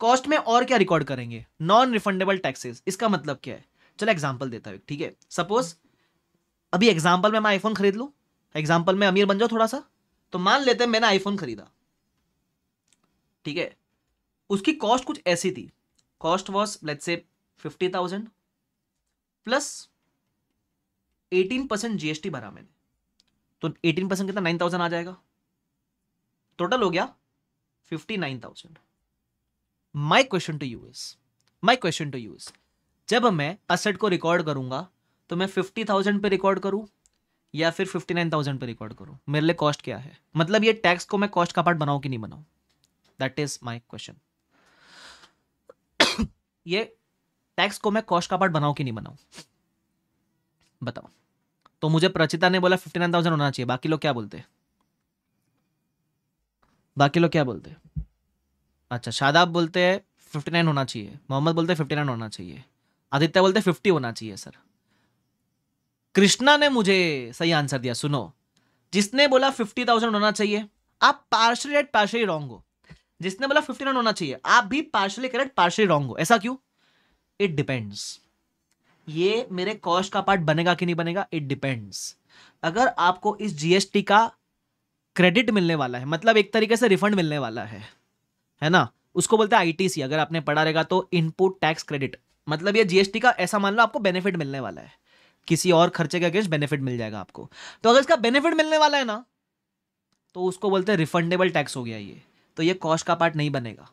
कॉस्ट में और क्या रिकॉर्ड करेंगे नॉन रिफंडेबल टैक्सेस इसका मतलब क्या है चलो एग्जांपल देता हूँ ठीक है सपोज अभी एग्जाम्पल में मैं आईफोन खरीद लू एग्जाम्पल में अमीर बन जाओ थोड़ा सा तो मान लेते मैंने आईफोन खरीदा ठीक है उसकी कॉस्ट कुछ ऐसी थी cost was let's say fifty thousand plus eighteen percent GST भरा मैंने तो एटीन परसेंट कितना नाइन थाउजेंड आ जाएगा टोटल हो गया fifty nine thousand my question to you my question to us जब मैं असट को रिकॉर्ड करूंगा तो मैं फिफ्टी थाउजेंड पर रिकॉर्ड करूँ या फिर फिफ्टी नाइन थाउजेंड पर रिकॉर्ड करूँ मेरे लिए कॉस्ट क्या है मतलब ये टैक्स को मैं कॉस्ट का पार्ट बनाऊँ कि नहीं बनाऊँ दैट इज माई क्वेश्चन ये टैक्स को मैं कॉस्ट का पार्ट बनाऊँ कि नहीं बनाऊँ बताओ तो मुझे प्रचिता ने बोला फिफ्टी नाइन थाउजेंड होना चाहिए बाकी लोग क्या बोलते बाकी लोग क्या बोलते अच्छा शादाब बोलते हैं फिफ्टी नाइन होना चाहिए मोहम्मद बोलते हैं फिफ्टी नाइन होना चाहिए आदित्य बोलते हैं फिफ्टी होना चाहिए सर कृष्णा ने मुझे सही आंसर दिया सुनो जिसने बोला फिफ्टी थाउजेंड होना चाहिए आप पार्शली राइट पार्शली रॉन्ग हो जिसने बोला फिफ्टी थाउजेंड होना चाहिए आप भी पार्शली करेक्ट पार्शली रॉन्ग हो ऐसा क्यों इट डिपेंड्स ये मेरे कॉस्ट का पार्ट बनेगा कि नहीं बनेगा इट डिपेंड्स अगर आपको इस जीएसटी का क्रेडिट मिलने वाला है मतलब एक तरीके से रिफंड मिलने वाला है है ना उसको बोलते हैं आईटीसी अगर आपने पढ़ा रहेगा तो इनपुट टैक्स क्रेडिट मतलब ये जीएसटी का ऐसा मान लो आपको बेनिफिट मिलने वाला है किसी और खर्चे के अगेंस्ट बेनिफिट मिल जाएगा आपको तो अगर इसका बेनिफिट मिलने वाला है ना तो उसको बोलते हैं रिफंडेबल टैक्स हो गया ये तो ये कॉस्ट का पार्ट नहीं बनेगा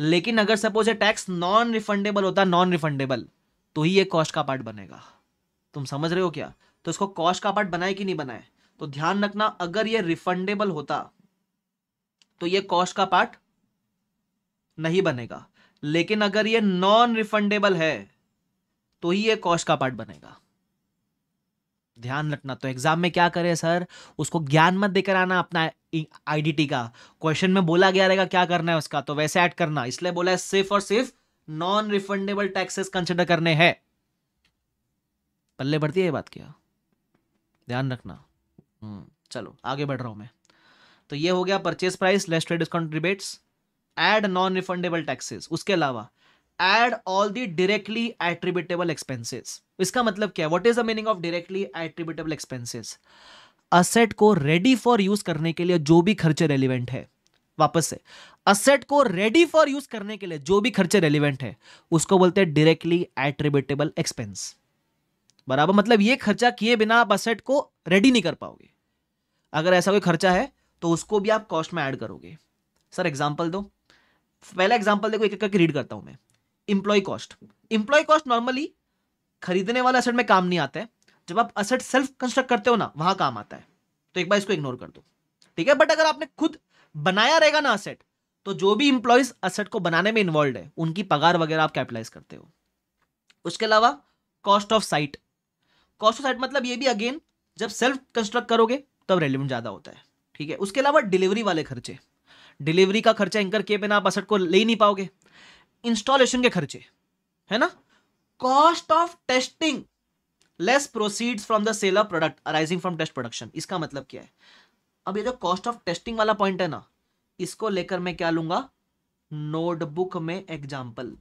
लेकिन अगर सपोज ये टैक्स नॉन रिफंडेबल होता नॉन रिफंडेबल तो ही ये कॉस्ट का पार्ट बनेगा तुम समझ रहे हो क्या तो इसको कॉस्ट का पार्ट बनाए कि नहीं बनाए तो ध्यान रखना अगर ये रिफंडेबल होता तो ये कॉस्ट का पार्ट नहीं बनेगा लेकिन अगर ये नॉन रिफंडेबल है तो ही ये कॉस्ट का पार्ट बनेगा ध्यान रखना तो एग्जाम में क्या करें सर उसको ज्ञान मत देकर आना अपना आईडीटी का क्वेश्चन में बोला गया रहेगा क्या करना है उसका तो वैसे ऐड करना इसलिए बोला है सिर्फ और सिर्फ नॉन रिफंडेबल टैक्सेस कंसिडर करने हैं पल्ले बढ़ती है बात क्या ध्यान रखना हम्म, चलो आगे बढ़ रहा हूं मैं तो ये हो गया purchase price less trade discount rebates add non refundable taxes उसके अलावा add all the directly attributable expenses इसका मतलब क्या what is the meaning of directly attributable expenses asset को रेडी फॉर यूज करने के लिए जो भी खर्चे रेलिवेंट है वापस से असेट को रेडी फॉर यूज करने के लिए जो भी खर्चे रेलिवेंट है उसको बोलते हैं डायरेक्टली एट्रीब्यूटेबल एक्सपेंस बराबर मतलब ये खर्चा किए बिना आप असेट को रेडी नहीं कर पाओगे अगर ऐसा कोई खर्चा है तो उसको भी आप कॉस्ट में ऐड करोगे सर एग्जाम्पल दो पहला एग्जाम्पल देखो एक एक करके रीड करता हूं मैं employee cost employee cost normally खरीदने वाले असेट में काम नहीं आता है जब आप असेट सेल्फ कंस्ट्रक्ट करते हो ना वहां काम आता है तो एक बार इसको इग्नोर कर दो ठीक है बट अगर आपने खुद बनाया रहेगा ना असेट तो जो भी इंप्लॉयज असेट को बनाने में इन्वॉल्व है उनकी पगार वगैरह आप कैपिटलाइज करते हो उसके अलावा cost of site cost of site मतलब ये भी अगेन जब सेल्फ कंस्ट्रक्ट करोगे तब रेलिवेंट ज़्यादा होता है ठीक है उसके अलावा डिलीवरी वाले खर्चे डिलीवरी का खर्चा इंकर के बिना आप असट को ले ही नहीं पाओगे इंस्टॉलेशन के खर्चे है ना cost of testing less proceed from the sale of product arising from test production इसका मतलब क्या है अब ये जो कॉस्ट ऑफ टेस्टिंग वाला पॉइंट है ना इसको लेकर मैं क्या लूंगा नोटबुक में एग्जाम्पल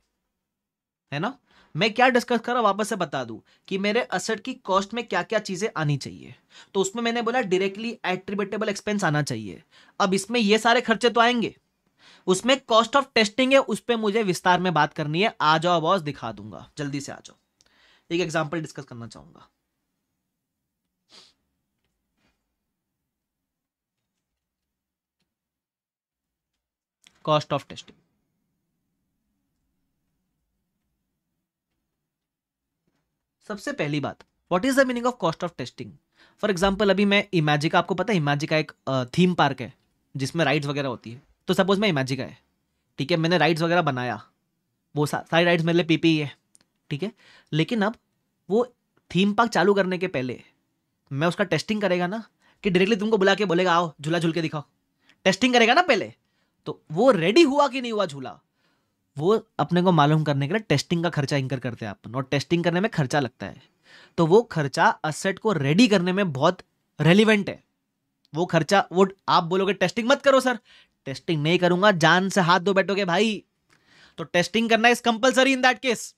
है ना मैं क्या डिस्कस कर रहा वापस से बता दूं कि मेरे असेट की कॉस्ट में क्या क्या चीजें आनी चाहिए तो उसमें मैंने बोला डायरेक्टली एट्रीब्यूटेबल एक्सपेंस आना चाहिए अब इसमें ये सारे खर्चे तो आएंगे उसमें कॉस्ट ऑफ टेस्टिंग है उस पर मुझे विस्तार में बात करनी है आ जाओ बॉस दिखा दूंगा जल्दी से आ जाओ एक एग्जाम्पल डिस्कस करना चाहूंगा कॉस्ट ऑफ टेस्टिंग सबसे पहली बात what is the meaning of cost of testing for example अभी मैं इमेजिका आपको पता है इमेजिका एक थीम पार्क है जिसमें राइड्स वगैरह होती है तो सपोज मैं इमेजिक है ठीक है मैंने राइड्स वगैरह बनाया वो सा, सारी राइड्स मेरे लिए पी e है ठीक है लेकिन अब वो थीम पार्क चालू करने के पहले मैं उसका टेस्टिंग करेगा ना कि डायरेक्टली तुमको बुला के बोलेगा आओ झूला झूल के दिखाओ टेस्टिंग करेगा ना पहले तो वो रेडी हुआ कि नहीं हुआ झूला वो अपने को मालूम करने के लिए टेस्टिंग का खर्चा इंकर करते हैं अपन और टेस्टिंग करने में खर्चा लगता है तो वो खर्चा असेट को रेडी करने में बहुत रेलिवेंट है वो खर्चा वो आप बोलोगे टेस्टिंग मत करो सर टेस्टिंग नहीं करूंगा जान से हाथ धो बैठोगे भाई तो टेस्टिंग करना is compulsory in that case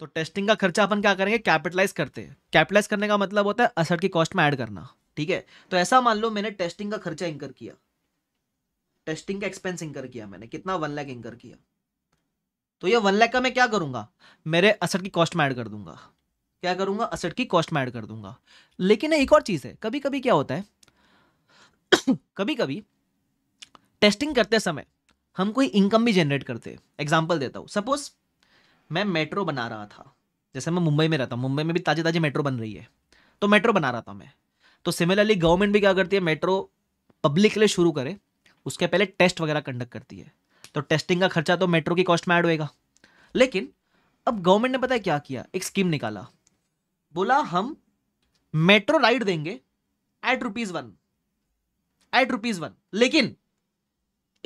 तो टेस्टिंग का खर्चा अपन क्या करेंगे कैपिटलाइज करते हैं कैपिटलाइज करने का मतलब होता है असर की कॉस्ट में ऐड करना ठीक है तो ऐसा मान लो मैंने टेस्टिंग का खर्चा इंकर किया टेस्टिंग का एक्सपेंस इंकर किया मैंने कितना वन लैख इंकर किया तो ये वन लैख का मैं क्या करूंगा मेरे असर की कॉस्ट में ऐड कर दूंगा क्या करूंगा असर की कॉस्ट में ऐड कर दूंगा लेकिन एक और चीज़ है कभी कभी क्या होता है कभी कभी टेस्टिंग करते समय हम कोई इनकम भी जनरेट करते एग्जाम्पल देता हूँ सपोज मैं मेट्रो बना रहा था जैसे मैं मुंबई में रहता हूँ मुंबई में भी ताज़ी ताज़ी मेट्रो बन रही है तो मेट्रो बना रहा था मैं तो सिमिलरली गवर्नमेंट भी क्या करती है मेट्रो पब्लिक के लिए शुरू करे उसके पहले टेस्ट वगैरह कंडक्ट करती है तो टेस्टिंग का खर्चा तो मेट्रो की कॉस्ट में ऐड होएगा लेकिन अब गवर्नमेंट ने पता है क्या किया एक स्कीम निकाला बोला हम मेट्रो राइड देंगे at rupees one at rupees one लेकिन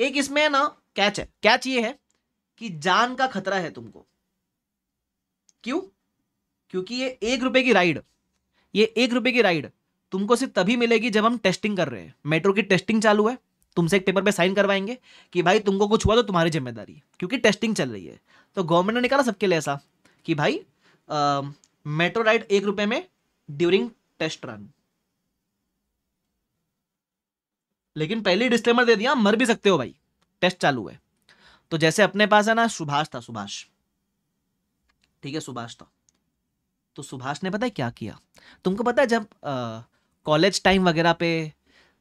एक इसमें ना कैच है कैच ये है कि जान का खतरा है तुमको क्यों क्योंकि ये एक रुपए की राइड ये एक रुपए की राइड तुमको सिर्फ तभी मिलेगी जब हम टेस्टिंग कर रहे हैं मेट्रो की टेस्टिंग चालू है तुमसे एक पेपर पे साइन करवाएंगे कि भाई तुमको कुछ हुआ तो तुम्हारी जिम्मेदारी क्योंकि टेस्टिंग चल रही है तो गवर्नमेंट ने निकाला सबके लिए ऐसा कि भाई मेट्रो राइड एक रुपए में ड्यूरिंग टेस्ट रन लेकिन पहले डिस्क्लेमर दे दिया मर भी सकते हो भाई टेस्ट चालू है तो जैसे अपने पास है ना सुभाष था सुभाष ठीक है सुभाष था तो सुभाष ने पता है क्या किया तुमको पता है जब कॉलेज टाइम वगैरह पे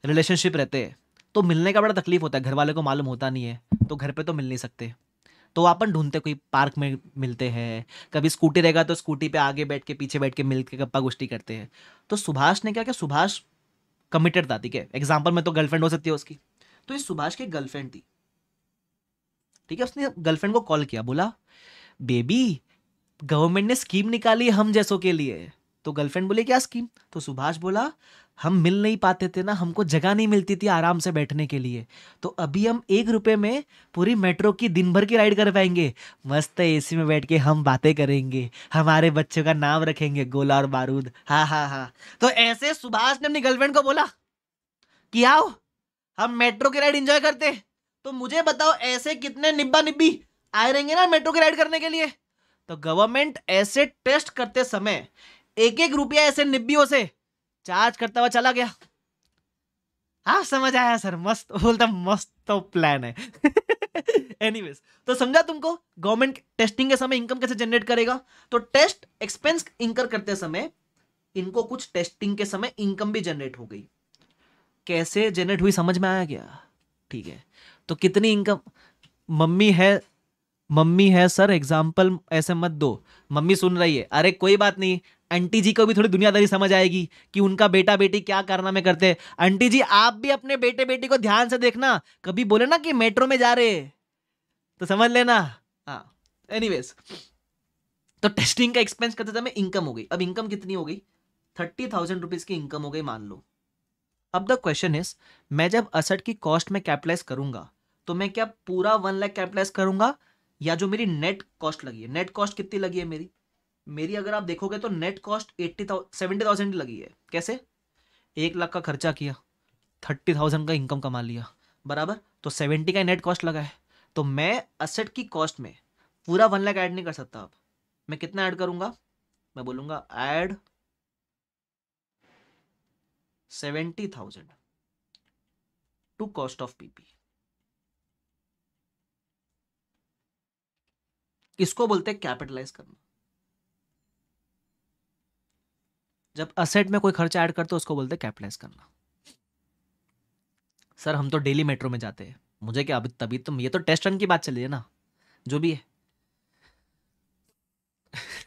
रिलेशनशिप रहते हैं तो मिलने का बड़ा तकलीफ होता है घर वाले को मालूम होता नहीं है तो घर पे तो मिल नहीं सकते तो अपन ढूंढते कोई पार्क में मिलते हैं कभी स्कूटी रहेगा तो स्कूटी पे आगे बैठ के पीछे बैठ के मिल के गप्पा गुश्ती करते हैं तो सुभाष ने क्या क्या सुभाष कमिटेड था ठीक है एग्जाम्पल में तो गर्लफ्रेंड हो सकती है उसकी तो ये सुभाष की गर्लफ्रेंड थी ठीक है उसने गर्लफ्रेंड को कॉल किया बोला बेबी गवर्नमेंट ने स्कीम निकाली हम जैसों के लिए तो गर्लफ्रेंड बोले क्या स्कीम तो सुभाष बोला हम मिल नहीं पाते थे ना हमको जगह नहीं मिलती थी आराम से बैठने के लिए तो अभी हम एक रुपये में पूरी मेट्रो की दिन भर की राइड कर पाएंगे मस्त एसी में बैठ के हम बातें करेंगे हमारे बच्चों का नाम रखेंगे गोला और बारूद हाँ हाँ हाँ तो ऐसे सुभाष ने अपनी गर्लफ्रेंड को बोला कि आओ हम मेट्रो की राइड इंजॉय करते तो मुझे बताओ ऐसे कितने निब्बा निब्बी आए रहेंगे ना मेट्रो की राइड करने के लिए तो गवर्नमेंट ऐसे टेस्ट करते समय एक एक रुपया ऐसे निब्बियों से चार्ज करता हुआ चला गया आप हाँ, समझ आया सर मस्त बोलता मस्त तो प्लान है एनीवेज तो समझा तुमको गवर्नमेंट टेस्टिंग के समय इनकम कैसे जनरेट करेगा तो टेस्ट एक्सपेंस इंकर करते समय इनको कुछ टेस्टिंग के समय इनकम भी जनरेट हो गई कैसे जनरेट हुई समझ में आया क्या ठीक है तो कितनी इनकम मम्मी है मम्मी है सर एग्जाम्पल ऐसे मत दो मम्मी सुन रही है अरे कोई बात नहीं आंटी जी को भी थोड़ी दुनियादारी समझ आएगी कि उनका बेटा बेटी क्या कारनामे करते हैं आंटी जी आप भी अपने बेटे बेटी को ध्यान से देखना कभी बोले ना कि मेट्रो में जा रहे तो समझ लेना एनी हाँ। वेज तो टेस्टिंग का एक्सपेंस करते समय इनकम हो गई अब इनकम कितनी हो गई थर्टी थाउजेंड रुपीज़ की इनकम हो गई मान लो अब द क्वेश्चन इज मैं जब असट की कॉस्ट में कैपिटलाइज करूंगा तो मैं क्या पूरा वन लैख कैपिटलाइज करूंगा या जो मेरी नेट कॉस्ट लगी है नेट कॉस्ट कितनी लगी है मेरी मेरी अगर आप देखोगे तो net cost eighty seventy thousand लगी है कैसे एक लाख का खर्चा किया थर्टी थाउजेंड का इनकम कमा लिया बराबर तो सेवेंटी का नेट कॉस्ट लगा है तो मैं असेट की कॉस्ट में पूरा वन लाख ऐड नहीं कर सकता आप मैं कितना ऐड करूंगा मैं बोलूंगा add seventy thousand to cost of PP किसको बोलते हैं कैपिटलाइज करना जब असेट में कोई खर्चा ऐड करते हो उसको बोलते हैं कैपिटलाइज करना सर हम तो डेली मेट्रो में जाते हैं मुझे क्या अभी तभी तो ये तो टेस्ट रन की बात चली है ना जो भी है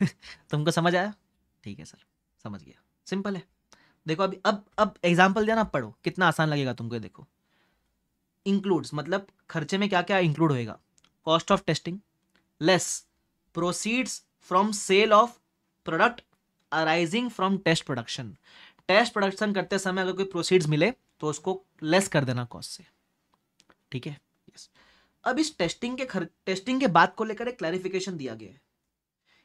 तुमको समझ आया ठीक है सर समझ गया सिंपल है देखो अभी अब अब एग्जाम्पल देना पढ़ो कितना आसान लगेगा तुमको ये देखो इंक्लूड्स मतलब खर्चे में क्या क्या इंक्लूड होएगा cost of testing less proceeds from sale of product arising from test production test production करते समय अगर कोई प्रोसीड्स मिले तो उसको लेस कर देना कॉस्ट से ठीक है yes. अब इस टेस्टिंग के खर टेस्टिंग के बात को लेकर एक क्लैरिफिकेशन दिया गया है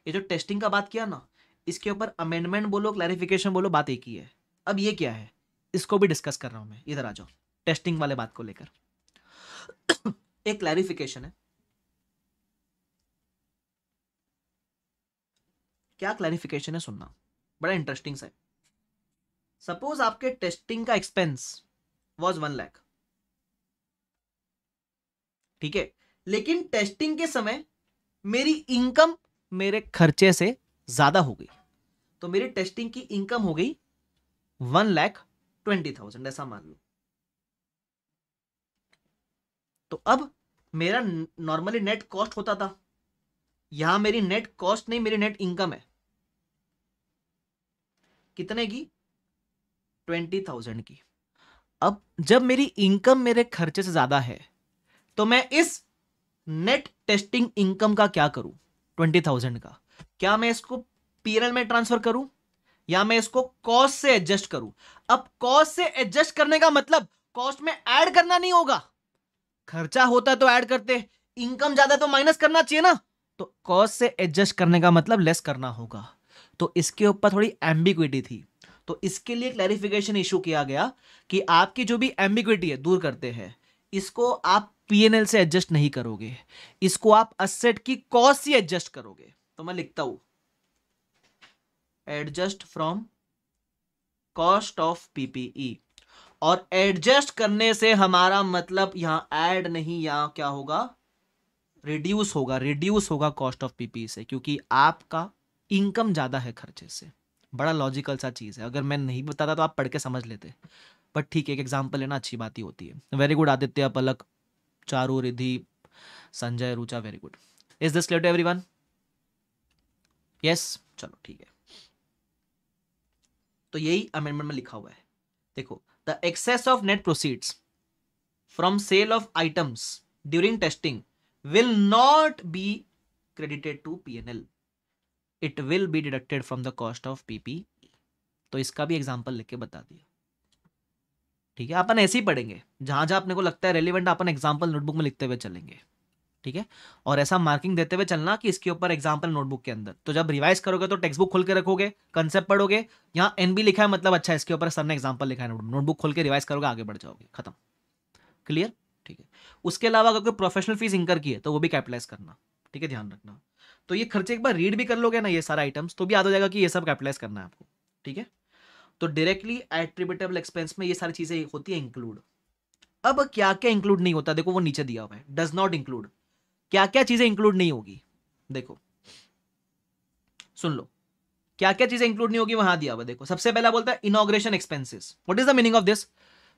ये जो टेस्टिंग का बात किया ना इसके ऊपर अमेंडमेंट बोलो क्लैरिफिकेशन बोलो बात एक ही है अब ये क्या है इसको भी डिस्कस कर रहा हूँ मैं इधर आ जाओ टेस्टिंग वाले बात को लेकर एक क्लैरिफिकेशन है क्या क्लैरिफिकेशन है सुनना बड़ा इंटरेस्टिंग सा है सपोज आपके टेस्टिंग का एक्सपेंस वॉज वन लैख ठीक है लेकिन टेस्टिंग के समय मेरी इनकम मेरे खर्चे से ज्यादा हो गई तो मेरी टेस्टिंग की इनकम हो गई वन लैख ट्वेंटी थाउजेंड ऐसा मान लो तो अब मेरा नॉर्मली नेट कॉस्ट होता था यहां मेरी नेट कॉस्ट नहीं मेरी नेट इनकम है कितने की ट्वेंटी थाउजेंड की अब जब मेरी इनकम मेरे खर्चे से ज्यादा है तो मैं इस नेट टेस्टिंग इनकम का क्या करूं ट्वेंटी थाउजेंड का क्या मैं इसको पीएल में ट्रांसफर करूं या मैं इसको कॉस्ट से एडजस्ट करूं अब कॉस्ट से एडजस्ट करने का मतलब कॉस्ट में ऐड करना नहीं होगा खर्चा होता तो ऐड करते इनकम ज्यादा तो माइनस करना चाहिए ना तो कॉस्ट से एडजस्ट करने का मतलब लेस करना होगा तो इसके ऊपर थोड़ी एम्बिक्विटी थी तो इसके लिए क्लैरिफिकेशन इशू किया गया कि आपकी जो भी एम्बिक्विटी है दूर करते हैं इसको आप पीएनएल से एडजस्ट नहीं करोगे इसको आप असेट की कॉस्ट ही एडजस्ट करोगे तो मैं लिखता हूं adjust from cost of PPE और एडजस्ट करने से हमारा मतलब यहां ऐड नहीं यहां क्या होगा रिड्यूस होगा रिड्यूस होगा कॉस्ट ऑफ पीपीई से क्योंकि आपका इनकम ज़्यादा है खर्चे से बड़ा लॉजिकल सा चीज़ है अगर मैं नहीं बताता तो आप पढ़ के समझ लेते बट ठीक है एक एग्जाम्पल लेना अच्छी बात ही होती है very good Aditya Palak Charu Ridhi Sanjay Rucha very good is this clear to everyone yes चलो ठीक है तो यही अमेंडमेंट में लिखा हुआ है देखो the excess of net proceeds from sale of items during testing will not be credited to PNL it will be deducted from the cost of PP तो इसका भी एग्जाम्पल लिख के बता दिया ठीक है अपन ऐसे ही पढ़ेंगे जहां जहां अपने को लगता है रेलिवेंट अपन एग्जाम्पल नोटबुक में लिखते हुए चलेंगे ठीक है और ऐसा मार्किंग देते हुए चलना कि इसके ऊपर एग्जाम्पल नोटबुक के अंदर तो जब रिवाइज करोगे तो टेक्स्ट बुक खोल के रखोगे कंसेप्ट पढ़ोगे यहाँ एन बी लिखा है मतलब अच्छा इसके ऊपर सर ने एग्जाम्पल लिखा है नोटबुक खोल के रिवाइज करोगे आगे बढ़ जाओगे खत्म क्लियर ठीक है उसके अलावा अगर कोई प्रोफेशनल फीस इंकर की है तो वो भी कैपिटलाइज करना ठीक है ध्यान रखना तो ये खर्चे एक बार रीड भी कर लोगे ना ये सारा आइटम्स तो भी याद हो जाएगा कि ये सब कैपिटलाइज करना है आपको ठीक है तो डायरेक्टली एट्रीब्यूटेबल एक्सपेंस में ये सारी चीज़ें होती है इंक्लूड अब क्या क्या इंक्लूड नहीं होता देखो वो नीचे दिया हुआ है डज नॉट इंक्लूड क्या क्या चीज़ें इंक्लूड नहीं होगी देखो सुन लो क्या क्या चीज़ें इंक्लूड नहीं होगी वहां दिया हुआ देखो सबसे पहला बोलता है inauguration expenses what is the meaning of this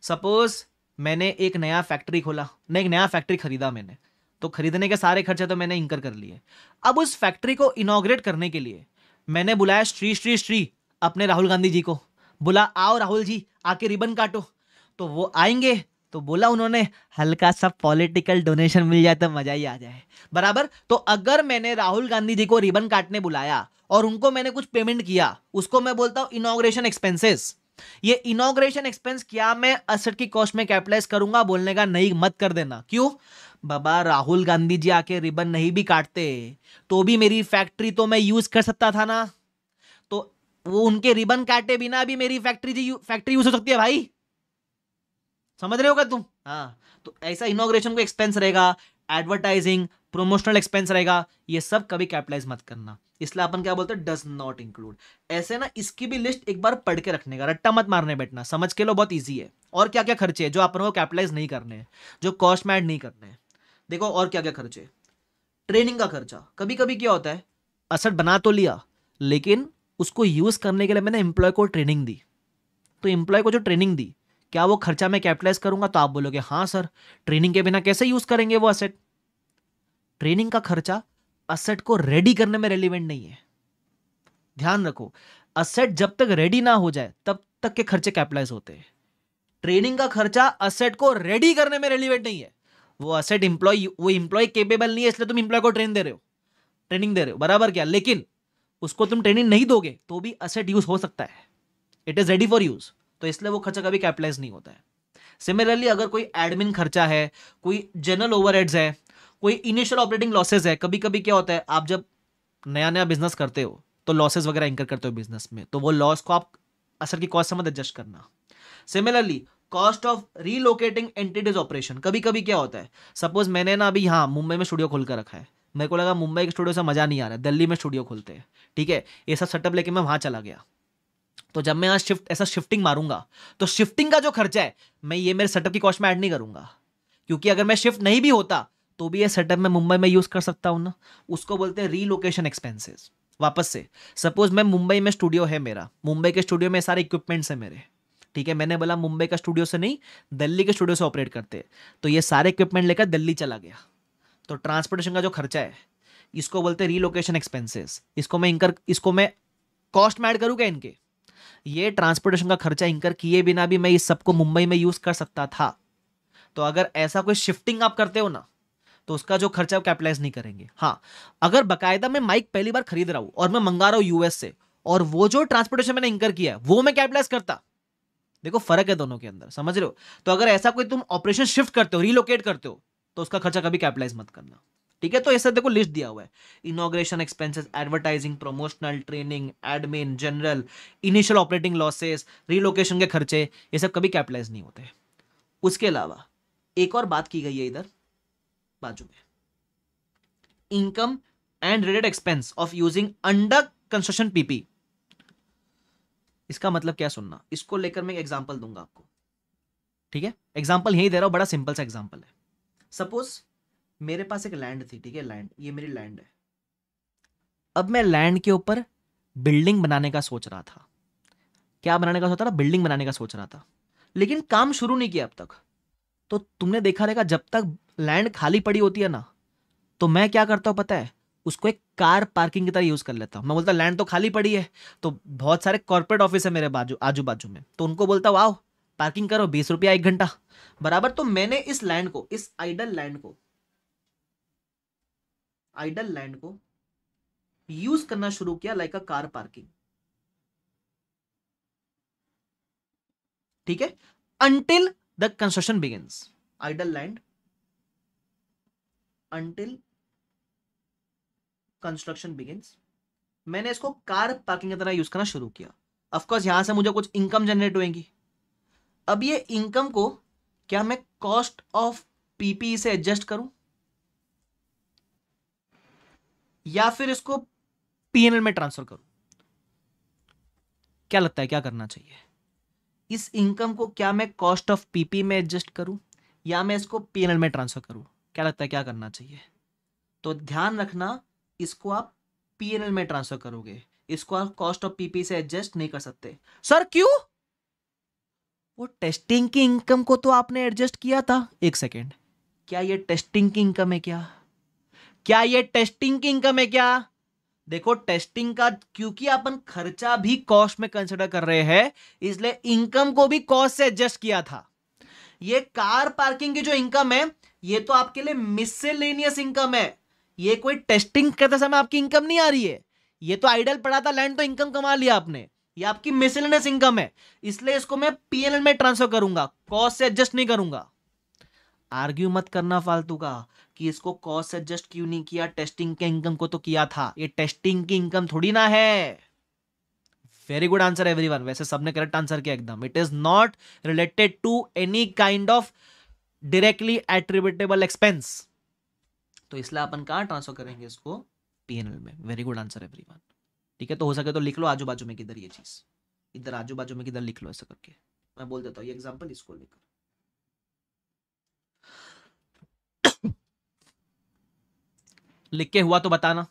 suppose मैंने एक नया फैक्ट्री खोला नहीं एक नया फैक्ट्री खरीदा मैंने तो खरीदने के सारे खर्चे तो मैंने इंकर कर लिए अब उस फैक्ट्री को इनोग्रेट करने के लिए मैंने बुलाया श्री श्री श्री अपने राहुल गांधी जी को बोला आओ राहुल जी आके रिबन काटो तो वो आएंगे तो बोला उन्होंने हल्का सा पॉलिटिकल डोनेशन मिल जाए तो मज़ा ही आ जाए बराबर तो अगर मैंने राहुल गांधी जी को रिबन काटने बुलाया और उनको मैंने कुछ पेमेंट किया उसको मैं बोलता हूं इनोग्रेशन एक्सपेंसेस ये इनोग्रेशन एक्सपेंस क्या मैं असट की कॉस्ट में कैपिटलाइज करूंगा बोलने का नहीं मत कर देना क्यों बाबा राहुल गांधी जी आके रिबन नहीं भी काटते तो भी मेरी फैक्ट्री तो मैं यूज़ कर सकता था ना तो वो उनके रिबन काटे बिना भी मेरी फैक्ट्री जी फैक्ट्री यूज़ हो सकती है भाई समझ रहे हो क्या तुम हाँ तो ऐसा इनोग्रेशन को एक्सपेंस रहेगा एडवर्टाइजिंग प्रोमोशनल एक्सपेंस रहेगा ये सब कभी कैपिटलाइज मत करना इसलिए अपन क्या बोलते हैं डज नॉट इंक्लूड ऐसे ना इसकी भी लिस्ट एक बार पढ़ के रखने का रट्टा मत मारने बैठना समझ के लो बहुत ईजी है और क्या क्या खर्चे हैं जो अपन को कैपिटलाइज नहीं करने हैं जो कॉस्ट मैड नहीं करने हैं देखो और क्या क्या खर्चे ट्रेनिंग का खर्चा कभी कभी क्या होता है असट बना तो लिया लेकिन उसको यूज़ करने के लिए मैंने एम्प्लॉय को ट्रेनिंग दी तो एम्प्लॉय को जो ट्रेनिंग दी क्या वो खर्चा मैं कैपिटलाइज करूंगा तो आप बोलोगे हाँ सर ट्रेनिंग के बिना कैसे यूज़ करेंगे वो असेट ट्रेनिंग का खर्चा असेट को रेडी करने में रेलिवेंट नहीं है ध्यान रखो असेट जब तक रेडी ना हो जाए तब तक के खर्चे कैपिटलाइज होते हैं ट्रेनिंग का खर्चा असेट को रेडी करने में रेलिवेंट नहीं है वो असेट इंप्लॉय वो इंप्लॉय केपेबल नहीं है इसलिए तुम इंप्लॉय को ट्रेन दे रहे हो ट्रेनिंग दे रहे हो बराबर क्या लेकिन उसको तुम ट्रेनिंग नहीं दोगे तो भी असेट यूज हो सकता है it is ready for use तो इसलिए वो खर्चा कभी कैपिटलाइज नहीं होता है सिमिलरली अगर कोई एडमिन खर्चा है कोई जनरल ओवर है कोई इनिशियल ऑपरेटिंग लॉसेज है कभी कभी क्या होता है आप जब नया नया बिजनेस करते हो तो लॉसेज वगैरह एंकर करते हो बिजनेस में तो वो लॉस को आप असर की कॉस्ट समझ एडजस्ट करना similarly cost of relocating entities operation कभी कभी क्या होता है सपोज मैंने ना अभी यहाँ मुंबई में स्टूडियो खोल कर रखा है मेरे को लगा मुंबई के स्टूडियो से मज़ा नहीं आ रहा है दिल्ली में स्टूडियो खोलते हैं ठीक है ये सब सेटअप लेके मैं वहाँ चला गया तो जब मैं यहाँ शिफ्ट ऐसा शिफ्टिंग मारूंगा तो शिफ्टिंग का जो खर्चा है मैं ये मेरे सेटअप की कॉस्ट में ऐड नहीं करूंगा क्योंकि अगर मैं शिफ्ट नहीं भी होता तो भी ये सेटअप मैं मुंबई में यूज़ कर सकता हूँ ना उसको बोलते हैं रीलोकेशन एक्सपेंसेस वापस से सपोज मैं मुंबई में स्टूडियो है मेरा मुंबई के स्टूडियो में सारे इक्विपमेंट्स हैं मेरे ठीक है मैंने बोला मुंबई का स्टूडियो से नहीं दिल्ली के स्टूडियो से ऑपरेट करते तो ये सारे इक्विपमेंट लेकर दिल्ली चला गया तो ट्रांसपोर्टेशन का जो खर्चा है इसको बोलते हैं रीलोकेशन एक्सपेंसेस इसको मैं इंकर इसको मैं कॉस्ट में ऐड करूँ क्या इनके ये ट्रांसपोर्टेशन का खर्चा इंकर किए बिना भी मैं इस सबको मुंबई में यूज़ कर सकता था तो अगर ऐसा कोई शिफ्टिंग आप करते हो ना तो उसका जो खर्चा वो कैपिटलाइज नहीं करेंगे हाँ अगर बकायदा मैं माइक पहली बार खरीद रहा हूँ और मैं मंगा रहा हूँ यूएस से और वो जो ट्रांसपोर्टेशन मैंने इंकर किया है वो मैं कैपिटलाइज करता देखो फर्क है दोनों के अंदर समझ रहे हो तो अगर ऐसा कोई तुम ऑपरेशन शिफ्ट करते हो रिलोकेट करते हो तो उसका खर्चा कभी कैपिटलाइज मत करना ठीक है तो ऐसा देखो लिस्ट दिया हुआ है inauguration expenses advertising promotional training admin general initial operating losses relocation के खर्चे ये सब कभी कैपिटलाइज नहीं होते उसके अलावा एक और बात की गई है इधर बाजू में income and related expense of using under construction PP इसका मतलब क्या सुनना इसको लेकर मैं एग्जाम्पल दूंगा आपको ठीक है एग्जाम्पल यही दे रहा हूँ बड़ा सिंपल सा एग्जाम्पल है सपोज मेरे पास एक लैंड थी ठीक है लैंड ये मेरी लैंड है अब मैं लैंड के ऊपर बिल्डिंग बनाने का सोच रहा था क्या बनाने का सोच रहा था बिल्डिंग बनाने का सोच रहा था लेकिन काम शुरू नहीं किया अब तक तो तुमने देखा रहेगा जब तक लैंड खाली पड़ी होती है ना तो मैं क्या करता हूँ पता है उसको एक कार पार्किंग की तरह यूज़ कर लेता हूँ मैं बोलता लैंड तो खाली पड़ी है तो बहुत सारे कॉर्पोरेट ऑफिस है मेरे बाजू आजू बाजू में तो उनको बोलता आओ पार्किंग करो बीस रुपया एक घंटा बराबर तो मैंने इस लैंड को इस आइडल लैंड को आइडल लैंड को यूज करना शुरू किया लाइक अ कार पार्किंग ठीक है until the construction begin idle land until construction begins मैंने इसको कार पार्किंग की तरह यूज करना शुरू किया अफकोर्स यहां से मुझे कुछ इनकम जनरेट होगी अब ये इनकम को क्या मैं कॉस्ट ऑफ पीपी से एडजस्ट करूं या फिर इसको पीएनएल में ट्रांसफर करूं क्या लगता है क्या करना चाहिए इस इनकम को क्या मैं कॉस्ट ऑफ पीपी में एडजस्ट करूं या मैं इसको पीएनएल में ट्रांसफर करूं क्या लगता है क्या करना चाहिए तो ध्यान रखना इसको आप पीएनएल में ट्रांसफर करोगे इसको आप कॉस्ट ऑफ पीपी से एडजस्ट नहीं कर सकते सर क्यों वो टेस्टिंग की इनकम को तो आपने एडजस्ट किया था एक सेकेंड क्या ये टेस्टिंग की इनकम है क्या क्या ये टेस्टिंग की इनकम है क्या देखो टेस्टिंग का क्योंकि अपन खर्चा भी कॉस्ट में कंसिडर कर रहे हैं इसलिए इनकम को भी कॉस्ट से एडजस्ट किया था ये कार पार्किंग की जो इनकम है ये तो आपके लिए मिसेलेनियस इनकम है ये कोई टेस्टिंग करते समय आपकी इनकम नहीं आ रही है ये तो आइडल पड़ा था लैंड तो इनकम कमा लिया आपने ये आपकी मिसलनेस इनकम है इसलिए इसको मैं पीएनएल में ट्रांसफर करूंगा कॉस्ट से एडजस्ट नहीं करूंगा आर्ग्यू मत करना फालतू का कि इसको कॉस्ट से एडजस्ट क्यों नहीं किया टेस्टिंग के इनकम को तो किया था ये टेस्टिंग की इनकम थोड़ी ना है वेरी गुड आंसर एवरीवन वैसे सबने करेक्ट आंसर किया एकदम it is not related to any kind of directly attributable expense तो इसलिए अपन कहाँ ट्रांसफर करेंगे इसको पी में वेरी गुड आंसर एवरी ठीक है तो हो सके तो लिख लो आजू बाजू में किधर ये चीज़ इधर आजू बाजू में किधर लिख लो ऐसा करके मैं बोल देता हूँ ये एग्जाम्पल इसको लेकर लिख के हुआ तो बताना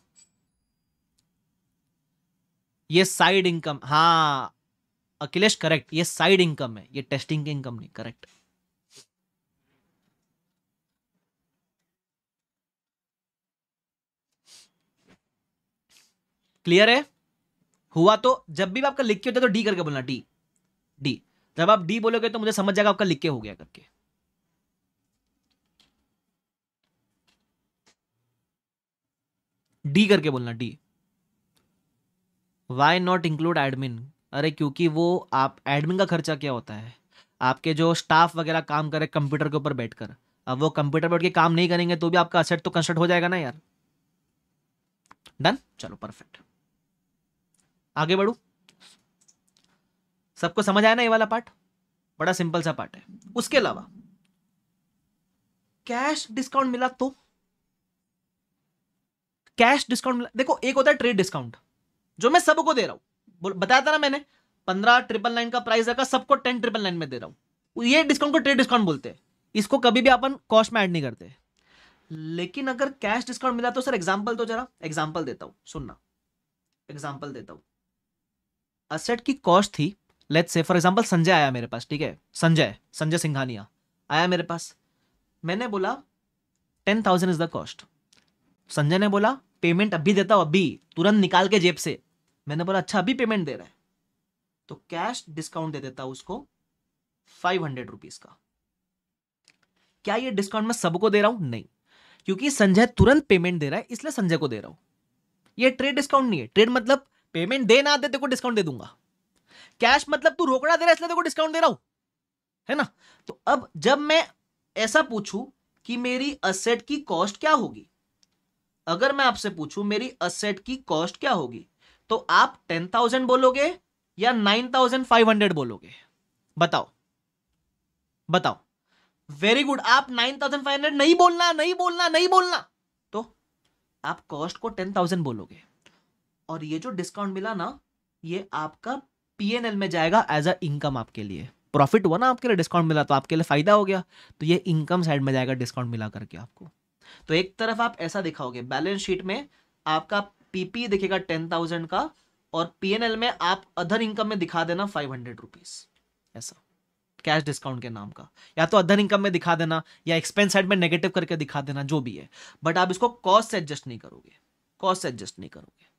ये साइड इनकम हाँ अखिलेश करेक्ट ये साइड इनकम है ये टेस्टिंग की इनकम नहीं करेक्ट क्लियर है हुआ तो जब भी आपका लिख के होता है तो डी करके बोलना डी डी जब आप डी बोलोगे तो मुझे समझ जाएगा आपका लिख के हो गया करके डी करके बोलना D why not include admin अरे क्योंकि वो आप एडमिन का खर्चा क्या होता है आपके जो स्टाफ वगैरह काम करे कंप्यूटर के ऊपर बैठकर अब वो कंप्यूटर बैठ के काम नहीं करेंगे तो भी आपका असेट तो कंस्ट्रक्ट हो जाएगा ना यार डन चलो परफेक्ट आगे बढ़ू सबको समझ आया ना ये वाला पार्ट बड़ा सिंपल सा पार्ट है उसके अलावा कैश डिस्काउंट मिला तो कैश डिस्काउंट मिला देखो एक होता है ट्रेड डिस्काउंट जो मैं सबको दे रहा हूं बताया था ना मैंने पंद्रह ट्रिपल नाइन का प्राइस रखा सबको टेन ट्रिपल नाइन में दे रहा हूं ये डिस्काउंट को ट्रेड डिस्काउंट बोलते हैं इसको कभी भी अपन कॉस्ट में एड नहीं करते लेकिन अगर कैश डिस्काउंट मिला तो सर एग्जाम्पल तो जरा एग्जाम्पल देता हूं सुनना एग्जाम्पल देता हूं असेट की कॉस्ट थी लेट से फॉर एग्जाम्पल संजय आया मेरे पास ठीक है संजय संजय सिंघानिया आया मेरे पास मैंने बोला ten thousand is the cost Sanjay ने बोला पेमेंट अभी देता हूँ अभी तुरंत निकाल के जेब से मैंने बोला अच्छा अभी पेमेंट दे रहा है तो कैश डिस्काउंट दे देता उसको फाइव हंड्रेड रुपीज का क्या ये डिस्काउंट मैं सबको दे रहा हूं नहीं क्योंकि संजय तुरंत पेमेंट दे रहा है इसलिए संजय को दे रहा हूं ये ट्रेड डिस्काउंट नहीं है ट्रेड मतलब पेमेंट दे ना दे को डिस्काउंट दे दूंगा कैश मतलब तू रोकड़ा दे रहा है इसलिए तेरे को डिस्काउंट दे रहा हूं है ना तो अब जब मैं ऐसा पूछू कि मेरी असेट की कॉस्ट क्या होगी अगर मैं आपसे पूछू मेरी असेट की कॉस्ट क्या होगी तो आप टेन थाउजेंड बोलोगे या नाइन थाउजेंड फाइव हंड्रेड बोलोगे बताओ बताओ वेरी गुड आप नाइन थाउजेंड फाइव हंड्रेड नहीं बोलना नहीं बोलना नहीं बोलना तो आप कॉस्ट को टेन थाउजेंड बोलोगे और ये जो डिस्काउंट मिला ना ये आपका एल में जाएगा एज अ इनकम आपके लिए प्रॉफिट हुआ ना आपके लिए डिस्काउंट मिला तो आपके लिए फ़ायदा हो गया तो ये इनकम साइड में जाएगा डिस्काउंट मिला करके आपको तो एक तरफ आप ऐसा दिखाओगे बैलेंस शीट में आपका पीपी दिखेगा टेन थाउजेंड का और पीएनएल में आप अदर इनकम में दिखा देना फाइव हंड्रेड रुपीज ऐसा कैश डिस्काउंट के नाम का या तो अदर इनकम में दिखा देना या एक्सपेंस साइड में नेगेटिव करके दिखा देना जो भी है बट आप इसको कॉस्ट से एडजस्ट नहीं करोगे कॉस्ट से एडजस्ट नहीं करोगे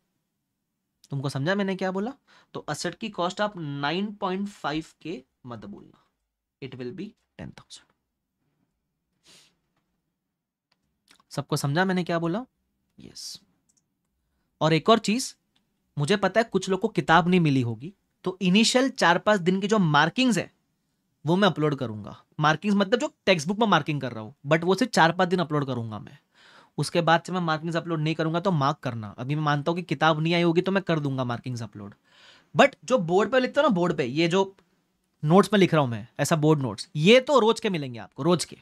तुमको समझा मैंने क्या बोला तो असेट की कॉस्ट आप 9.5 के मत बोलना इट विल बी 10,000 सबको समझा मैंने क्या बोला यस yes. और एक और चीज मुझे पता है कुछ लोग को किताब नहीं मिली होगी तो इनिशियल चार पांच दिन की जो मार्किंग्स है वो मैं अपलोड करूंगा मार्किंग्स मतलब जो टेक्स्ट बुक में मार्किंग कर रहा हूँ बट वो सिर्फ चार पांच दिन अपलोड करूंगा मैं उसके बाद से मैं मार्किंग्स अपलोड नहीं करूंगा तो मार्क करना अभी मैं मानता हूँ कि किताब नहीं आई होगी तो मैं कर दूंगा मार्किंग्स अपलोड बट जो बोर्ड पर लिखता हूँ ना बोर्ड पर ये जो नोट्स में लिख रहा हूँ मैं ऐसा बोर्ड नोट्स ये तो रोज के मिलेंगे आपको रोज के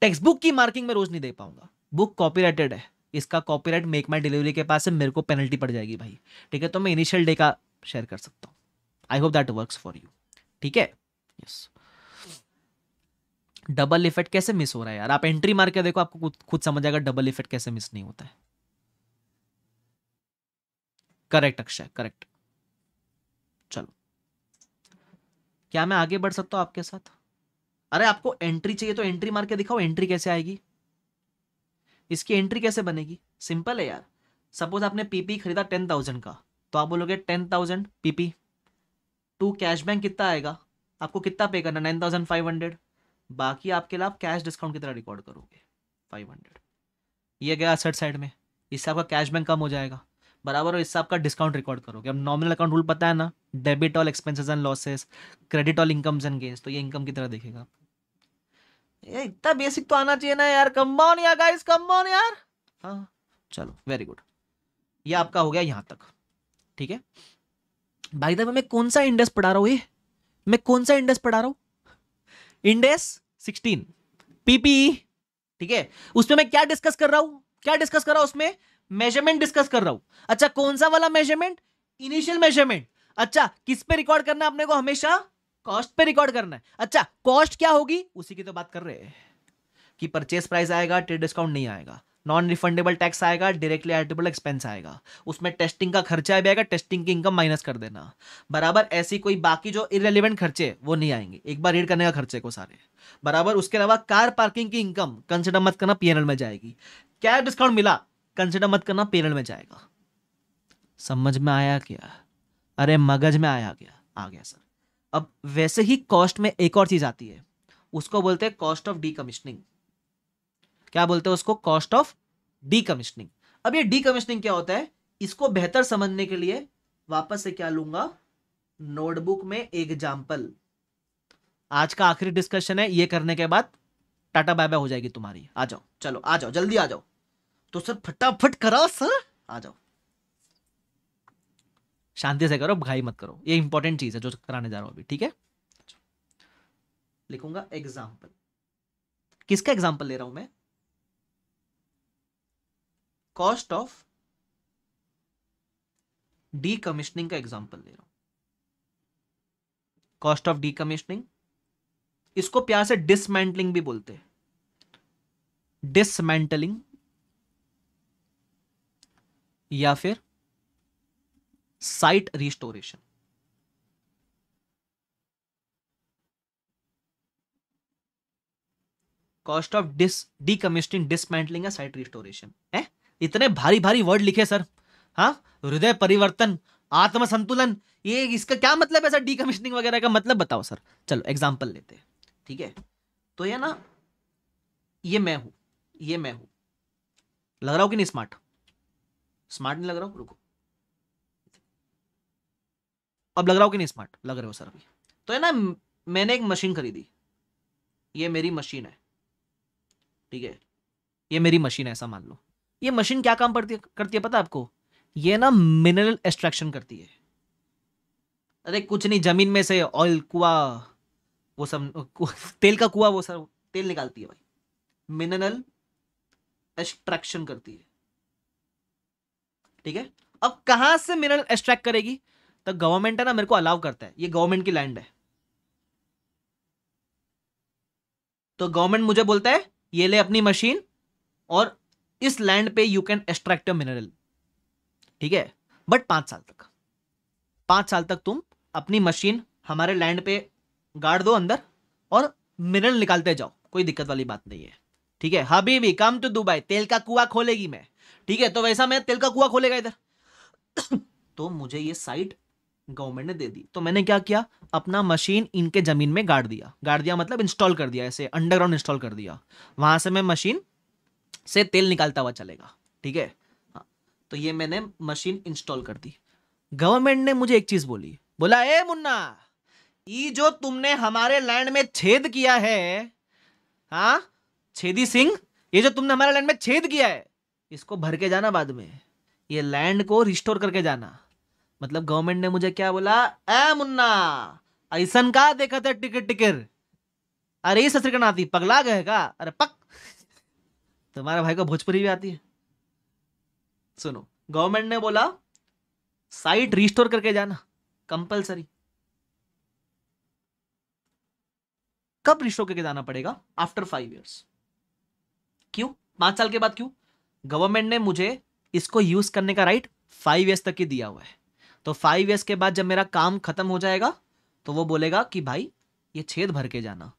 टेक्स्ट बुक की मार्किंग में रोज नहीं दे पाऊंगा बुक कॉपी है इसका कॉपीराइट मेक माई डिलीवरी के पास से मेरे को पेनल्टी पड़ जाएगी भाई ठीक है तो मैं इनिशियल डे का शेयर कर सकता हूँ I hope that works for you ठीक है यस yes. डबल इफेक्ट कैसे मिस हो रहा है यार आप एंट्री मार के देखो आपको खुद समझ आएगा डबल इफेक्ट कैसे मिस नहीं होता है करेक्ट अक्षय करेक्ट चलो क्या मैं आगे बढ़ सकता हूं आपके साथ अरे आपको एंट्री चाहिए तो एंट्री मार के दिखाओ एंट्री कैसे आएगी इसकी एंट्री कैसे बनेगी सिंपल है यार सपोज आपने पीपी खरीदा टेन थाउजेंड का तो आप बोलोगे ten thousand PP to cash bank कितना आएगा आपको कितना पे करना नाइन थाउजेंड फाइव हंड्रेड बाकी आपके लिए आप कैश डिस्काउंट की तरह रिकॉर्ड करोगे फाइव हंड्रेड ये गया असठ साइड में इससे आपका कैश बैंक कम हो जाएगा बराबर और इससे आपका डिस्काउंट रिकॉर्ड करोगे अब नॉमिनल अकाउंट रूल पता है ना debit all expenses and losses credit all incomes and gains तो ये इनकम की तरह देखेगा ये इतना बेसिक तो आना चाहिए ना यार कम ऑन यार गाइस कम ऑन यार हाँ चलो वेरी गुड ये आपका हो गया यहाँ तक ठीक है भाई साहब मैं कौन सा इंडेक्स पढ़ा रहा हूँ ये मैं कौन सा इंडेक्स पढ़ा रहा हूँ इंडेस 16 पीपी ठीक है उसमें मैं क्या डिस्कस कर रहा हूं क्या डिस्कस कर रहा हूं उसमें मेजरमेंट डिस्कस कर रहा हूं अच्छा कौन सा वाला मेजरमेंट इनिशियल मेजरमेंट अच्छा किस पे रिकॉर्ड करना है अपने को हमेशा कॉस्ट पे रिकॉर्ड करना है अच्छा कॉस्ट क्या होगी उसी की तो बात कर रहे हैं कि परचेस प्राइस आएगा ट्रेड डिस्काउंट नहीं आएगा नॉन रिफंडेबल टैक्स आएगा डायरेक्टली एडिटेबल एक्सपेंस आएगा उसमें टेस्टिंग का खर्चा भी आएगा टेस्टिंग की इनकम माइनस कर देना बराबर ऐसी कोई बाकी जो इरेलीवेंट खर्चे वो नहीं आएंगे एक बार रीड करने का खर्चे को सारे बराबर उसके अलावा कार पार्किंग की इनकम कंसिडर मत करना पीएनएल में जाएगी क्या डिस्काउंट मिला कंसिडर मत करना पीएनएल में जाएगा समझ में आया क्या अरे मगज में आया गया आ गया सर अब वैसे ही कॉस्ट में एक और चीज़ आती है उसको बोलते हैं कॉस्ट ऑफ कमिश्निंग क्या बोलते हैं उसको कॉस्ट ऑफ कमिश्निंग अब ये कमिश्निंग क्या होता है इसको बेहतर समझने के लिए वापस से क्या लूंगा नोटबुक में एग्जाम्पल आज का आखिरी डिस्कशन है ये करने के बाद टाटा बाय बाय हो जाएगी तुम्हारी आ जाओ चलो आ जाओ जल्दी आ जाओ तो सर फटाफट करो सर आ जाओ शांति से करो घाई मत करो ये इंपॉर्टेंट चीज है जो कराने जा रहा हूं अभी ठीक है लिखूंगा एग्जाम्पल किसका एग्जाम्पल ले रहा हूं मैं कॉस्ट ऑफ डी कमिश्निंग का एग्जाम्पल दे रहा हूं कॉस्ट ऑफ डी कमिश्निंग इसको प्यार से डिसमेंटलिंग भी बोलते हैं डिसमेंटलिंग या फिर site restoration cost of dis decommissioning dismantling या साइट रिस्टोरेशन है इतने भारी भारी वर्ड लिखे सर हाँ हृदय परिवर्तन आत्मसंतुलन ये इसका क्या मतलब है सर डीकमिशनिंग वगैरह का मतलब बताओ सर चलो एग्जाम्पल लेते हैं ठीक है तो ये ना ये मैं हूं ये मैं हूं लग रहा हूं कि नहीं स्मार्ट स्मार्ट नहीं लग रहा हूं रुको अब लग रहा हो कि नहीं स्मार्ट लग रहे हो सर अभी तो है ना मैंने एक मशीन खरीदी ये मेरी मशीन है ठीक है ये मेरी मशीन है ऐसा मान लो ये मशीन क्या काम करती है करती है पता आपको ये ना मिनरल एक्सट्रैक्शन करती है अरे कुछ नहीं जमीन में से ऑयल कुआ वो सब तेल का कुआ वो सब तेल निकालती है भाई मिनरल एक्सट्रैक्शन करती है ठीक है अब कहां से मिनरल एक्सट्रैक्ट करेगी तो गवर्नमेंट है ना मेरे को अलाउ करता है ये गवर्नमेंट की लैंड है तो गवर्नमेंट मुझे बोलता है ये ले अपनी मशीन और इस लैंड पे यू कैन एक्सट्रैक्ट मिनरल ठीक है बट पांच साल तक पांच साल तक तुम अपनी मशीन हमारे लैंड पे गाड़ दो अंदर और मिनरल निकालते जाओ कोई दिक्कत वाली बात नहीं है ठीक है हबी भी कम टू दुबई तेल का कुआ खोलेगी मैं ठीक है तो वैसा मैं तेल का कुआ खोलेगा इधर तो मुझे ये साइट गवर्नमेंट ने दे दी तो मैंने क्या किया अपना मशीन इनके जमीन में गाड़ दिया गाड़ दिया मतलब इंस्टॉल कर दिया ऐसे अंडरग्राउंड इंस्टॉल कर दिया वहां से मैं मशीन से तेल निकालता हुआ चलेगा ठीक है हाँ तो ये मैंने मशीन इंस्टॉल कर दी गवर्नमेंट ने मुझे एक चीज बोली बोला ए मुन्ना ये जो तुमने हमारे लैंड में छेद किया है हा छेदी सिंह ये जो तुमने हमारे लैंड में छेद किया है इसको भर के जाना बाद में ये लैंड को रिस्टोर करके जाना मतलब गवर्नमेंट ने मुझे क्या बोला ए मुन्ना ऐसन का देखा था टिकट टिकर अरे ससरकनाती पगला गए का अरे पक तुम्हारे भाई को भोजपुरी भी आती है सुनो गवर्नमेंट ने बोला साइट रिस्टोर करके जाना कंपलसरी कब रिस्टोर करके जाना पड़ेगा आफ्टर फाइव इयर्स क्यों पांच साल के बाद क्यों गवर्नमेंट ने मुझे इसको यूज करने का राइट फाइव ईयर्स तक ही दिया हुआ है तो फाइव ईयर्स के बाद जब मेरा काम खत्म हो जाएगा तो वो बोलेगा कि भाई ये छेद भर के जाना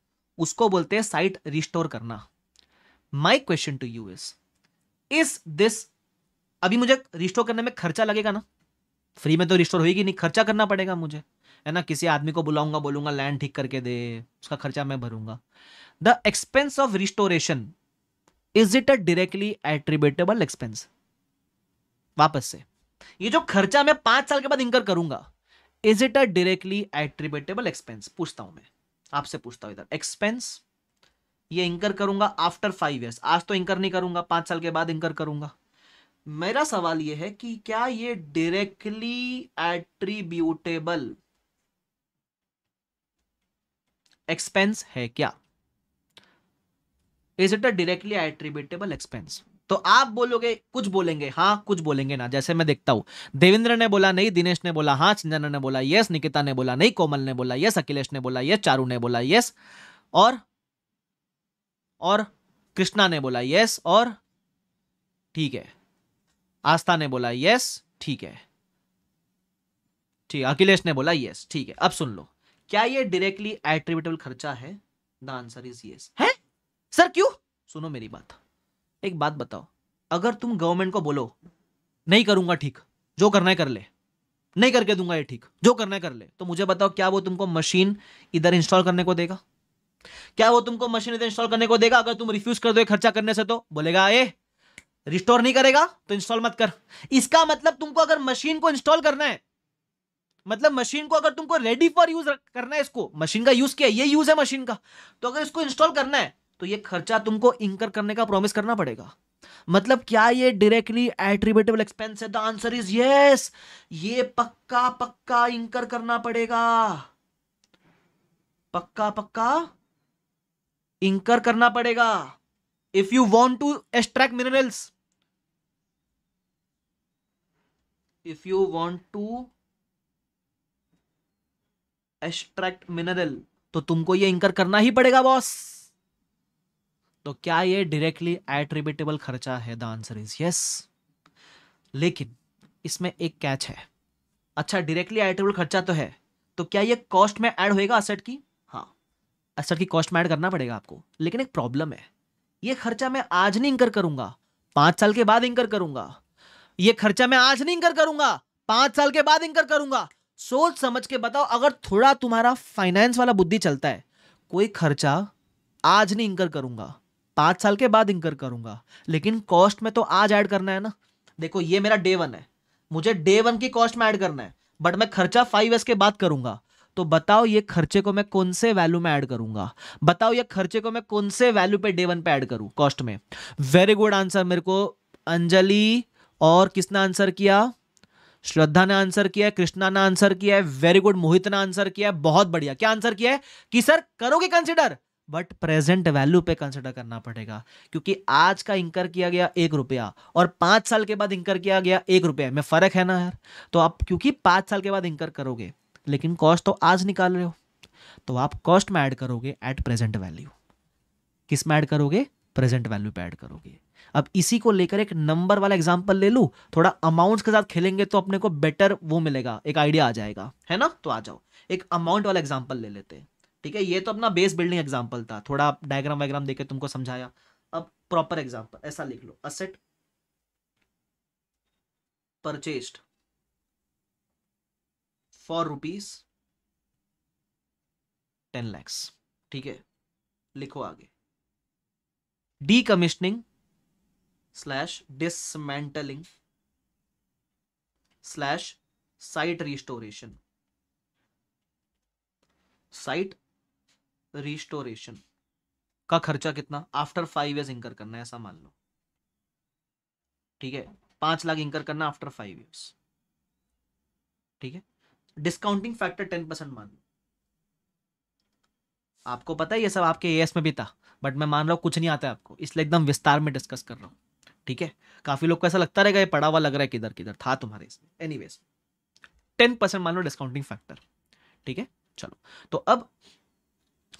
उसको बोलते हैं साइट रिस्टोर करना my question to you is is this अभी मुझे रिस्टोर करने में खर्चा लगेगा ना फ्री में तो रिस्टोर होगी नहीं खर्चा करना पड़ेगा मुझे है ना किसी आदमी को बुलाऊंगा बोलूंगा लैंड ठीक करके दे उसका खर्चा मैं भरूंगा the expense of restoration is it a directly attributable expense वापस से ये जो खर्चा मैं पांच साल के बाद इंकर करूंगा is it a directly attributable expense पूछता हूं मैं आपसे पूछता हूं इधर एक्सपेंस ये इंकर करूंगा आफ्टर फाइव ईयर्स आज तो इंकर नहीं करूंगा पांच साल के बाद इंकर करूंगा मेरा सवाल ये है कि क्या ये डायरेक्टली एट्रीब्यूटेबल एक्सपेंस है क्या is it a directly attributable expense तो आप बोलोगे कुछ बोलेंगे हाँ कुछ बोलेंगे ना जैसे मैं देखता हूं देवेंद्र ने बोला नहीं दिनेश ने बोला हाँ चंदना ने बोला यस निकिता ने बोला नहीं कोमल ने बोला यस अखिलेश ने बोला यस चारू ने बोला यस और और कृष्णा ने बोला यस और ठीक है आस्था ने बोला यस ठीक है ठीक है अखिलेश ने बोला यस ठीक है अब सुन लो क्या ये डायरेक्टली एट्रीब्यूटेबल खर्चा है द आंसर इज यस है सर क्यों सुनो मेरी बात एक बात बताओ अगर तुम गवर्नमेंट को बोलो नहीं करूंगा ठीक जो करना है कर ले नहीं करके दूंगा ये ठीक जो करना है कर ले तो मुझे बताओ क्या वो तुमको मशीन इधर इंस्टॉल करने को देगा क्या वो तुमको मशीन इंस्टॉल करने को देगा अगर तुम रिफ्यूज कर दो खर्चा करने से तो बोलेगा ए रिस्टोर नहीं करेगा तो इंस्टॉल मत कर इसका मतलब तुमको अगर मशीन को इंस्टॉल करना है मतलब मशीन को अगर तुमको रेडी फॉर यूज करना है इसको मशीन का यूज किया ये यूज है मशीन का तो अगर इसको इंस्टॉल करना है तो ये खर्चा तुमको इंकर करने का प्रॉमिस करना पड़ेगा मतलब क्या ये डायरेक्टली एट्रीब्यूटेबल एक्सपेंस है द आंसर इज यस ये पक्का पक्का इंकर करना पड़ेगा पक्का पक्का इंकर करना पड़ेगा if you want to extract minerals if you want to extract mineral तो तुमको ये इंकर करना ही पड़ेगा बॉस तो क्या ये डायरेक्टली एट्रीब्यूटेबल खर्चा है द आंसर इज यस लेकिन इसमें एक कैच है अच्छा डायरेक्टली एट्रीब्यूटेबल खर्चा तो है तो क्या ये कॉस्ट में ऐड होएगा असेट की असर की कॉस्ट में ऐड करना पड़ेगा आपको लेकिन एक प्रॉब्लम है ये खर्चा मैं आज नहीं इंकर करूंगा पांच साल के बाद इंकर करूंगा ये खर्चा मैं आज नहीं इंकर करूंगा पांच साल के बाद इंकर करूंगा सोच समझ के बताओ अगर थोड़ा तुम्हारा फाइनेंस वाला बुद्धि चलता है कोई खर्चा आज नहीं इंकर करूंगा पांच साल के बाद इंकर करूंगा लेकिन कॉस्ट में तो आज ऐड करना है ना देखो ये मेरा डे वन है मुझे डे वन की कॉस्ट में ऐड करना है बट मैं खर्चा फाइव के बाद करूंगा तो बताओ ये खर्चे को मैं कौन से वैल्यू में ऐड करूंगा बताओ ये खर्चे को मैं कौन से वैल्यू पे डे वन पे ऐड करूं कॉस्ट में वेरी गुड आंसर मेरे को अंजलि और किसने आंसर किया श्रद्धा ने आंसर किया है कृष्णा ने आंसर किया है वेरी गुड मोहित ने आंसर किया है बहुत बढ़िया क्या आंसर किया है कि सर करोगे कंसिडर बट प्रेजेंट वैल्यू पे कंसिडर करना पड़ेगा क्योंकि आज का इंकर किया गया एक रुपया और पांच साल के बाद इंकर किया गया एक रुपया में फ़र्क है ना यार तो आप क्योंकि पांच साल के बाद इंकर करोगे लेकिन कॉस्ट तो आज निकाल रहे हो तो आप कॉस्ट में ऐड करोगे एट प्रेजेंट वैल्यू किस में ऐड करोगे प्रेजेंट वैल्यू पे ऐड करोगे अब इसी को लेकर एक नंबर वाला एग्जांपल ले लू थोड़ा अमाउंट्स के साथ खेलेंगे तो अपने को बेटर वो मिलेगा एक आइडिया आ जाएगा है ना तो आ जाओ एक अमाउंट वाला एग्जाम्पल ले लेते हैं ठीक है ये तो अपना बेस बिल्डिंग एग्जाम्पल था थोड़ा डायग्राम वायग्राम देकर तुमको समझाया अब प्रॉपर एग्जाम्पल ऐसा लिख लो asset purchased for rupees ten lakhs ठीक है लिखो आगे decommissioning slash dismantling slash site restoration site restoration का खर्चा कितना आफ्टर फाइव ईयर्स इंकर करना है ऐसा मान लो ठीक है पांच लाख इंकर करना आफ्टर फाइव ईयर्स ठीक है डिस्काउंटिंग फैक्टर टेन परसेंट मान लो आपको पता है ये सब आपके ए में भी था बट मैं मान रहा हूँ कुछ नहीं आता है आपको इसलिए एकदम विस्तार में डिस्कस कर रहा हूँ ठीक है काफी लोग को ऐसा लगता रहेगा ये पड़ा हुआ लग रहा है किधर किधर था तुम्हारे इसमें एनी वेज टेन परसेंट मान लो डिस्काउंटिंग फैक्टर ठीक है चलो तो अब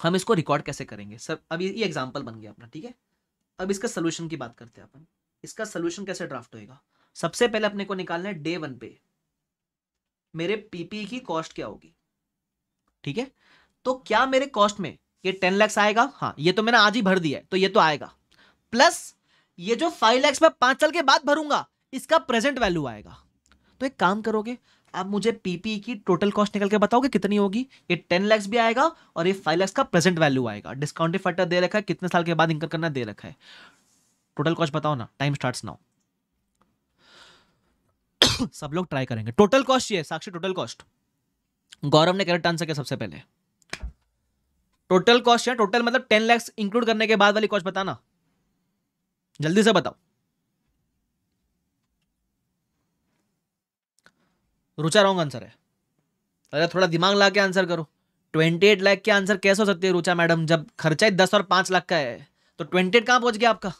हम इसको रिकॉर्ड कैसे करेंगे सर अब ये एग्जाम्पल बन गया अपना ठीक है अब इसका सोल्यूशन की बात करते हैं अपन इसका सोल्यूशन कैसे ड्राफ्ट होएगा सबसे पहले अपने को निकालना है डे वन पे मेरे पीपी की कॉस्ट क्या होगी ठीक है तो क्या मेरे कॉस्ट में ये टेन लैक्स आएगा हाँ ये तो मैंने आज ही भर दिया है तो ये तो आएगा प्लस ये जो फाइव लैक्स में पांच साल के बाद भरूंगा इसका प्रेजेंट वैल्यू आएगा तो एक काम करोगे आप मुझे पीपी की टोटल कॉस्ट निकल के बताओगे कितनी होगी ये टेन लैक्स भी आएगा और ये फाइव लैक्स का प्रेजेंट वैल्यू आएगा डिस्काउंटेड फैक्टर दे रखा है कितने साल के बाद इनकम करना दे रखा है टोटल कॉस्ट बताओ ना टाइम स्टार्ट नाउ सब लोग ट्राई करेंगे टोटल कॉस्ट ये साक्षी टोटल कॉस्ट गौरव ने करेक्ट आंसर किया सबसे पहले टोटल कॉस्ट है टोटल मतलब टेन लैक्स इंक्लूड करने के बाद वाली कॉस्ट बताना जल्दी से बताओ रुचा रॉन्ग आंसर है अरे थोड़ा दिमाग ला के आंसर करो ट्वेंटी एट लाख के आंसर कैसे हो सकती है रुचा मैडम जब खर्चा ही दस और पांच लाख का है तो ट्वेंटी एट कहां पहुंच गया आपका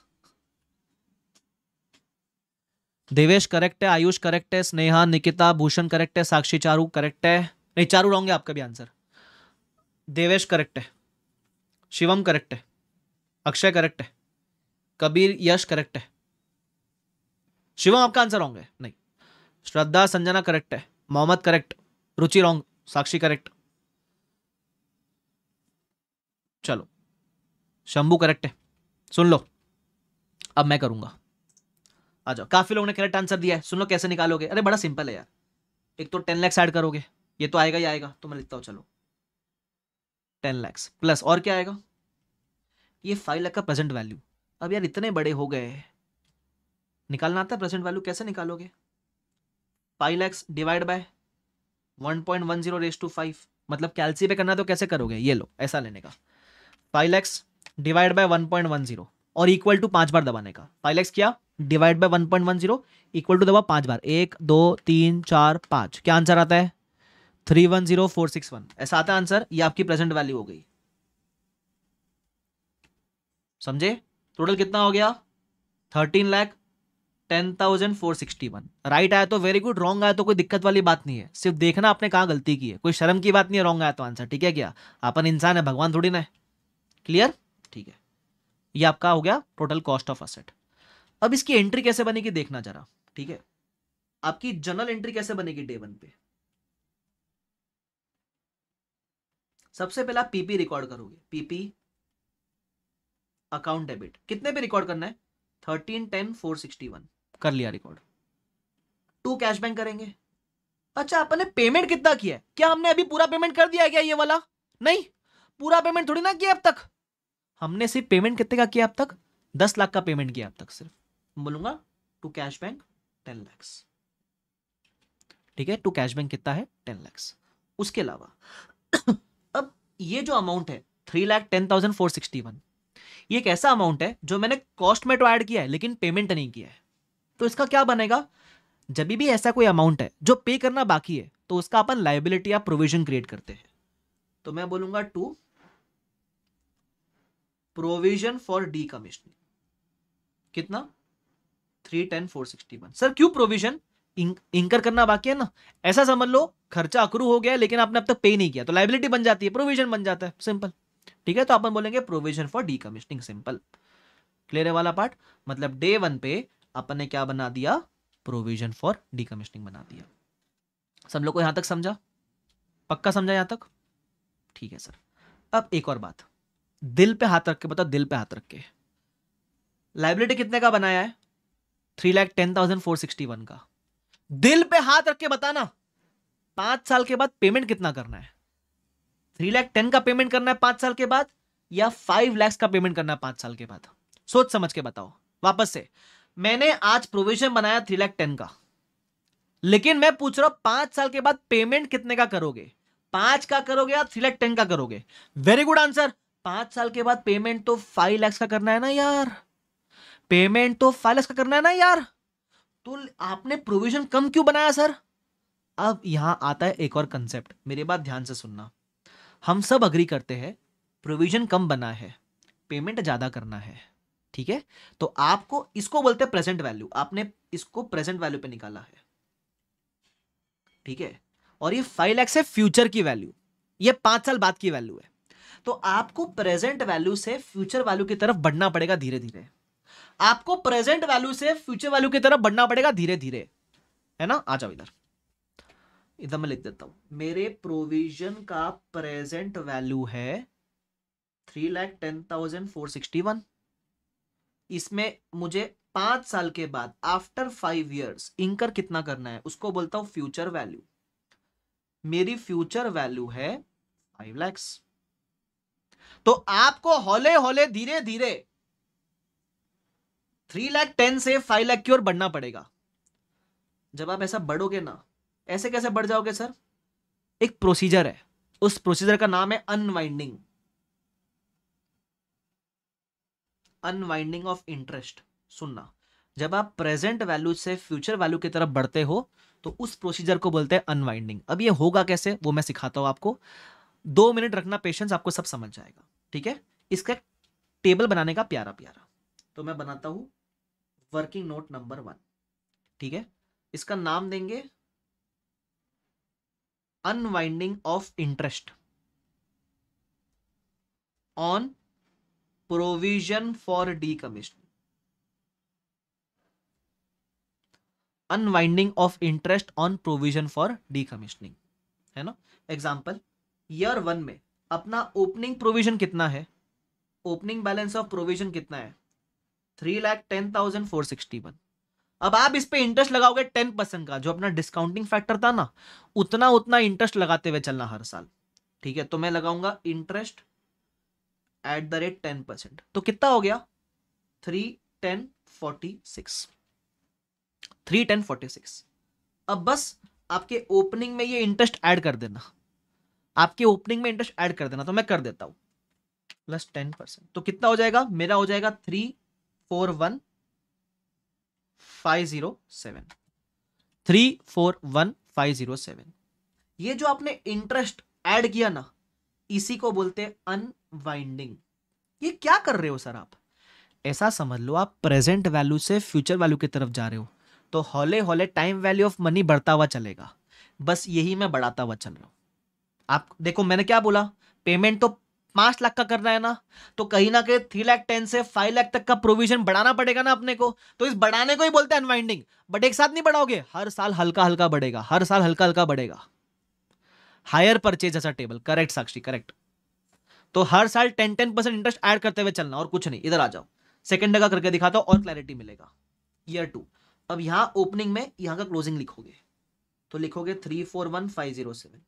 देवेश करेक्ट है आयुष करेक्ट है स्नेहा निकिता भूषण करेक्ट है साक्षी चारू करेक्ट है नहीं चारू रॉन्ग है आपका भी आंसर देवेश करेक्ट है शिवम करेक्ट है अक्षय करेक्ट है कबीर यश करेक्ट है शिवम आपका आंसर रॉन्ग है नहीं श्रद्धा संजना करेक्ट है Mohammed correct Ruchi wrong Sakshi correct चलो शंभू करेक्ट है सुन लो अब मैं करूंगा आ जाओ काफी लोगों ने करेक्ट आंसर दिया है सुन लो कैसे निकालोगे अरे बड़ा सिंपल है यार एक तो टेन लैक्स ऐड करोगे ये तो आएगा ही आएगा तो मैं लिखता हूँ चलो टेन लैक्स प्लस और क्या आएगा ये फाइव लाख का प्रेजेंट वैल्यू अब यार इतने बड़े हो गए निकालना आता है प्रेजेंट वैल्यू कैसे निकालोगे five lakhs divide by one point one zero raise to five मतलब कैलसी पे करना तो कैसे करोगे ये लो ऐसा लेने का five lakhs divide by one point one zero और इक्वल टू पांच बार दबाने का फाइव एक्स किया divide by one point one zero equal to दबा पांच बार एक दो तीन चार पांच क्या आंसर आता है three one zero four six one ऐसा आता है आंसर ये आपकी प्रेजेंट वैल्यू हो गई समझे टोटल कितना हो गया thirteen lakh ten thousand four sixty one right आया तो वेरी गुड रॉन्ग आया तो कोई दिक्कत वाली बात नहीं है सिर्फ देखना आपने कहा गलती की है कोई शर्म की बात नहीं है रॉन्ग आया तो आंसर ठीक है क्या अपन इंसान है भगवान थोड़ी ना है क्लियर ठीक है ये आपका हो गया टोटल कॉस्ट ऑफ असेट अब इसकी एंट्री कैसे बनेगी देखना जरा ठीक है आपकी जनरल एंट्री कैसे बनेगी डे वन पे सबसे पहले आप पीपी रिकॉर्ड करोगे पीपी अकाउंट डेबिट कितने पे रिकॉर्ड करना है thirteen ten four sixty one कर लिया रिकॉर्ड टू कैश बैंक करेंगे अच्छा आपने पेमेंट कितना किया है क्या हमने अभी पूरा पेमेंट कर दिया है क्या ये वाला नहीं पूरा पेमेंट थोड़ी ना किया अब तक हमने सिर्फ पेमेंट कितने का किया अब तक दस लाख का पेमेंट किया अब तक सिर्फ बोलूंगा to cash bank ten lakhs ठीक है टू कैश बैंक कितना है टेन लैक्स उसके अलावा अब ये जो अमाउंट है three lakh ten thousand four sixty one ये एक ऐसा अमाउंट है जो मैंने कॉस्ट में तो ऐड किया है लेकिन पेमेंट नहीं किया है तो इसका क्या बनेगा जब भी ऐसा कोई अमाउंट है जो पे करना बाकी है तो उसका अपन लाइबिलिटी या प्रोविजन क्रिएट करते हैं तो मैं बोलूंगा to provision for decommissioning कितना three ten four sixty one sir क्यों प्रोविजन इंकर करना बाकी है ना ऐसा समझ लो खर्चा अक्रू हो गया लेकिन आपने अब तक पे नहीं किया तो लाइबिलिटी बन जाती है प्रोविजन बन जाता है सिंपल ठीक है तो अपन बोलेंगे provision for decommissioning simple clear है वाला पार्ट मतलब डे वन पे अपन ने क्या बना दिया प्रोविजन फॉर डी कमिश्निंग बना दिया सब लोग को यहां तक समझा पक्का समझा यहां तक ठीक है सर अब एक और बात दिल पे हाथ रख के बताओ दिल पे हाथ रख के लाइबिलिटी कितने का बनाया है three lakh ten thousand four sixty one का दिल पे हाथ रख के बताना पांच साल के बाद पेमेंट कितना करना है थ्री लैख टेन का पेमेंट करना है पांच साल के बाद या फाइव लैक्स का पेमेंट करना है पांच साल के बाद सोच समझ के बताओ वापस से मैंने आज प्रोविजन बनाया थ्री लैख टेन का लेकिन मैं पूछ रहा हूं पांच साल के बाद पेमेंट कितने का करोगे पांच का करोगे या थ्री लैख टेन का करोगे वेरी गुड आंसर पांच साल के बाद पेमेंट तो फाइव लैक्स का करना है ना यार पेमेंट तो फाइव लैक्स का करना है ना यार तो आपने प्रोविजन कम क्यों बनाया सर अब यहां आता है एक और कंसेप्ट मेरे बात ध्यान से सुनना हम सब अग्री करते हैं प्रोविजन कम बना है पेमेंट ज़्यादा करना है ठीक है तो आपको इसको बोलते हैं प्रेजेंट वैल्यू आपने इसको प्रेजेंट वैल्यू पे निकाला है ठीक है और ये फाइव लैक्स है फ्यूचर की वैल्यू ये पांच साल बाद की वैल्यू है तो आपको प्रेजेंट वैल्यू से फ्यूचर वैल्यू की तरफ बढ़ना पड़ेगा धीरे धीरे आपको प्रेजेंट वैल्यू से फ्यूचर वैल्यू की तरफ बढ़ना पड़ेगा धीरे धीरे है ना आ जाओ इधर इधर मैं लिख देता हूं मेरे प्रोविजन का प्रेजेंट वैल्यू है three lakh ten thousand four sixty one इसमें मुझे पांच साल के बाद आफ्टर फाइव ईयर्स इंकर कितना करना है उसको बोलता हूं फ्यूचर वैल्यू मेरी फ्यूचर वैल्यू है फाइव लैक्स तो आपको हौले हौले धीरे धीरे थ्री लाख टेन से फाइव लाख की ओर बढ़ना पड़ेगा जब आप ऐसा बढ़ोगे ना ऐसे कैसे बढ़ जाओगे सर एक प्रोसीजर है उस प्रोसीजर का नाम है अनवाइंडिंग अनवाइंडिंग ऑफ इंटरेस्ट सुनना जब आप प्रेजेंट वैल्यू से फ्यूचर वैल्यू की तरफ बढ़ते हो तो उस प्रोसीजर को बोलते हैं अनवाइंडिंग अब ये होगा कैसे वो मैं सिखाता हूं आपको दो मिनट रखना पेशेंस आपको सब समझ जाएगा ठीक है इसका टेबल बनाने का प्यारा प्यारा तो मैं बनाता हूं वर्किंग नोट नंबर वन ठीक है इसका नाम देंगे unwinding of interest on provision for decommission unwinding of interest on provision for decommissioning है ना एग्जाम्पल ईयर वन में अपना ओपनिंग प्रोविजन कितना है ओपनिंग बैलेंस ऑफ प्रोविजन कितना है three lakh ten thousand four sixty one अब आप इस पे इंटरेस्ट लगाओगे टेन परसेंट का जो अपना डिस्काउंटिंग फैक्टर था ना उतना उतना इंटरेस्ट लगाते हुए चलना हर साल ठीक है तो मैं लगाऊंगा interest at the rate ten percent तो कितना हो गया three ten forty six three ten forty six अब बस आपके ओपनिंग में ये इंटरेस्ट ऐड कर देना आपके ओपनिंग में इंटरेस्ट ऐड कर देना तो मैं कर देता हूँ प्लस टेन परसेंट तो कितना हो जाएगा मेरा हो जाएगा three four one five zero seven three four one five zero seven ये जो आपने इंटरेस्ट ऐड किया ना इसी को बोलते हैं अनवाइंडिंग ये क्या कर रहे हो सर आप ऐसा समझ लो आप प्रेजेंट वैल्यू से फ्यूचर वैल्यू की तरफ जा रहे हो तो हौले हौले टाइम वैल्यू ऑफ मनी बढ़ता हुआ चलेगा बस यही मैं बढ़ाता हुआ चल रहा हूं आप देखो मैंने क्या बोला पेमेंट तो पांच लाख का करना है ना तो कहीं ना कहीं थ्री लाख टेन से फाइव लाख तक का प्रोविजन बढ़ाना पड़ेगा ना अपने को तो इस बढ़ाने को ही बोलते हैं अनवाइंडिंग बट एक साथ नहीं बढ़ाओगे हर साल हल्का हल्का बढ़ेगा हर साल हल्का हल्का बढ़ेगा हायर परचेज ऐसा टेबल करेक्ट साक्षी करेक्ट तो हर साल ten ten percent interest add करते हुए चलना और कुछ नहीं इधर आ जाओ सेकेंड जगह करके दिखाता हूं और क्लैरिटी मिलेगा ईयर टू अब यहां ओपनिंग में यहां का क्लोजिंग लिखोगे तो लिखोगे three four one five zero seven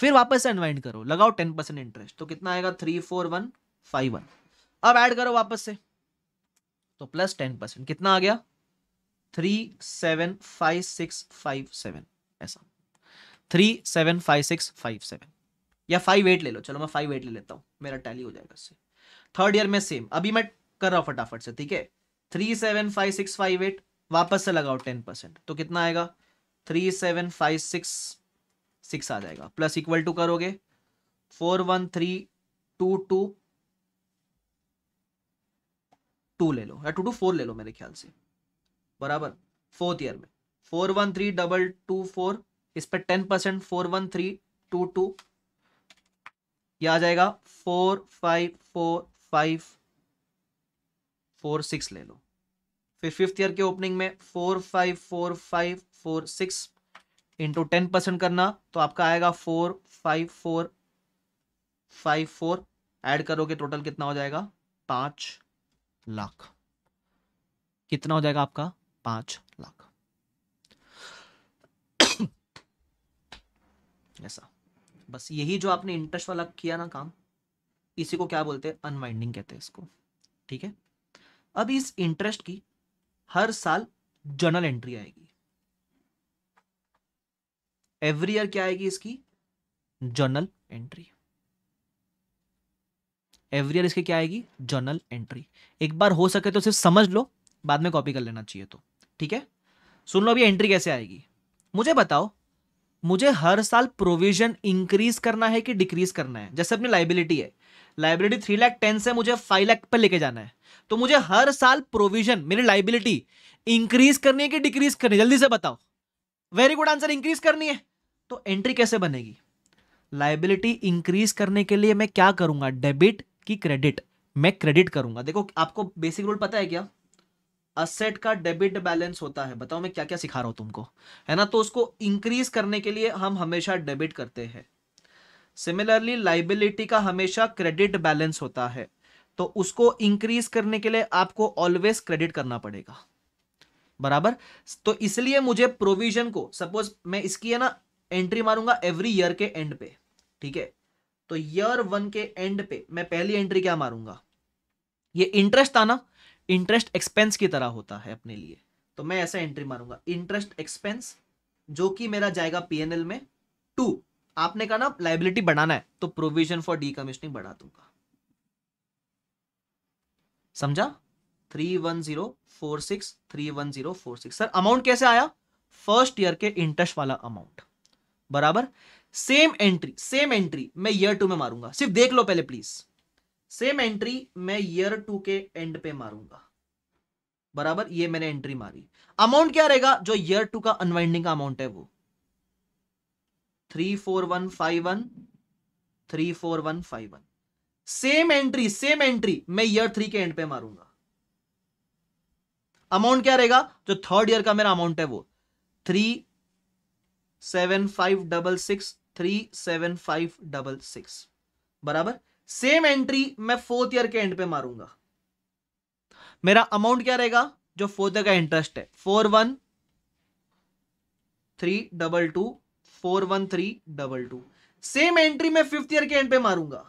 फिर वापस से अनवाइंड करो लगाओ टेन परसेंट इंटरेस्ट तो कितना आएगा three four one five one अब ऐड करो वापस से तो प्लस टेन परसेंट कितना आ गया three seven five six five seven ऐसा three seven five six five seven या फाइव एट ले लो चलो मैं फाइव एट ले लेता हूँ मेरा टैली हो जाएगा इससे थर्ड ईयर में सेम अभी मैं कर रहा हूँ फटाफट से ठीक है three seven five six five eight वापस से लगाओ टेन परसेंट तो कितना आएगा three seven five six six आ जाएगा प्लस इक्वल टू करोगे four one three two to two ले लो या टू टू फोर ले लो मेरे ख्याल से बराबर फोर्थ ईयर में four one three double two four इस पर ten percent four one three two two यह आ जाएगा four five four five four six ले लो फिर फिफ्थ ईयर के ओपनिंग में four five four five four six into ten percent करना तो आपका आएगा four five four five four add करोगे टोटल कितना हो जाएगा पांच लाख कितना हो जाएगा आपका पांच लाख ऐसा बस यही जो आपने इंटरेस्ट वाला किया ना काम इसी को क्या बोलते हैं अनवाइंडिंग कहते हैं इसको ठीक है अब इस इंटरेस्ट की हर साल जर्नल एंट्री आएगी एवरी ईयर क्या आएगी इसकी जर्नल एंट्री एवरी ईयर इसकी क्या आएगी जर्नल एंट्री एक बार हो सके तो सिर्फ समझ लो बाद में कॉपी कर लेना चाहिए तो ठीक है सुन लो अभी एंट्री कैसे आएगी मुझे बताओ मुझे हर साल प्रोविजन इंक्रीज करना है कि डिक्रीज करना है जैसे अपनी लाइबिलिटी है लाइबिलिटी थ्री लाख टेन से मुझे फाइव लाख पर लेके जाना है तो मुझे हर साल प्रोविजन मेरी लाइबिलिटी इंक्रीज करनी है कि डिक्रीज करनी है जल्दी से बताओ वेरी गुड आंसर इंक्रीज करनी है तो एंट्री कैसे बनेगी लाइबिलिटी इंक्रीज करने के लिए मैं क्या करूंगा डेबिट की क्रेडिट मैं क्रेडिट करूंगा देखो आपको बेसिक रूल पता है क्या असेट का डेबिट बैलेंस होता है बताओ मैं क्या क्या सिखा रहा हूं तुमको है ना तो उसको इंक्रीज करने के लिए हम हमेशा डेबिट करते हैं सिमिलरली लाइबिलिटी का हमेशा क्रेडिट बैलेंस होता है तो उसको इंक्रीज करने के लिए आपको ऑलवेज क्रेडिट करना पड़ेगा बराबर तो इसलिए मुझे प्रोविजन को सपोज मैं इसकी है ना एंट्री मारूंगा एवरी ईयर के एंड पे ठीक है तो ईयर वन के एंड पे मैं पहली एंट्री क्या मारूंगा ये इंटरेस्ट आना इंटरेस्ट एक्सपेंस की तरह होता है अपने लिए तो मैं ऐसा एंट्री मारूंगा इंटरेस्ट एक्सपेंस जो कि मेरा जाएगा पीएनएल में टू आपने कहा ना लाइबिलिटी बढ़ाना है तो प्रोविजन फॉर डी कमिश्निंग बढ़ा दूंगा समझा three one zero four six three one zero four six sir amount कैसे आया फर्स्ट ईयर के इंटरेस्ट वाला अमाउंट बराबर सेम एंट्री सेम एंट्री मैं ईयर टू में मारूंगा सिर्फ देख लो पहले प्लीज सेम एंट्री मैं ईयर टू के एंड पे मारूंगा बराबर ये मैंने एंट्री मारी अमाउंट क्या रहेगा जो ईयर टू का अनवाइंडिंग का अमाउंट है वो three four one five one three four one five one same entry same entry मैं ईयर थ्री के एंड पे मारूंगा अमाउंट क्या रहेगा जो थर्ड ईयर का मेरा अमाउंट है वो three seven five double six three seven five double six बराबर सेम एंट्री मैं फोर्थ ईयर के एंड पे मारूंगा मेरा अमाउंट क्या रहेगा जो फोर्थ ईयर का इंटरेस्ट है four one three double two four one three double two same entry मैं फिफ्थ ईयर के एंड पे मारूंगा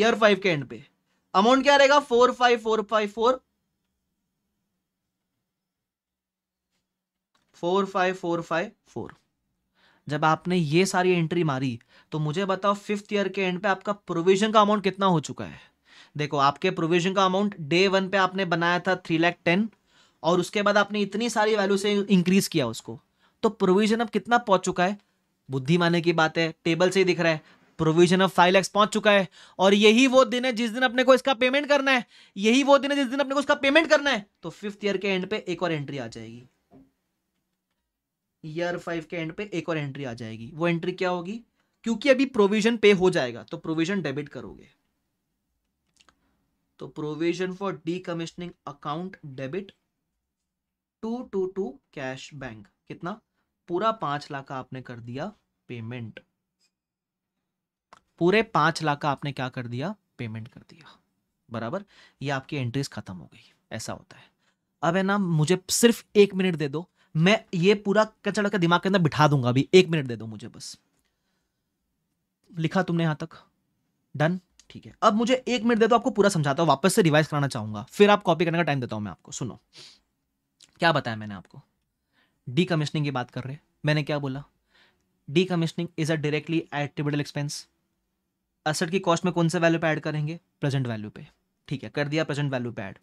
ईयर फाइव के एंड पे अमाउंट क्या रहेगा four five four five four four five four five four जब आपने ये सारी एंट्री मारी तो मुझे बताओ फिफ्थ ईयर के एंड पे आपका प्रोविजन का अमाउंट कितना हो चुका है देखो आपके प्रोविजन का अमाउंट डे वन पे आपने बनाया था थ्री लैख टेन और उसके बाद आपने इतनी सारी वैल्यू से इंक्रीज किया उसको तो प्रोविजन अब कितना पहुंच चुका है बुद्धि माने की बात है टेबल से ही दिख रहा है प्रोविजन ऑफ फाइव लैक्स पहुंच चुका है और यही वो दिन है जिस दिन अपने को इसका पेमेंट करना है यही वो दिन है जिस दिन अपने को इसका पेमेंट करना है तो फिफ्थ ईयर के एंड पे एक और एंट्री आ जाएगी ईयर फाइव के एंड पे एक और एंट्री आ जाएगी वो एंट्री क्या होगी क्योंकि अभी प्रोविजन पे हो जाएगा तो प्रोविजन डेबिट करोगे तो provision for decommissioning account debit to to to cash bank कितना पूरा पांच लाख का आपने कर दिया पेमेंट पूरे पांच लाख का आपने क्या कर दिया पेमेंट कर दिया बराबर ये आपकी एंट्रीज खत्म हो गई ऐसा होता है अब है ना मुझे सिर्फ एक मिनट दे दो मैं ये पूरा कचड़ा का दिमाग के अंदर बिठा दूंगा अभी एक मिनट दे दो मुझे बस लिखा तुमने यहां तक डन ठीक है अब मुझे एक मिनट दे दो आपको पूरा समझाता हूँ वापस से रिवाइज कराना चाहूंगा फिर आप कॉपी करने का टाइम देता हूं मैं आपको सुनो क्या बताया मैंने आपको डी कमिश्निंग की बात कर रहे मैंने क्या बोला decommissioning is a directly attributable expense asset की कॉस्ट में कौन से वैल्यू पे ऐड करेंगे प्रेजेंट वैल्यू पे ठीक है कर दिया प्रेजेंट वैल्यू पे ऐड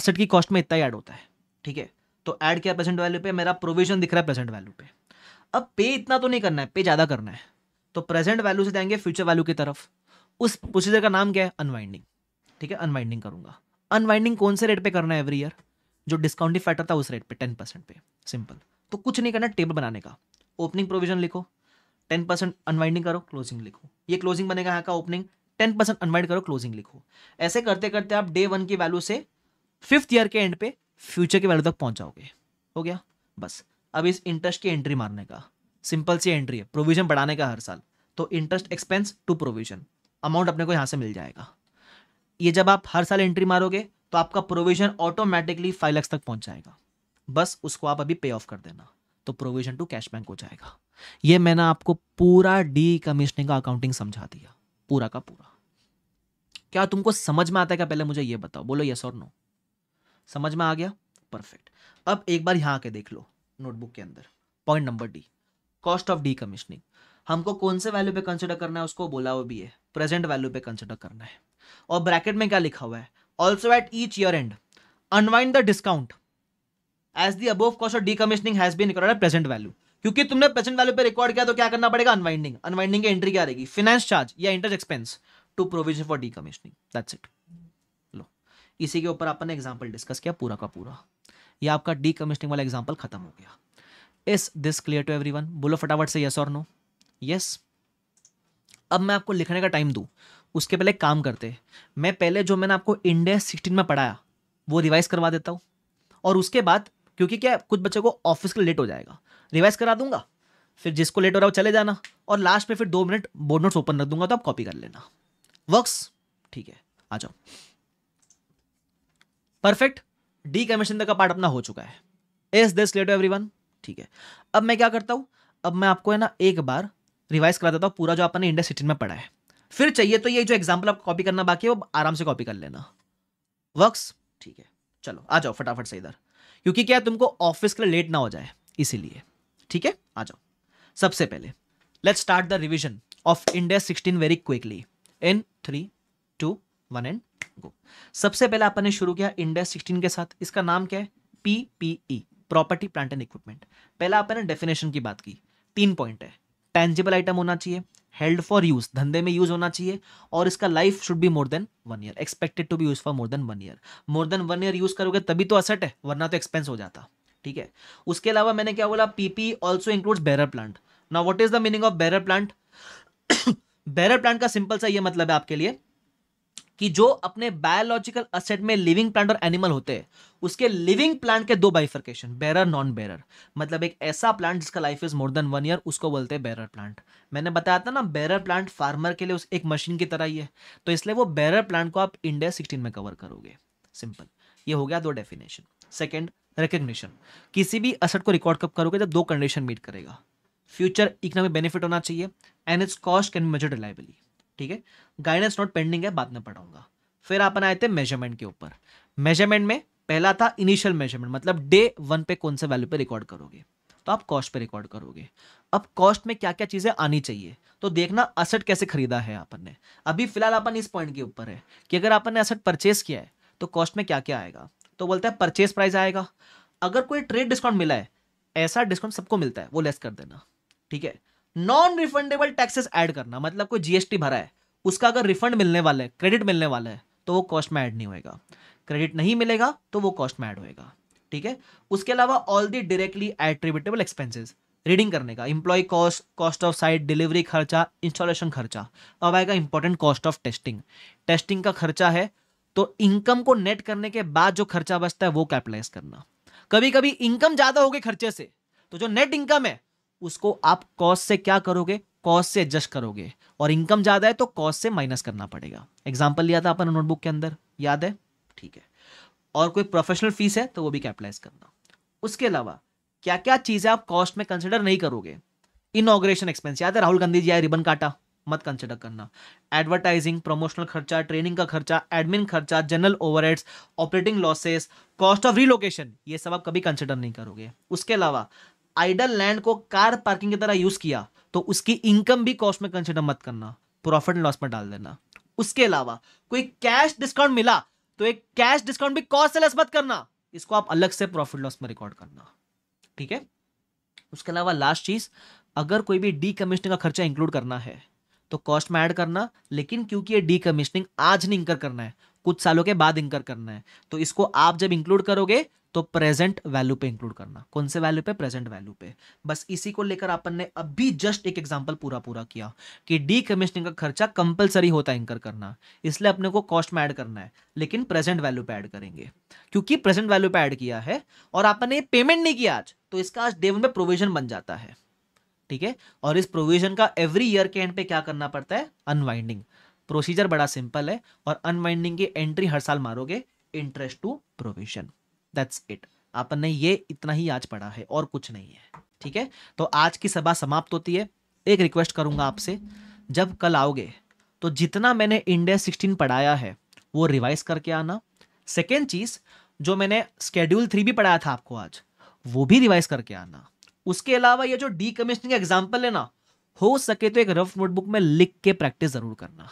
असेट की कॉस्ट में इतना ही ऐड होता है ठीक है तो ऐड किया प्रेजेंट वैल्यू पे मेरा प्रोविजन दिख रहा है प्रेजेंट वैल्यू पे अब पे इतना तो नहीं करना है पे ज़्यादा करना है तो प्रेजेंट वैल्यू से जाएंगे फ्यूचर वैल्यू की तरफ उस प्रोसीजर का नाम क्या है अनवाइंडिंग ठीक है अनवाइंडिंग करूंगा अनवाइंडिंग कौन से रेट पे करना है एवरी ईयर जो डिस्काउंटिंग फैक्टर था उस रेट पे टेन परसेंट पे सिंपल तो कुछ नहीं करना टेबल बनाने का ओपनिंग प्रोविजन लिखो टेन परसेंट अनवाइंडिंग करो क्लोजिंग लिखो ये क्लोजिंग बनेगा यहाँ का ओपनिंग टेन परसेंट अनवाइंड करो क्लोजिंग लिखो ऐसे करते करते आप डे वन की वैल्यू से फिफ्थ ईयर के एंड पे फ्यूचर के वैल्यू तक पहुंच जाओगे हो गया बस अब इस इंटरेस्ट की एंट्री मारने का सिंपल सी एंट्री है प्रोविजन बढ़ाने का हर साल तो interest expense to provision amount अपने को यहाँ से मिल जाएगा ये जब आप हर साल एंट्री मारोगे तो आपका प्रोविजन ऑटोमेटिकली फाइव लैक्स तक पहुंच जाएगा बस उसको आप अभी पे ऑफ कर देना तो प्रोविजन टू कैश बैंक हो जाएगा ये मैंने आपको पूरा डी कमिश्निंग का अकाउंटिंग समझा दिया पूरा का पूरा क्या तुमको समझ में आता है क्या पहले मुझे ये बताओ बोलो यस और नो समझ में आ गया परफेक्ट अब एक बार यहाँ आके देख लो नोटबुक के अंदर point number the cost of decommissioning हमको कौन से वैल्यू पे कंसिडर करना है उसको बोला हुआ भी है प्रेजेंट वैल्यू पे कंसिडर करना है और ब्रैकेट में क्या लिखा हुआ है also at each year end unwind the discount as the above cost of decommissioning has been recorded present value क्योंकि तुमने प्रेजेंट वैल्यू पे रिकॉर्ड किया तो क्या करना पड़ेगा अनवाइंडिंग अनवाइंडिंग की एंट्री क्या रहेगी फाइनेंस चार्ज या interest expense to provision for decommissioning that's it इसी के ऊपर अपन ने एग्जाम्पल डिस्कस किया पूरा का पूरा यह आपका डी कमिश्निंग वाला एग्जाम्पल खत्म हो गया इस this clear to everyone बोलो फटाफट से यस और नो यस अब मैं आपको लिखने का टाइम दू उसके पहले काम करते मैं पहले जो मैंने आपको इंडिया सिक्सटीन में पढ़ाया वो रिवाइज करवा देता हूँ और उसके बाद क्योंकि क्या कुछ बच्चों को ऑफिस के लेट हो जाएगा रिवाइज करा दूंगा फिर जिसको लेट हो रहा हो चले जाना और लास्ट में फिर दो मिनट बोर्ड नोट्स ओपन रख दूंगा तो आप कॉपी कर लेना वर्क्स ठीक है आ जाओ परफेक्ट डी केमिस्ट्री का पार्ट अपना हो चुका है is this clear to everyone ठीक है अब मैं क्या करता हूँ अब मैं आपको है ना एक बार रिवाइज करा देता हूँ पूरा जो आपने इंडिया सिटी में पढ़ा है फिर चाहिए तो ये जो एग्जाम्पल आपको कॉपी करना बाकी है वो आराम से कॉपी कर लेना वर्क्स ठीक है चलो आ जाओ फटाफट से इधर क्योंकि क्या तुमको ऑफिस के लिए लेट ना हो जाए इसीलिए ठीक है आ जाओ सबसे पहले let's start the revision of India sixteen very quickly in three two one and सबसे पहले अपन ने शुरू किया इंडेस सिक्सटीन के साथ इसका नाम क्या है PPE property plant and equipment पहला अपन ने डेफिनेशन की बात की तीन पॉइंट है टेंजिबल आइटम होना चाहिए हेल्ड फॉर यूज धंधे में यूज होना चाहिए और इसका life should be more than one year expected to be use for more than one year more than one year use करोगे तभी तो असट है वरना तो एक्सपेंस हो जाता ठीक है उसके अलावा मैंने क्या बोला PP also includes bearer plant ना what is the meaning of bearer plant bearer plant का सिंपल सा ये मतलब है आपके लिए कि जो अपने बायोलॉजिकल असेट में लिविंग प्लांट और एनिमल होते हैं उसके लिविंग प्लांट के दो बाइफर्केशन बैरर नॉन बैरर मतलब एक ऐसा प्लांट जिसका life is more than one year उसको बोलते हैं बैरर प्लांट मैंने बताया था ना बैरर प्लांट फार्मर के लिए उस एक मशीन की तरह ही है तो इसलिए वो बैरर प्लांट को आप इंडिया सिक्सटीन में कवर करोगे सिंपल ये हो गया दो डेफिनेशन सेकेंड रिकग्निशन किसी भी असट को रिकॉर्ड कब करोगे जब दो कंडीशन मीट करेगा फ्यूचर इकोनॉमिक बेनिफिट होना चाहिए and it's cost can measure reliably ठीक है गाइडेंस नोट पेंडिंग है बाद में पढ़ाऊंगा फिर अपन आए थे मेजरमेंट के ऊपर मेजरमेंट में पहला था इनिशियल मेजरमेंट मतलब डे वन पे कौन से वैल्यू पे रिकॉर्ड करोगे तो आप कॉस्ट पे रिकॉर्ड करोगे अब कॉस्ट में क्या क्या चीज़ें आनी चाहिए तो देखना असट कैसे खरीदा है अपन ने अभी फिलहाल अपन इस पॉइंट के ऊपर है कि अगर अपन ने असट परचेस किया है तो कॉस्ट में क्या क्या आएगा तो बोलते हैं परचेस प्राइस आएगा अगर कोई ट्रेड डिस्काउंट मिला है ऐसा डिस्काउंट सबको मिलता है वो लेस कर देना ठीक है नॉन रिफंडेबल टैक्सेस ऐड करना मतलब कोई जीएसटी भरा है उसका अगर रिफंड मिलने वाला है क्रेडिट मिलने वाला है तो वो कॉस्ट में ऐड नहीं होएगा क्रेडिट नहीं मिलेगा तो वो कॉस्ट में ऐड होएगा ठीक है उसके अलावा all the directly attributable expenses reading करने का employ cost cost of site delivery खर्चा इंस्टॉलेशन खर्चा अब आएगा important cost of testing testing का खर्चा है तो इनकम को नेट करने के बाद जो खर्चा बचता है वो कैपिटलाइज करना कभी कभी इनकम ज़्यादा होगी खर्चे से तो जो नेट इनकम है उसको आप कॉस्ट से क्या करोगे कॉस्ट से एडजस्ट करोगे और इनकम ज़्यादा है तो कॉस्ट से माइनस करना पड़ेगा एग्जाम्पल लिया था अपन नोटबुक के अंदर याद है ठीक है और कोई प्रोफेशनल फीस है तो वो भी कैपिटलाइज करना उसके अलावा क्या क्या चीज़ें आप कॉस्ट में कंसिडर नहीं करोगे इनोग्रेशन एक्सपेंस याद है राहुल गांधी जी आए रिबन काटा मत कंसिडर करना एडवर्टाइजिंग प्रमोशनल खर्चा ट्रेनिंग का खर्चा एडमिन खर्चा general overheads operating losses cost of relocation ये सब आप कभी कंसिडर नहीं करोगे उसके अलावा आइडल लैंड को कार पार्किंग की तरह यूज किया तो उसकी इनकम भी कॉस्ट में कंसिडर मत करना प्रॉफिट लॉस में डाल देना उसके अलावा कोई कैश डिस्काउंट मिला तो एक कैश डिस्काउंट भी कॉस्ट से लेस मत करना इसको आप अलग से प्रॉफिट लॉस में रिकॉर्ड करना ठीक है उसके अलावा लास्ट चीज अगर कोई भी डी का खर्चा इंक्लूड करना है तो कॉस्ट में ऐड करना लेकिन क्योंकि ये डी आज नहीं इंकर करना है कुछ सालों के बाद इंकर करना है तो इसको आप जब इंक्लूड करोगे तो प्रेजेंट वैल्यू पे इंक्लूड करना कौन से वैल्यू पे प्रेजेंट वैल्यू पे बस इसी को लेकर अपन ने अभी जस्ट एक एग्जांपल पूरा पूरा किया कि डी कमिश्निंग का खर्चा कंपलसरी होता है इंकर करना इसलिए अपने को कॉस्ट में ऐड करना है लेकिन प्रेजेंट वैल्यू पे ऐड करेंगे क्योंकि प्रेजेंट वैल्यू पे ऐड किया है और आपने पेमेंट नहीं किया आज तो इसका आज डे में प्रोविजन बन जाता है ठीक है और इस प्रोविजन का एवरी ईयर के एंड पे क्या करना पड़ता है अनवाइंडिंग प्रोसीजर बड़ा सिंपल है और अनवाइंडिंग की एंट्री हर साल मारोगे interest to provision that's it अपन ने ये इतना ही आज पढ़ा है और कुछ नहीं है ठीक है तो आज की सभा समाप्त होती है एक रिक्वेस्ट करूंगा आपसे जब कल आओगे तो जितना मैंने इंडिया सिक्सटीन पढ़ाया है वो रिवाइज करके आना सेकेंड चीज़ जो मैंने स्केड्यूल थ्री भी पढ़ाया था आपको आज वो भी रिवाइज करके आना उसके अलावा ये जो डी कमिश्निंग एग्जाम्पल है ना हो सके तो एक रफ नोटबुक में लिख के प्रैक्टिस ज़रूर करना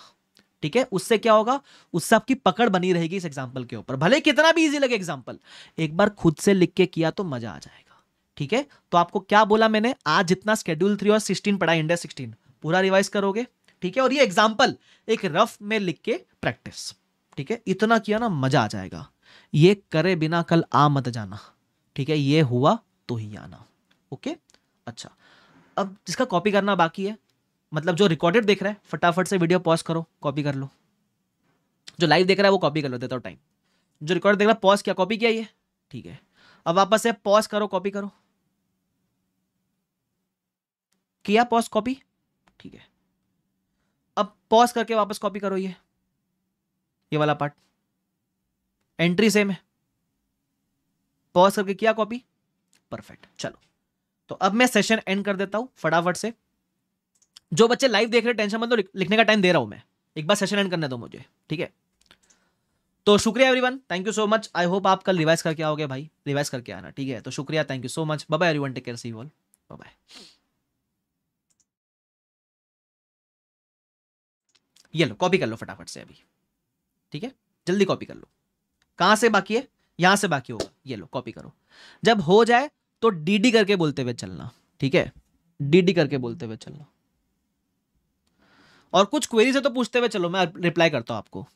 ठीक है उससे क्या होगा उससे आपकी पकड़ बनी रहेगी इस एग्जाम्पल के ऊपर भले कितना भी ईजी लगे एग्जाम्पल एक बार खुद से लिख के किया तो मजा आ जाएगा ठीक है तो आपको क्या बोला मैंने आज जितना स्केड्यूल थ्री और सिक्सटीन पढ़ा इंडिया सिक्सटीन पूरा रिवाइज करोगे ठीक है और ये एग्जाम्पल एक रफ में लिख के प्रैक्टिस ठीक है इतना किया ना मजा आ जाएगा ये करे बिना कल आ मत जाना ठीक है ये हुआ तो ही आना ओके अच्छा अब जिसका कॉपी करना बाकी है मतलब जो रिकॉर्डेड देख रहा है फटाफट से वीडियो पॉज करो कॉपी कर लो जो लाइव देख रहा है वो कॉपी कर लो देता हूँ टाइम जो रिकॉर्ड देख रहा है पॉज किया कॉपी किया ये ठीक है अब वापस से पॉज करो कॉपी करो किया पॉज कॉपी ठीक है अब पॉज करके वापस कॉपी करो ये ये वाला पार्ट एंट्री सेम है पॉज करके किया कॉपी परफेक्ट चलो तो अब मैं सेशन एंड कर देता हूं फटाफट से जो बच्चे लाइव देख रहे टेंशन मत लो लिखने का टाइम दे रहा हूँ मैं एक बार सेशन एंड करने दो मुझे ठीक है तो शुक्रिया everyone thank you so much I hope आप कल रिवाइज करके आओगे भाई रिवाइज करके आना ठीक है तो शुक्रिया thank you so much bye everyone take care see you all bye ये लो कॉपी कर लो फटाफट से अभी ठीक है जल्दी कॉपी कर लो कहां से बाकी है यहां से बाकी होगा ये लो कॉपी करो जब हो जाए तो डीडी करके बोलते हुए चलना ठीक है डीडी करके बोलते हुए चलना और कुछ क्वेरीज है तो पूछते हुए चलो मैं रिप्लाई करता हूं आपको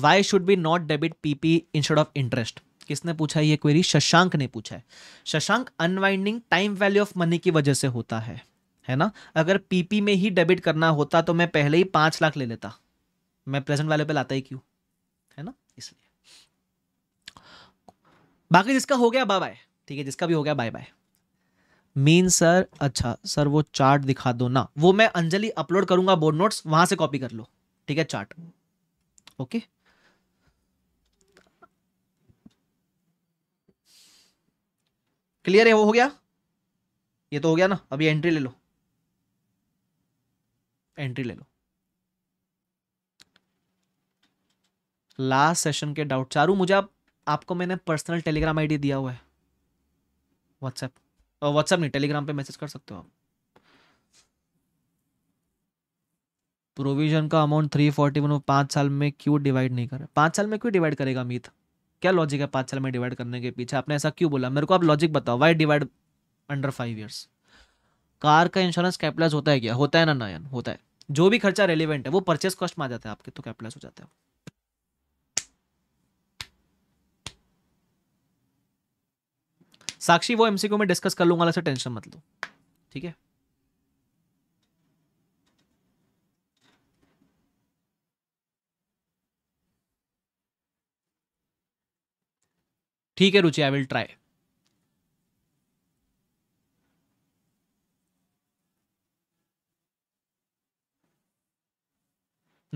why should be not debit PP instead of interest किसने पूछा ये क्वेरी शशांक ने पूछा है Shashank unwinding time value of money की वजह से होता है है ना अगर पीपी में ही डेबिट करना होता तो मैं पहले ही पांच लाख ले लेता मैं प्रेजेंट वैल्यू पे लाता ही क्यों है ना इसलिए बाकी जिसका हो गया बाय बाय ठीक है जिसका भी हो गया बाय बाय मीन सर अच्छा सर वो चार्ट दिखा दो ना वो मैं अंजलि अपलोड करूंगा बोर्ड नोट्स वहां से कॉपी कर लो ठीक है चार्ट ओके क्लियर है वो हो गया ये तो हो गया ना अभी एंट्री ले लो एंट्री ले लो लास्ट सेशन के डाउट चारू मुझे आप, आपको मैंने पर्सनल टेलीग्राम आईडी दिया हुआ है व्हाट्सएप व्हाट्सएप नहीं टेलीग्राम पे मैसेज कर सकते हो आप प्रोविजन का अमाउंट थ्री फोर्टी वन पांच पाँच साल में क्यों डिवाइड नहीं कर पाँच साल में क्यों डिवाइड करेगा अमित क्या लॉजिक है पाँच साल में डिवाइड करने के पीछे आपने ऐसा क्यों बोला मेरे को आप लॉजिक बताओ why divide under five years car का इंश्योरेंस कैपिटलाइज होता है क्या होता है ना नयन होता है जो भी खर्चा रेलिवेंट है वो परचेस कॉस्ट में आ जाता है आपके तो कैपिटलाइज हो जाता है साक्षी वो एमसीक्यू में डिस्कस कर लूंगा ऐसा टेंशन मत लो ठीक है ठीक है रुचि आई विल ट्राई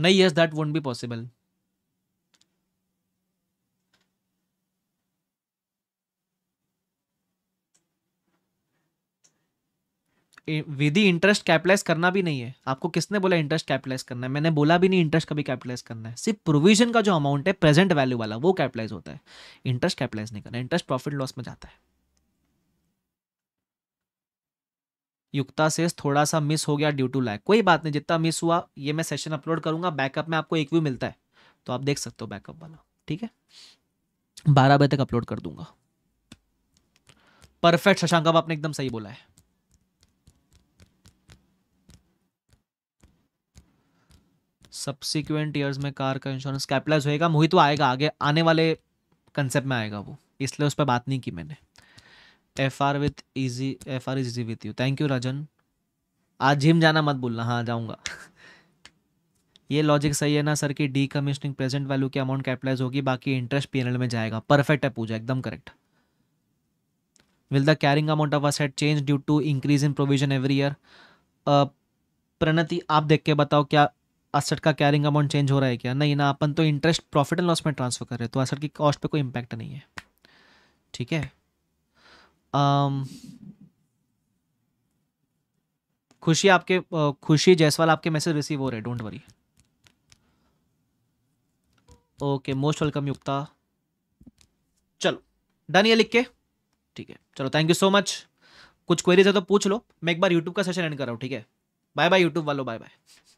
नहीं yes that won't be possible Vidhi interest capitalise करना भी नहीं है आपको किसने बोला इंटरेस्ट कैपिटलाइज करना है मैंने बोला भी नहीं इंटरेस्ट कभी कैपिटलाइज करना है सिर्फ प्रोविजन का जो अमाउंट है प्रेजेंट वैल्यू वाला वो कैपिटलाइज होता है इंटरेस्ट कैपिटलाइज नहीं करना इंटरेस्ट प्रॉफिट लॉस में जाता है युक्ता से थोड़ा सा मिस हो गया ड्यू टू लैक कोई बात नहीं जितना मिस हुआ ये मैं सेशन अपलोड करूंगा बैकअप में आपको एक व्यू मिलता है तो आप देख सकते हो बैकअप वाला ठीक है बारह बजे तक अपलोड कर दूंगा परफेक्ट शशांक अब आपने एकदम सही बोला है सब्सिक्वेंट ईयर्स में कार का इंश्योरेंस कैपिटलाइज होएगा वही तो आएगा आगे आने वाले कंसेप्ट में आएगा वो इसलिए उस पर बात नहीं की मैंने F R with easy F R is easy with you thank you Rajan आज जिम जाना मत बोलना हाँ जाऊँगा ये लॉजिक सही है ना सर कि डी कमीशनिंग प्रेजेंट वैल्यू की अमाउंट कैपिटलाइज होगी बाकी इंटरेस्ट पी में जाएगा परफेक्ट है पूजा एकदम correct will the carrying amount of asset change due to increase in provision every year Pranati आप देख के बताओ क्या असट का कैरिंग अमाउंट चेंज हो रहा है क्या नहीं ना अपन तो इंटरेस्ट प्रॉफिट एंड लॉस में ट्रांसफर कर रहे हैं तो असट की कॉस्ट पे कोई इम्पैक्ट नहीं है ठीक है um, खुशी आपके uh, खुशी जैसवाल आपके मैसेज रिसीव हो रहे don't worry okay most welcome Yukta चलो डन ये लिख के ठीक है चलो थैंक यू सो मच कुछ क्वेरीज है तो पूछ लो मैं एक बार यूट्यूब का सेशन एंड कर रहा हूँ ठीक है बाय बाय यूट्यूब वालों बाय बाय